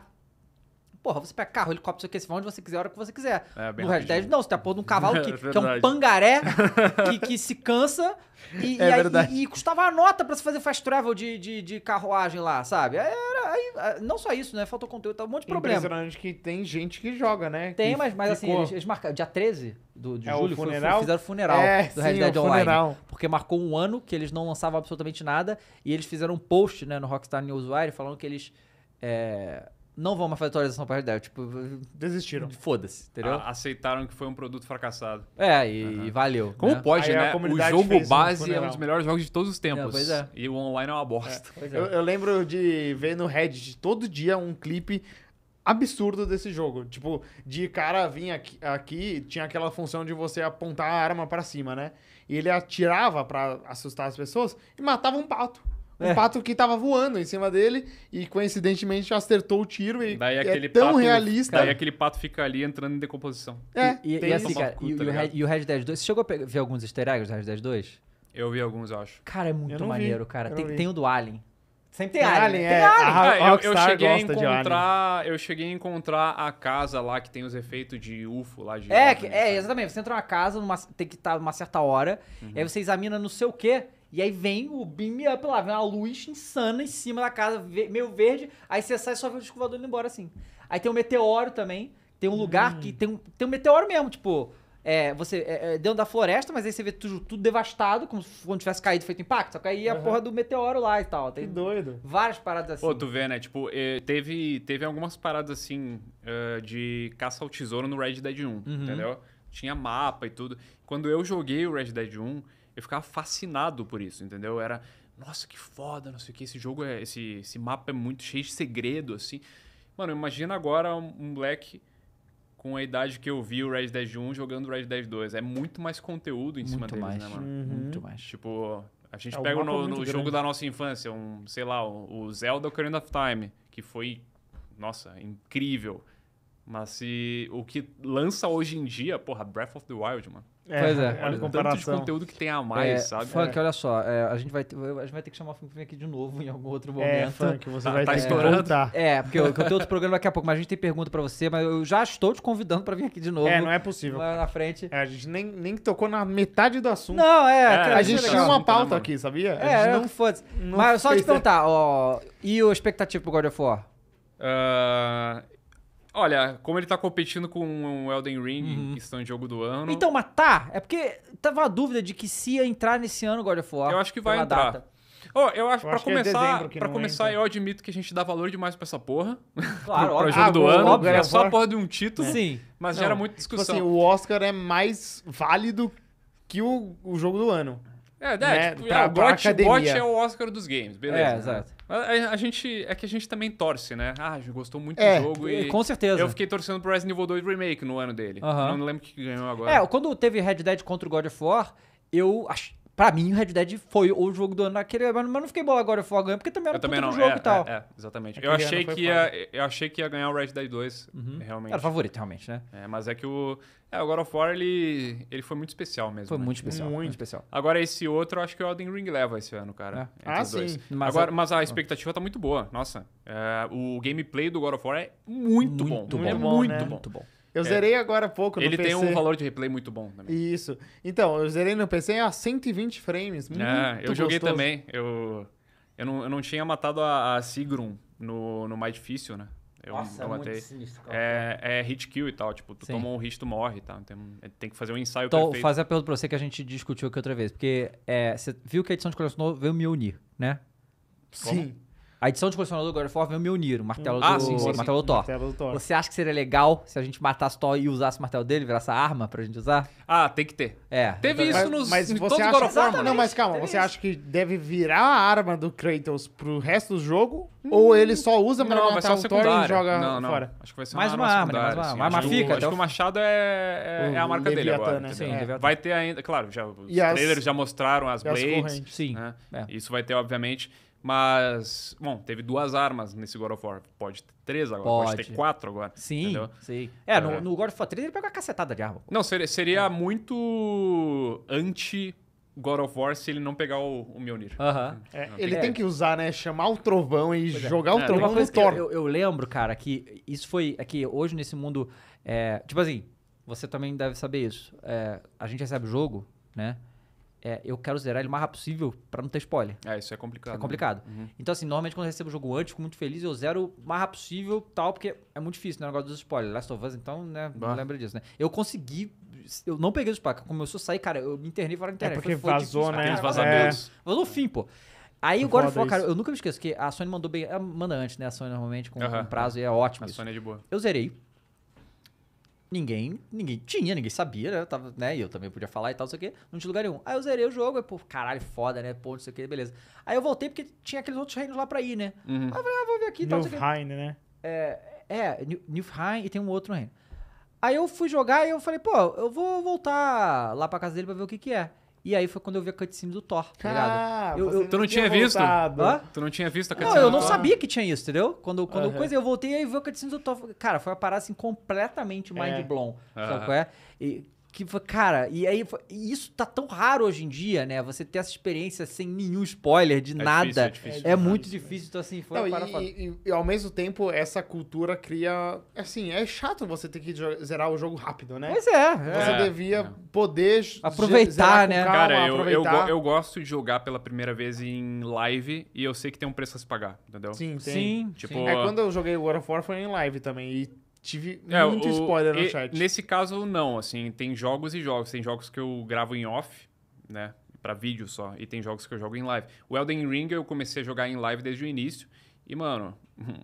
Porra, você pega carro, helicóptero, que, você vai onde você quiser, a hora que você quiser. É, no Red Dead, não, você tá pondo um cavalo é que é, que é, um pangaré que, que se cansa e, é e, e, e custava a nota pra se fazer fast travel de, de, de carruagem lá, sabe? Era, aí, ah, não só isso, né? Faltou conteúdo, tá um monte de problema. Impressionante que tem gente que joga, né? Tem, que mas, mas assim, eles, eles marcaram. Dia 13 do, de é, julho, o funeral? fizeram funeral é, do Red Dead Online. Funeral. Porque marcou um ano que eles não lançavam absolutamente nada e eles fizeram um post né, no Rockstar News Wire falando que eles. É, não vão mais fazer atualização para Red Dead. Tipo, desistiram. Foda-se, entendeu? aceitaram que foi um produto fracassado. É, e, uhum. e valeu. Como né? pode, Aí né? O jogo base um é um dos melhores jogos de todos os tempos. É, é. E o online é uma bosta. É, é. eu, eu, lembro de ver no Reddit todo dia um clipe absurdo desse jogo. Tipo, de cara vir aqui, aqui tinha aquela função de você apontar a arma para cima, né? E ele atirava para assustar as pessoas e matava um pato. Um é. pato que tava voando em cima dele e coincidentemente acertou o tiro e daí é tão pato, realista. Daí aquele pato fica ali entrando em decomposição. É, e, e, e assim, cara, cu, e, tá o, e, o Red Dead 2, você chegou a ver alguns easter eggs do Red Dead 2? Eu vi alguns, eu acho. Cara, é muito maneiro, vi, cara. Tem, tem o do Alien. Sempre tem, tem Alien, Alien. Né? É. Tem Alien. Ah, eu, eu, cheguei a encontrar, eu cheguei a encontrar a casa lá que tem os efeitos de UFO lá de. É, é exatamente. Você entra numa casa, numa, tem que estar tá numa certa hora, uhum. aí você examina não sei o quê, e aí vem o beam up lá, vem uma luz insana em cima da casa, meio verde. Aí você sai e só vê o escovador indo embora assim. Aí tem um meteoro também. Tem um lugar hum. que tem um, tem um meteoro mesmo, tipo. É, você é, é, dentro da floresta, mas aí você vê tudo, tudo devastado, como se quando tivesse caído, feito impacto. Só que aí uhum. a porra do meteoro lá e tal. Tem que doido. Várias paradas assim. Pô, tu vê, né? Tipo, eh, teve, teve algumas paradas assim eh, de caça ao tesouro no Red Dead 1, uhum. entendeu? Tinha mapa e tudo. Quando eu joguei o Red Dead 1, eu ficava fascinado por isso, entendeu? Era, nossa, que foda, não sei o que, esse jogo é, esse, esse mapa é muito cheio de segredo, assim. Mano, imagina agora um moleque com a idade que eu vi o Red Dead 1 jogando o Red Dead 2. É muito mais conteúdo em muito cima deles, mais. né, mano? Uhum. Muito mais. Tipo, a gente é, pega no, no jogo da nossa infância, um, sei lá, o Zelda Ocarina of Time, que foi, nossa, incrível. Mas se o que lança hoje em dia, porra, Breath of the Wild, mano. É, pois é, olha, o tanto de conteúdo que tem a mais, é, sabe? Funk, é. olha só, é, a, gente vai ter, a gente vai ter que chamar o Funk aqui de novo em algum outro é, momento. É, Funk, você ah, vai tá ter estourando. Voltar. É, porque eu, eu tenho outro programa é daqui a pouco, mas a gente tem pergunta pra você, mas eu já estou te convidando pra vir aqui de novo. É, não é possível. Na frente. É, a gente nem, nem tocou na metade do assunto. Não, é. é a gente tinha uma né, pauta aqui, sabia? É, a gente não, fosse. Mas só te perguntar, ó, e a expectativa pro God of War? Uh, Olha, como ele tá competindo com o Elden Ring uhum. em questão de jogo do ano. Então, mas tá. É porque tava a dúvida de que se ia entrar nesse ano God of War. Eu acho que vai entrar. Data. Oh, eu acho, eu pra acho é começar, é começar entra. eu admito que a gente dá valor demais pra essa porra. Claro, pra, pra jogo ah, do bom, ano. Óbvio, é só a porra de um título. Sim. Mas não, gera tipo muita assim, discussão. Tipo assim, o Oscar é mais válido que o, o jogo do ano. É, é né? tipo, pra, é, o Bot é o Oscar dos games, beleza. É, exato. A, a, gente, é que a gente também torce, né? Ah, a gente gostou muito é, do jogo e. Com certeza. Eu fiquei torcendo pro Resident Evil 2 Remake no ano dele. Uhum. Não lembro que ganhou agora. É, quando teve Red Dead contra o God of War, eu. Pra mim, o Red Dead foi o jogo do ano naquele, mas não fiquei bola agora foi ganhar, porque também era o jogo é, e tal. É, é exatamente. eu achei, que ia, eu achei que ia ganhar o Red Dead 2, uhum. realmente. Era o favorito, realmente, né? É, mas é que o. É, o God of War, ele, ele foi muito especial mesmo. Foi né? muito especial. Muito. especial. Agora, esse outro, eu acho que o Elden Ring leva esse ano, cara. É. Ah, sim. Mas, Agora, é- mas a ah. expectativa tá muito boa. Nossa. É, o gameplay do God of War é muito, muito bom. bom. É muito né? bom. Muito bom. Eu é. zerei agora há pouco no Ele PC. Ele tem um valor de replay muito bom também. Isso. Então, eu zerei no PC a 120 frames. Muito é, eu joguei também. Eu, eu, não, eu não tinha matado a, a no, no mais difícil, né? Eu, Nossa, eu é matei. É, sinistro, é, é, hit kill e tal. Tipo, tu Sim. toma um hit, tu morre e tal. Tem, é, tem que fazer um ensaio então, perfeito. Então, faz pergunta pra você que a gente discutiu aqui outra vez. Porque é, você viu que a edição de novo veio me unir, né? Como? Sim. A edição de colecionador do God of War vem o Mjolnir, o martelo, ah, do, sim, sim, martelo, sim. Do martelo, do Thor. Você acha que seria legal se a gente matasse o Thor e usasse o martelo dele, virasse a arma pra gente usar? Ah, tem que ter. É. Teve então, isso nos mas em você os God of War, Não, mas calma, você isso. acha que deve virar a arma do Kratos pro resto do jogo? Hum. Ou ele só usa pra não, matar o Thor e joga não, não. fora? Acho que vai ser mais uma, arma arma, né? mais uma arma. Mas fica. Acho que o machado é, é, é, a marca dele agora. Né? Sim, é. Vai ter ainda, claro, já, os trailers já mostraram as blades. Né? Sim. Isso vai ter, obviamente. Mas, bom, teve duas armas nesse God of War. Pode ter três agora, pode, pode ter quatro agora. Sim, sim. É. é, No, no, God of War 3 ele pega uma cacetada de arma. Não, seria, seria é. muito anti God of War se ele não pegar o, o Mjolnir. Uhum. É, ele é. tem que usar, né? Chamar o trovão e pois é. jogar é. o trovão no Thor. Eu, eu, lembro, cara, que isso foi... Aqui, é hoje nesse mundo... tipo assim, você também deve saber isso. a gente recebe o jogo, né? é, eu quero zerar ele o mais rápido possível para não ter spoiler. É, isso é complicado. É né? complicado. Né? Uhum. Então, assim, normalmente quando eu recebo o jogo antes, fico muito feliz, eu zero o mais rápido possível, tal, porque é muito difícil, né? O negócio dos spoilers. Last of Us, então, né? Bah. Não lembra disso, né? Eu consegui. Eu não peguei os spoilers. Começou a sair, cara, eu me internei fora da internet. É porque foi, vazou, foi né? Aqueles é. vazamentos. É. Vazou o fim, pô. Aí o God of War, cara, eu nunca me esqueço que a Sony mandou bem. Manda antes, né? A Sony normalmente, com, uh -huh. prazo e é ótimo. A isso. Sony é de boa. Eu zerei ninguém, ninguém tinha, ninguém sabia, né? Eu tava, né? E eu também podia falar e tal, não sei o quê. Não tinha lugar nenhum. Aí eu zerei o jogo, aí, pô, caralho, foda, né? Pô, não sei o quê, beleza. Aí eu voltei porque tinha aqueles outros reinos lá pra ir, né? Uhum. Aí eu falei, ah, vou ver aqui e tal, né? É, é Nifheim e tem um outro reino. Aí eu fui jogar e eu falei, pô, eu vou voltar lá pra casa dele pra ver o que que é. E aí foi quando eu vi a cutscene do Thor, tá ligado? Ah, eu, eu, tu não tinha, visto? Hã? Tu não tinha visto a cutscene Não, eu não sabia que tinha isso, entendeu? Quando, quando uhum. eu eu voltei e vi a cutscene do Thor. Cara, foi uma parada assim completamente mind é. blown. Uhum. Sabe qual é? E, que, cara, e aí e isso tá tão raro hoje em dia, né? Você ter essa experiência sem nenhum spoiler de é nada. Difícil, é, difícil, é, é muito difícil, então assim, foi Não, e, e, e, ao mesmo tempo, essa cultura cria. Assim, é chato você ter que zerar o jogo rápido, né? mas é, é. Você é, devia é. poder aproveitar, né? Calma, cara, eu, aproveitar. Eu, eu, gosto de jogar pela primeira vez em live e eu sei que tem um preço a se pagar, entendeu? Sim, tem. sim. Tipo, sim. É ah. quando eu joguei World of War foi em live também. E tive é, muito o, spoiler no e, chat. Nesse caso, não, assim, tem jogos e jogos. Tem jogos que eu gravo em off, né? Pra vídeo só, e tem jogos que eu jogo em live. O Elden Ring eu comecei a jogar em live desde o início. E, mano, hum,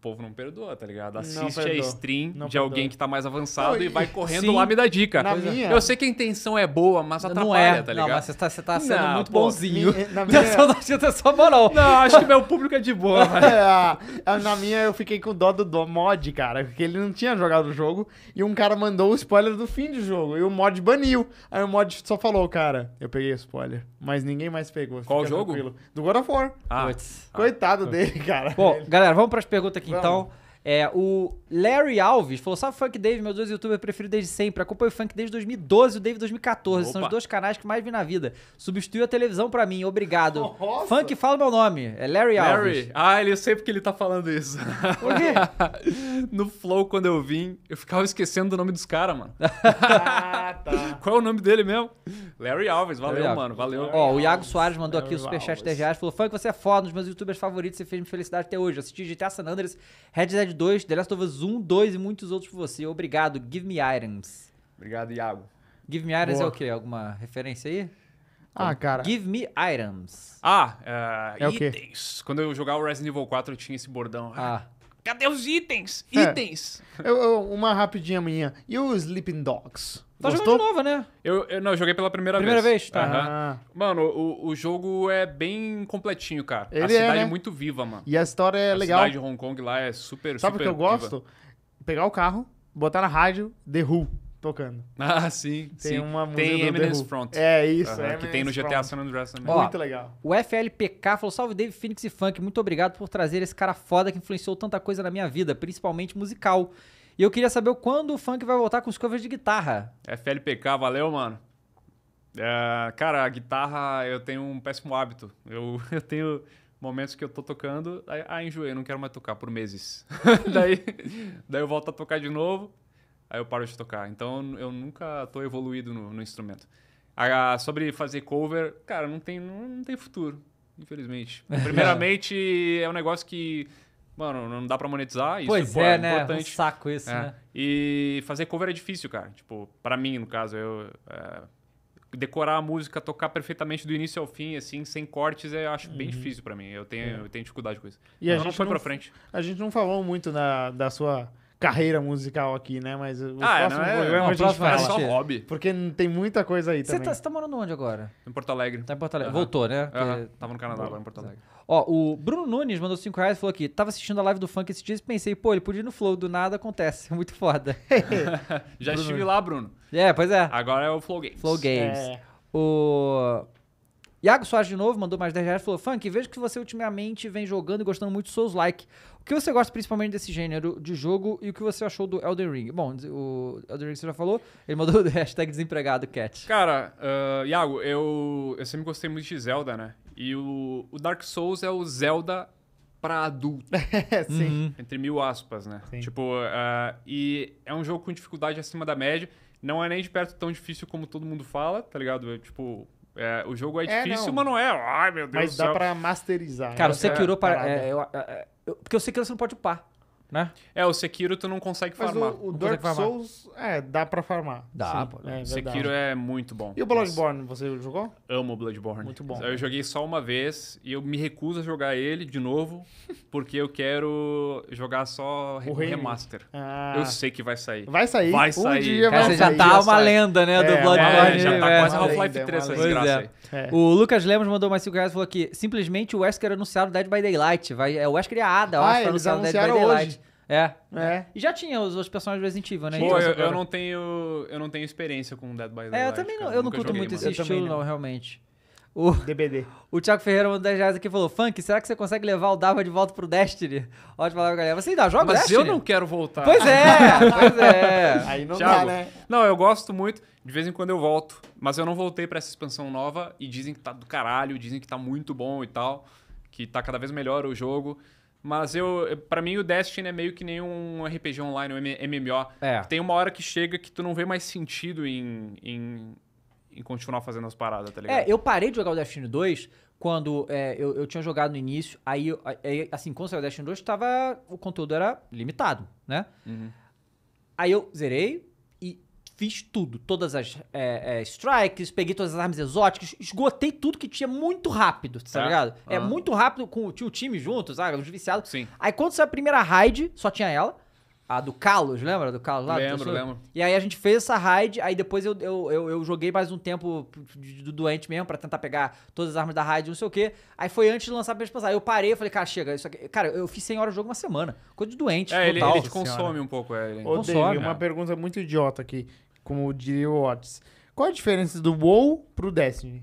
povo não perdoa, tá ligado? Assiste a stream não de perdoa. alguém que tá mais avançado não, e... vai correndo Sim, lá me dá dica. Na é. minha... Eu sei que a intenção é boa, mas atrapalha, não é. tá ligado? Não, mas você tá, você tá sendo muito pô, bonzinho. Minha, na minha... Você tá, tá só moral. Não, acho que meu público é de boa. é, na minha eu fiquei com dó do, do mod, cara, porque ele não tinha jogado o jogo e um cara mandou o spoiler do fim do jogo e o mod baniu. Aí o mod só falou, cara, eu peguei o spoiler, mas ninguém mais pegou. Qual jogo? Tranquilo. Do God of War. Ah. Coitado ah. dele, cara. Bom, galera, vamos para as perguntas aqui então, é, o Larry Alves falou: o Funk Dave, meus dois youtubers preferidos desde sempre. Acompanho o Funk desde 2012 e o Dave 2014. Opa. São os dois canais que mais vi na vida. Substituiu a televisão pra mim, obrigado. Nossa. Funk, fala meu nome. É Larry, Larry. Alves. Ah, eu sei porque ele tá falando isso. Por quê? no Flow, quando eu vim, eu ficava esquecendo do nome dos caras, mano. ah, tá. Qual é o nome dele mesmo? Larry Alves, valeu, Larry mano. Valeu. Ó, o Iago Soares mandou Larry aqui o superchat de 10 reais. Falou: Funk, você é foda, um dos meus youtubers favoritos. Você fez minha felicidade até hoje. assisti GTA San Andreas, Red Dead 2, The Last of Us 1, 2 e muitos outros por você. Obrigado. Give me items. Obrigado, Iago. Give me items é Boa. é o quê? Alguma referência aí? Ah, cara. Give me items. Ah, é é itens. Quando eu jogava o Resident Evil 4, eu tinha esse bordão. Ah, ah. Cadê os itens? É. Itens! Eu, eu, uma rapidinha minha. E os Sleeping Dogs? Tá Gostou? jogando de novo, né? Eu, eu, não, eu joguei pela primeira, primeira vez. Primeira vez? Tá. Uhum. Mano, o, o jogo é bem completinho, cara. Ele a é, cidade né? é, né? muito viva, mano. E a história é a legal. A cidade de Hong Kong lá é super, Sabe super Sabe o que eu gosto? Viva. Pegar o carro, botar na rádio The Who tocando. Ah, sim. Tem sim. uma música Tem Eminence Front. É isso. Uhum, é que tem no GTA San Andreas também. Ó, muito legal. O FLPK falou, salve Dave Phoenix e Funk, muito obrigado por trazer esse cara foda que influenciou tanta coisa na minha vida, principalmente musical. E eu queria saber quando o funk vai voltar com os covers de guitarra. FLPK, valeu, mano. É, cara, a guitarra eu tenho um péssimo hábito. Eu, eu tenho momentos que eu tô tocando, aí, enjoei, não quero mais tocar por meses. daí, daí eu volto a tocar de novo, aí eu paro de tocar. Então eu nunca tô evoluído no, no instrumento. Ah, sobre fazer cover, cara, não tem, não, não tem futuro, infelizmente. Primeiramente, é um negócio que mano, não dá pra monetizar. Isso pois é, é, é, né? Importante. Um saco isso, é. né? E fazer cover é difícil, cara. Tipo, pra mim, no caso, eu. É, decorar a música, tocar perfeitamente do início ao fim, assim, sem cortes, eu é, acho uhum. bem difícil para mim. Eu tenho, é. eu tenho dificuldade com isso. E Mas a gente não foi para pra frente. A gente não falou muito na, da sua carreira musical aqui, né? Mas o ah, próximo é, programa não, a gente fala. É só hobby. Porque tem muita coisa aí tá, também. Você tá, morando onde agora? Em Porto Alegre. Tá em Porto Alegre. Uhum. Voltou, né? Porque... Tava no Canadá, agora em Porto Alegre. Ó, o Bruno Nunes mandou 5 reais e falou aqui: tava assistindo a live do funk esses dias e pensei, pô, ele podia ir no Flow, do nada acontece. Muito foda. Já Bruno. estive lá, Bruno. É, pois é. Agora é o Flow Games. Flow Games. É. O. Iago Soares de novo mandou mais 10 reais e falou: Funk, vejo que você ultimamente vem jogando e gostando muito do Souls Like. O que você gosta principalmente desse gênero de jogo e o que você achou do Elden Ring? Bom, o Elden Ring você já falou, ele mandou o hashtag desempregado, Cat. Cara, uh, Iago, eu, eu sempre gostei muito de Zelda, né? E o, o Dark Souls é o Zelda para adulto. É, sim. Uhum. Entre mil aspas, né? Sim. Tipo, uh, e é um jogo com dificuldade acima da média. Não é nem de perto tão difícil como todo mundo fala, tá ligado? É, tipo, é, o jogo é, é difícil, não. mas não é. Ai, meu Deus Mas dá pra masterizar. Cara, né? o Sekiro... É, para, é, eu, eu, porque o Sekiro você não pode upar né? É, o Sekiro tu não consegue Mas farmar. O, o Dark Souls, é, dá pra farmar. Dá, Sim, é, Sekiro é muito bom. E o Bloodborne, você jogou? Amo o Bloodborne. Muito bom. Eu joguei só uma vez e eu me recuso a jogar ele de novo, porque eu quero jogar só o remaster. Ah. Eu sei que vai sair. Vai sair. Vai sair. Um dia Cara, vai você sair, já tá uma lenda, né, é, do Bloodborne. É, já tá é. quase Half-Life 3 essa desgraça aí. É. É. O Lucas Lemos mandou mais 5 reais e falou que simplesmente o Wesker anunciaram Dead by Daylight. Vai, é, o Wesker e a Ada, eu ah, acho, anunciaram Dead by Daylight. Hoje. É. é. é. E já tinha os outros personagens Resident Evil, né? Pô, então, eu, eu, não tenho, eu não tenho experiência com Dead by Daylight. É, eu também não, eu, não curto muito mais. esse eu estilo, não. realmente. O, DBD. O Thiago Ferreira mandou 10 reais aqui e falou: Funk, será que você consegue levar o Dava de volta pro Destiny? Ótima falar galera. Você ainda joga Mas Destiny? eu não quero voltar. Pois é, pois é. Aí não Thiago, dá, né? Não, eu gosto muito. De vez em quando eu volto. Mas eu não voltei para essa expansão nova e dizem que tá do caralho, dizem que tá muito bom e tal. Que tá cada vez melhor o jogo. Mas eu, para mim o Destiny é meio que nem um RPG online, um MMO. É. Tem uma hora que chega que tu não vê mais sentido em, em, em continuar fazendo as paradas, tá ligado? É, eu parei de jogar o Destiny 2 quando é, eu, eu tinha jogado no início. Aí, aí assim, quando saiu o Destiny 2, tava, o conteúdo era limitado, né? Uhum. Aí eu zerei, fiz tudo. Todas as é, é, strikes, peguei todas as armas exóticas, esgotei tudo que tinha muito rápido, tá, tá. ligado? Uhum. É muito rápido com tinha o time junto, sabe? Os viciados. Sim. Aí quando saiu a primeira raid, só tinha ela. A do Carlos, lembra? Do Carlos lá? Lembro, lembro. E aí a gente fez essa raid, aí depois eu, eu, eu, eu joguei mais um tempo do doente mesmo para tentar pegar todas as armas da raid, não sei o quê. Aí foi antes de lançar pra gente Aí eu parei, falei, cara, chega, isso aqui. Cara, eu fiz 100 horas de jogo uma semana. Coisa de doente, é, total. Ele, ele consome senhora. um pouco, é. Ele. consome. Dave, uma é. pergunta muito idiota aqui como diria o Watts. Qual a diferença do WoW pro Destiny?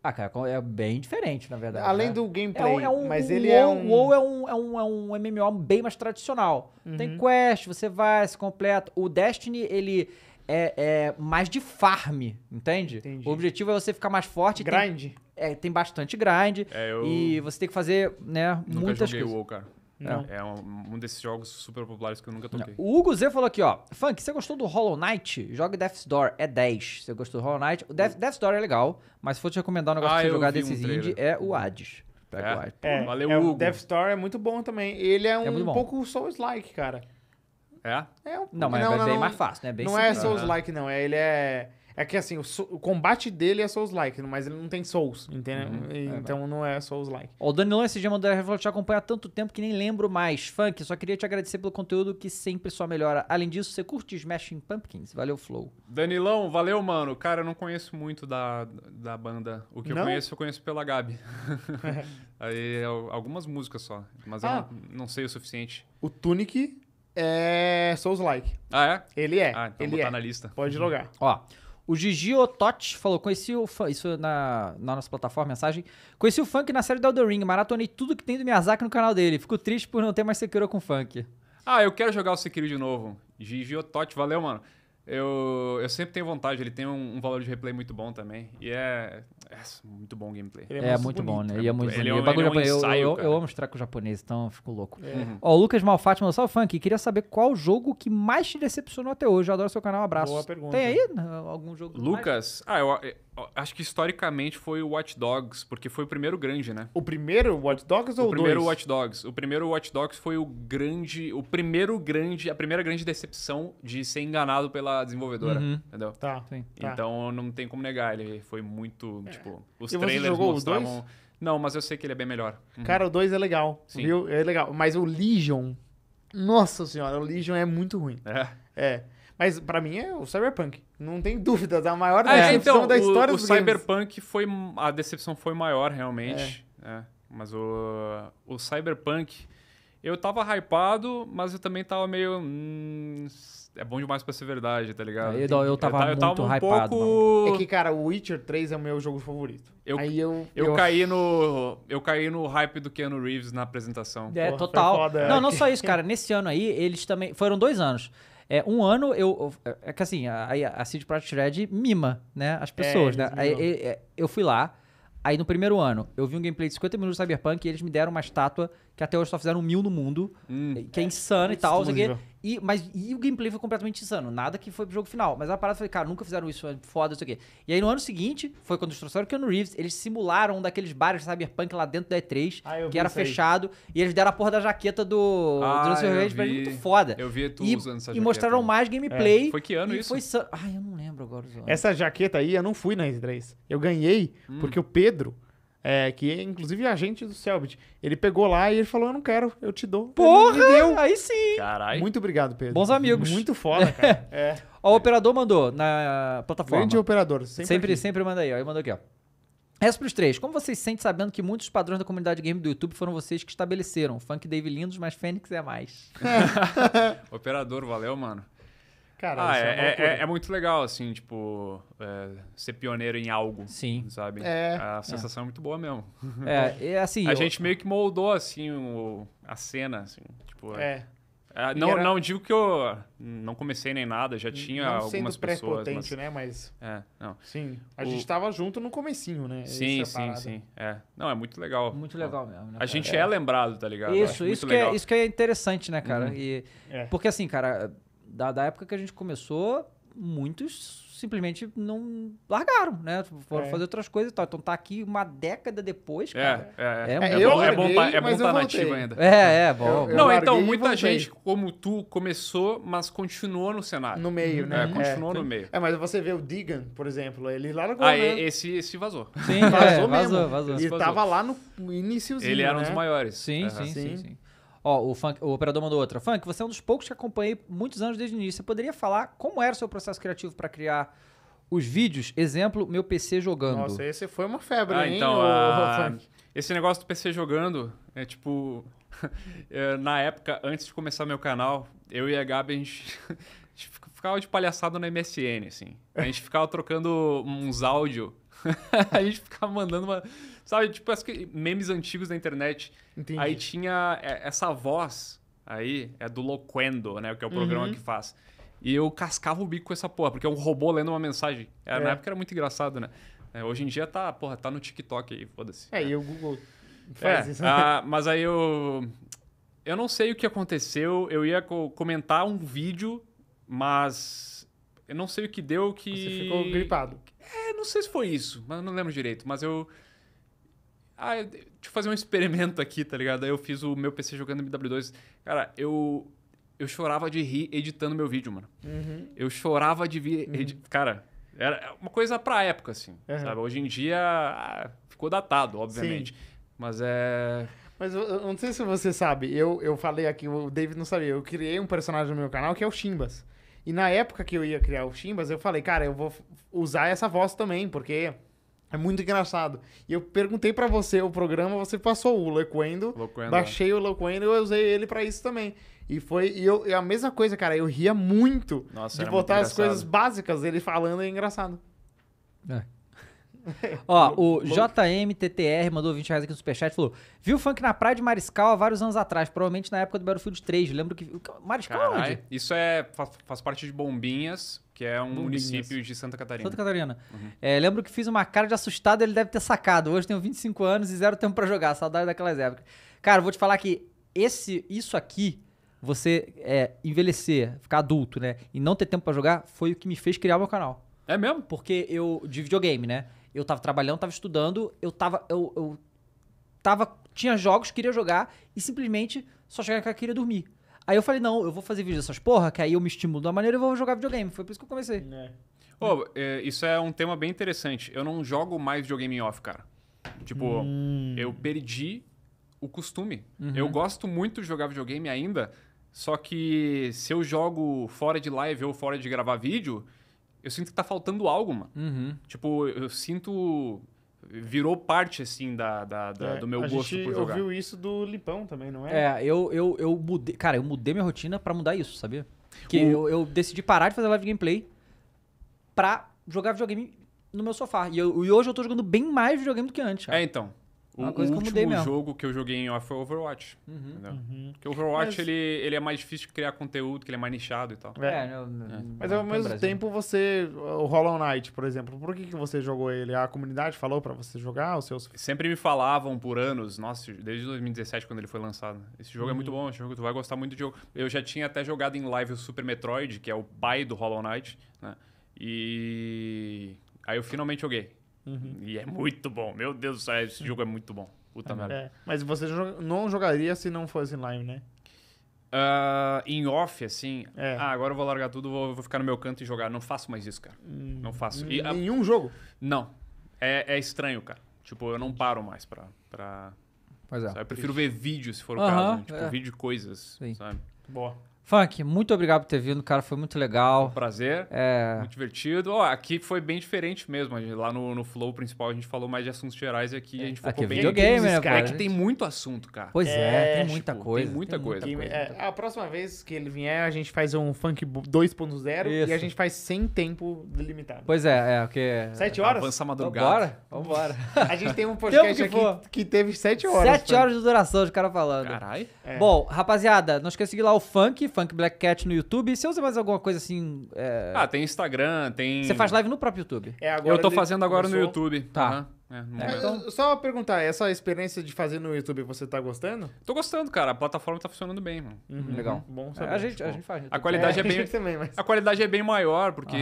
Ah, cara, é bem diferente, na verdade. Além né? do é gameplay, é é um, mas ele é um... O WoW é um, é, um, é um MMO bem mais tradicional. Uhum. Tem quest, você vai, se completa. O Destiny, ele é, é mais de farm, entende? Entendi. O objetivo é você ficar mais forte. Grind. Tem, é, tem bastante grind. É, eu... E você tem que fazer, né, Nunca muitas joguei coisas. WoW, cara. É, é um, um, desses jogos super populares que eu nunca toquei. Não. O Hugo Z falou aqui, ó. Funk, você gostou do Hollow Knight? Joga Death's Door, é 10. Você gostou do Hollow Knight? O Death, Death's Door é legal, mas se for te recomendar um negócio ah, pra você jogar desses um indie, é o uhum. Hades. Pega é, é, valeu, é, Hugo. O Death é muito bom também. Ele é, é um, é um pouco Souls-like, cara. É? é um, não, mas é não, é bem não, mais fácil, né? É bem não simples. é Souls-like, não. É, ele é... É que assim, o, so... o combate dele é Souls-like, mas ele não tem Souls, entendeu? Uhum, e, é, então vai. não é Souls-like. O Danilo dia mandou a te acompanhar tanto tempo que nem lembro mais. Funk, só queria te agradecer pelo conteúdo que sempre só melhora. Além disso, você curte Smashing Pumpkins. Valeu, Flow. Danilão, valeu, mano. Cara, eu não conheço muito da, da banda. O que não? eu conheço, eu conheço pela Gabi. É. Aí, algumas músicas só. Mas ah. eu não, sei o suficiente. O Tunic é Souls-like. Ah, é? Ele é. Ah, então ele vou botar é. na lista. Pode jogar. Ó. O Gigi Ototti falou: conheci o funk, isso na, na, nossa plataforma, mensagem. Conheci o funk na série do Elden Ring, maratonei tudo que tem do Miyazaki no canal dele. Fico triste por não ter mais Sekiro com funk. Ah, eu quero jogar o Sekiro de novo. Gigi Ototti, valeu, mano. Eu, eu sempre tenho vontade, ele tem um, um, valor de replay muito bom também. E é, é muito bom o gameplay. Ele é, é muito, bonito, bom, né? É e é muito ele é bonito. É um, bagulho ele é um ensaio, eu, então eu, eu, amo os trecos japoneses, então fico louco. É. Uhum. Ó, o Lucas Malfatti mandou só o funk. Queria saber qual jogo que mais te decepcionou até hoje. Eu adoro seu canal, um abraço. Boa pergunta. Tem aí né, algum jogo? Lucas, mais? ah, eu, Acho que historicamente foi o Watch Dogs, porque foi o primeiro grande, né? O primeiro Watch Dogs ou o, o primeiro dois? Watch Dogs. O primeiro Watch Dogs foi o grande, o primeiro grande, a primeira grande decepção de ser enganado pela desenvolvedora, uhum. entendeu? Tá, sim. Tá. Então tá. não tem como negar, ele foi muito, é. tipo, os e trailers jogou mostravam... não, mas eu sei que ele é bem melhor. Uhum. Cara, o 2 é legal, sim. viu? É legal, mas o Legion, nossa senhora, o Legion é muito ruim. É. É. Mas para mim é o Cyberpunk. Não tem dúvidas. É a maior é, decepção então, da história o, do O Cyberpunk games. foi. A decepção foi maior, realmente. É. É. Mas o, o Cyberpunk. Eu tava hypado, mas eu também tava meio. Hum, é bom demais pra ser verdade, tá ligado? É, eu, eu, tava, eu, muito tava um hypado. Pouco... É que, cara, o Witcher 3 é o meu jogo favorito. Eu, Aí eu, eu, eu... Caí no, eu caí no hype do Keanu Reeves na apresentação. É, Porra, total. Foda, não, é. não só isso, cara. Nesse ano aí, eles também. Foram dois anos. É, um ano eu. É que assim, a, a Cid Project Red mima, né? As é, pessoas, é, né? Aí, é, é, eu, fui lá. Aí no primeiro ano, eu vi um gameplay de 50 minutos de Cyberpunk e eles me deram uma estátua que até hoje só fizeram mil no mundo, hum. que é, é é e tal. Assim, e, mas, e o gameplay foi completamente insano. Nada que foi pro jogo final. Mas a parada foi, cara, nunca fizeram isso, é foda, isso aqui. E aí no ano seguinte, foi quando eles trouxeram o Keanu Reeves, eles simularam um daqueles bares de Cyberpunk lá dentro da E3, ah, que era fechado, e eles deram a porra da jaqueta do ah, Reeves Silver muito foda. Eu vi tu e, usando essa jaqueta. E mostraram mais gameplay. É. Foi que ano isso? Foi san... Ai, eu não lembro agora. Essa jaqueta aí, eu não fui na E3. Eu ganhei hum. porque o Pedro é, que inclusive é a gente do Selbit. Ele pegou lá e ele falou: Eu não quero, eu te dou. Porra! Deu. Aí sim! Carai. Muito obrigado, Pedro. Bons amigos. Muito foda, cara. é. o operador mandou na plataforma. Grande operador, sempre. Sempre, sempre manda aí, ó. Ele mandou aqui, ó. S pros três. como vocês sentem sabendo que muitos padrões da comunidade game do YouTube foram vocês que estabeleceram? Funk Dave lindos, mas Fênix é mais. operador, valeu, mano. Cara, ah, é, é, é, é, muito legal, assim, tipo, é, ser pioneiro em algo. Sim. Sabe? É, a é. sensação é. muito boa mesmo. É, e assim. a eu... gente meio que moldou, assim, o, a cena, assim. Tipo, é. não, era... não digo que eu não comecei nem nada, já tinha não algumas pessoas. Não mas... né? Mas... É, não. Sim. A o... gente estava junto no comecinho, né? Sim, sim, sim. É. Não, é muito legal. Muito legal mesmo. Né, a gente é. lembrado, tá ligado? Isso, isso que, é, isso que é interessante, né, cara? Uhum. E... Porque assim, cara da, da época que a gente começou, muitos simplesmente não largaram, né? Foram é. fazer outras coisas e tal. Então tá aqui uma década depois, é, cara. É, é. É, é, é bom, larguei, é bom, tá, é bom tá nativo ainda. É, é bom. Eu, eu não, então, muita gente, como tu, começou, mas continuou no cenário. No meio, uhum. né? É, continuou no meio. É, mas você vê o Digan, por exemplo, ele largou, ah, né? Esse, esse vazou. Sim, vazou mesmo. Vazou, vazou. Ele vazou. tava lá no iníciozinho, Ele era né? um dos né? maiores. Sim, sim, sim, sim. sim. Ó, o, funk, o operador mandou outra. Funk, você é um dos poucos que acompanhei muitos anos desde o início. Você poderia falar como era o seu processo criativo para criar os vídeos? Exemplo, meu PC jogando. Nossa, esse foi uma febre, ah, hein, então, a... Funk? Esse negócio do PC jogando é tipo... É, na época, antes de começar meu canal, eu e a Gabi, a gente... ficava de palhaçada no MSN, assim. A gente ficava trocando uns áudios. a gente ficava mandando uma Sabe, tipo, memes antigos da internet. Entendi. Aí tinha é, essa voz aí, é do Loquendo, né? Que é o programa uhum. que faz. E eu cascava o bico com essa porra, porque é um robô lendo uma mensagem. Era, é. Na época era muito engraçado, né? É, hoje em dia tá, porra, tá no TikTok aí, foda-se. É, é, e o Google faz é, isso. Ah, né? mas aí eu. Eu não sei o que aconteceu. Eu ia co comentar um vídeo, mas. Eu não sei o que deu que. Você ficou gripado. É, não sei se foi isso, mas não lembro direito. Mas eu. Ah, eu, deixa eu fazer um experimento aqui, tá ligado? Aí eu fiz o meu PC jogando MW2. Cara, eu. Eu chorava de rir editando meu vídeo, mano. Uhum. Eu chorava de vir. Uhum. Edi... Cara, era é uma coisa pra época, assim. Uhum. Sabe? Hoje em dia ah, ficou datado, obviamente. Sim. Mas é. Mas eu, eu, não sei se você sabe, eu, eu falei aqui, o David não sabia, eu criei um personagem no meu canal que é o Chimbas. E na época que eu ia criar o Chimbas, eu falei, cara, eu vou usar essa voz também, porque é muito engraçado. E eu perguntei para você o programa, você passou o Loquendo, Loquendo. É. baixei o Loquendo e eu usei ele para isso também. E foi e eu, a mesma coisa, cara. Eu ria muito Nossa, de botar muito as coisas básicas ele falando é engraçado. É. Ó, o JMTTR mandou 20 reais aqui no superchat falou: Viu funk na praia de Mariscal há vários anos atrás, provavelmente na época do Battlefield 3. Lembro que. Mariscal Carai, onde? Isso é, faz, faz parte de Bombinhas, que é um Bom, município de Santa Catarina. Santa Catarina. Uhum. É, lembro que fiz uma cara de assustado, ele deve ter sacado. Hoje tenho 25 anos e zero tempo para jogar. Saudade daquelas épocas. Cara, vou te falar que esse, isso aqui, você é, envelhecer, ficar adulto, né? E não ter tempo para jogar, foi o que me fez criar meu canal. É mesmo? Porque eu, de videogame, né? Eu tava trabalhando, tava estudando, eu tava. Eu, eu tava. Tinha jogos, queria jogar e simplesmente só chegava que queria dormir. Aí eu falei, não, eu vou fazer vídeo dessas porra, que aí eu me estimulo de uma maneira e vou jogar videogame. Foi por isso que eu comecei. É. Oh, é, isso é um tema bem interessante. Eu não jogo mais videogame off, cara. Tipo, hum. eu perdi o costume. Uhum. Eu gosto muito de jogar videogame ainda, só que se eu jogo fora de live ou fora de gravar vídeo, eu sinto que tá faltando algo, mano. Uhum. Tipo, eu sinto virou parte, assim, da, da, da é, do meu gosto por jogar. A gente ouviu isso do Lipão também, não é? É, eu, eu, eu mudei... Cara, eu mudei minha rotina para mudar isso, sabia? Que o... eu, eu decidi parar de fazer live gameplay pra jogar videogame no meu sofá. E, eu, e hoje eu tô jogando bem mais videogame do que antes. Cara. É, então. Uma o, coisa o último que jogo que eu joguei em off foi Overwatch. Uhum. uhum. Porque Overwatch mas... ele, ele é mais difícil de criar conteúdo, que ele é mais nichado e tal. É, é. é mas ao mesmo tempo você. O Hollow Knight, por exemplo, por que, que você jogou ele? A comunidade falou para você jogar? Os seus... Sempre me falavam por anos, nossa, desde 2017, quando ele foi lançado. Esse jogo uhum. é muito uhum. bom, esse jogo tu vai gostar muito de jogo. Eu já tinha até jogado em live o Super Metroid, que é o pai do Hollow Knight, né? E. Aí eu finalmente joguei. Uhum. E é muito bom. Meu Deus do céu, esse jogo é muito bom. Puta é. merda. É. Mas você não jogaria se não fosse né? Ah, em né? em uh, off, assim. É. Ah, agora eu vou largar tudo, vou, vou, ficar no meu canto e jogar. Não faço mais isso, cara. Hum, não faço. Hum, e, nenhum a... jogo? Não. É, é estranho, cara. Tipo, eu não paro mais pra. pra... Pois é. Sabe? Eu prefiro ver vídeo, se for o uh -huh, caso. Né? Tipo, é. vídeo de coisas. Sim. Sabe? Boa. Funk, muito obrigado por ter vindo, cara. Foi muito legal. Prazer. É... Muito divertido. aqui foi bem diferente mesmo. lá no, no Flow principal a gente falou mais de assuntos gerais e aqui é. a gente é, focou aqui é bem... videogame, né, cara? É que tem muito assunto, cara. Pois é, é tem tipo, muita tipo, coisa. Tem muita tem coisa. Muita coisa, é, a próxima vez que ele vier, a gente faz um Funk 2.0 e a gente faz sem tempo delimitado. Pois é, é, porque... Sete horas? Avança madrugada. Vamos vambora. a gente tem um podcast que aqui que teve sete horas. Sete horas de duração, de cara falando. Caralho. É. Bom, rapaziada, não esqueça de seguir lá o Funk Funk Black Cat no YouTube. Você usa mais alguma coisa assim? É... Ah, tem Instagram, tem. Você faz live no próprio YouTube? É, agora eu tô fazendo agora começou. no YouTube. Tá. Uhum. É, é, então... Só perguntar, essa experiência de fazer no YouTube você tá gostando? Tô gostando, cara. A plataforma tá funcionando bem, mano. Uhum. uhum. Legal. Bom é, saber. É, a, gente, tipo, a gente faz. A qualidade é, é bem. A, também, mas... a qualidade é bem maior, porque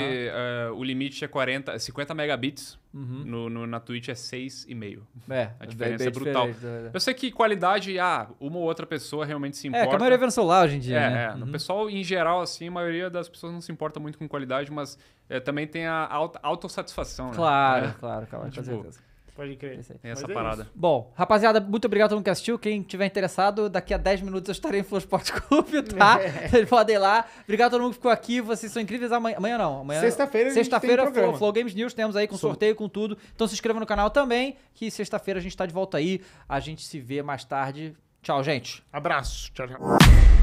uhum. uh, o limite é 40, 50 megabits. Uhum. No, no, na Twitch é 6,5. É, a é diferença é, brutal. Né? Eu sei que qualidade, ah, uma ou outra pessoa realmente se importa. É, que a maioria vê no celular hoje em dia. É, né? é. Uhum. pessoal, em geral, assim, a maioria das pessoas não se importa muito com qualidade, mas é, também tem a auto, autossatisfação, né? Claro, é. claro, claro, tipo, com certeza. Pode crer. Tem essa é parada. Bom, rapaziada, muito obrigado a todo mundo que assistiu. Quem tiver interessado, daqui a 10 minutos eu estarei em Flow Sport Club, tá? É. Vocês podem ir lá. Obrigado a todo mundo que ficou aqui. Vocês são incríveis. Amanhã, amanhã não. Amanhã, sexta-feira, Sexta-feira, Flow, Flow, Games News. Temos aí com Sou. sorteio, com tudo. Então se inscreva no canal também, que sexta-feira a gente está de volta aí. A gente se vê mais tarde. Tchau, gente. Abraço. Tchau, tchau.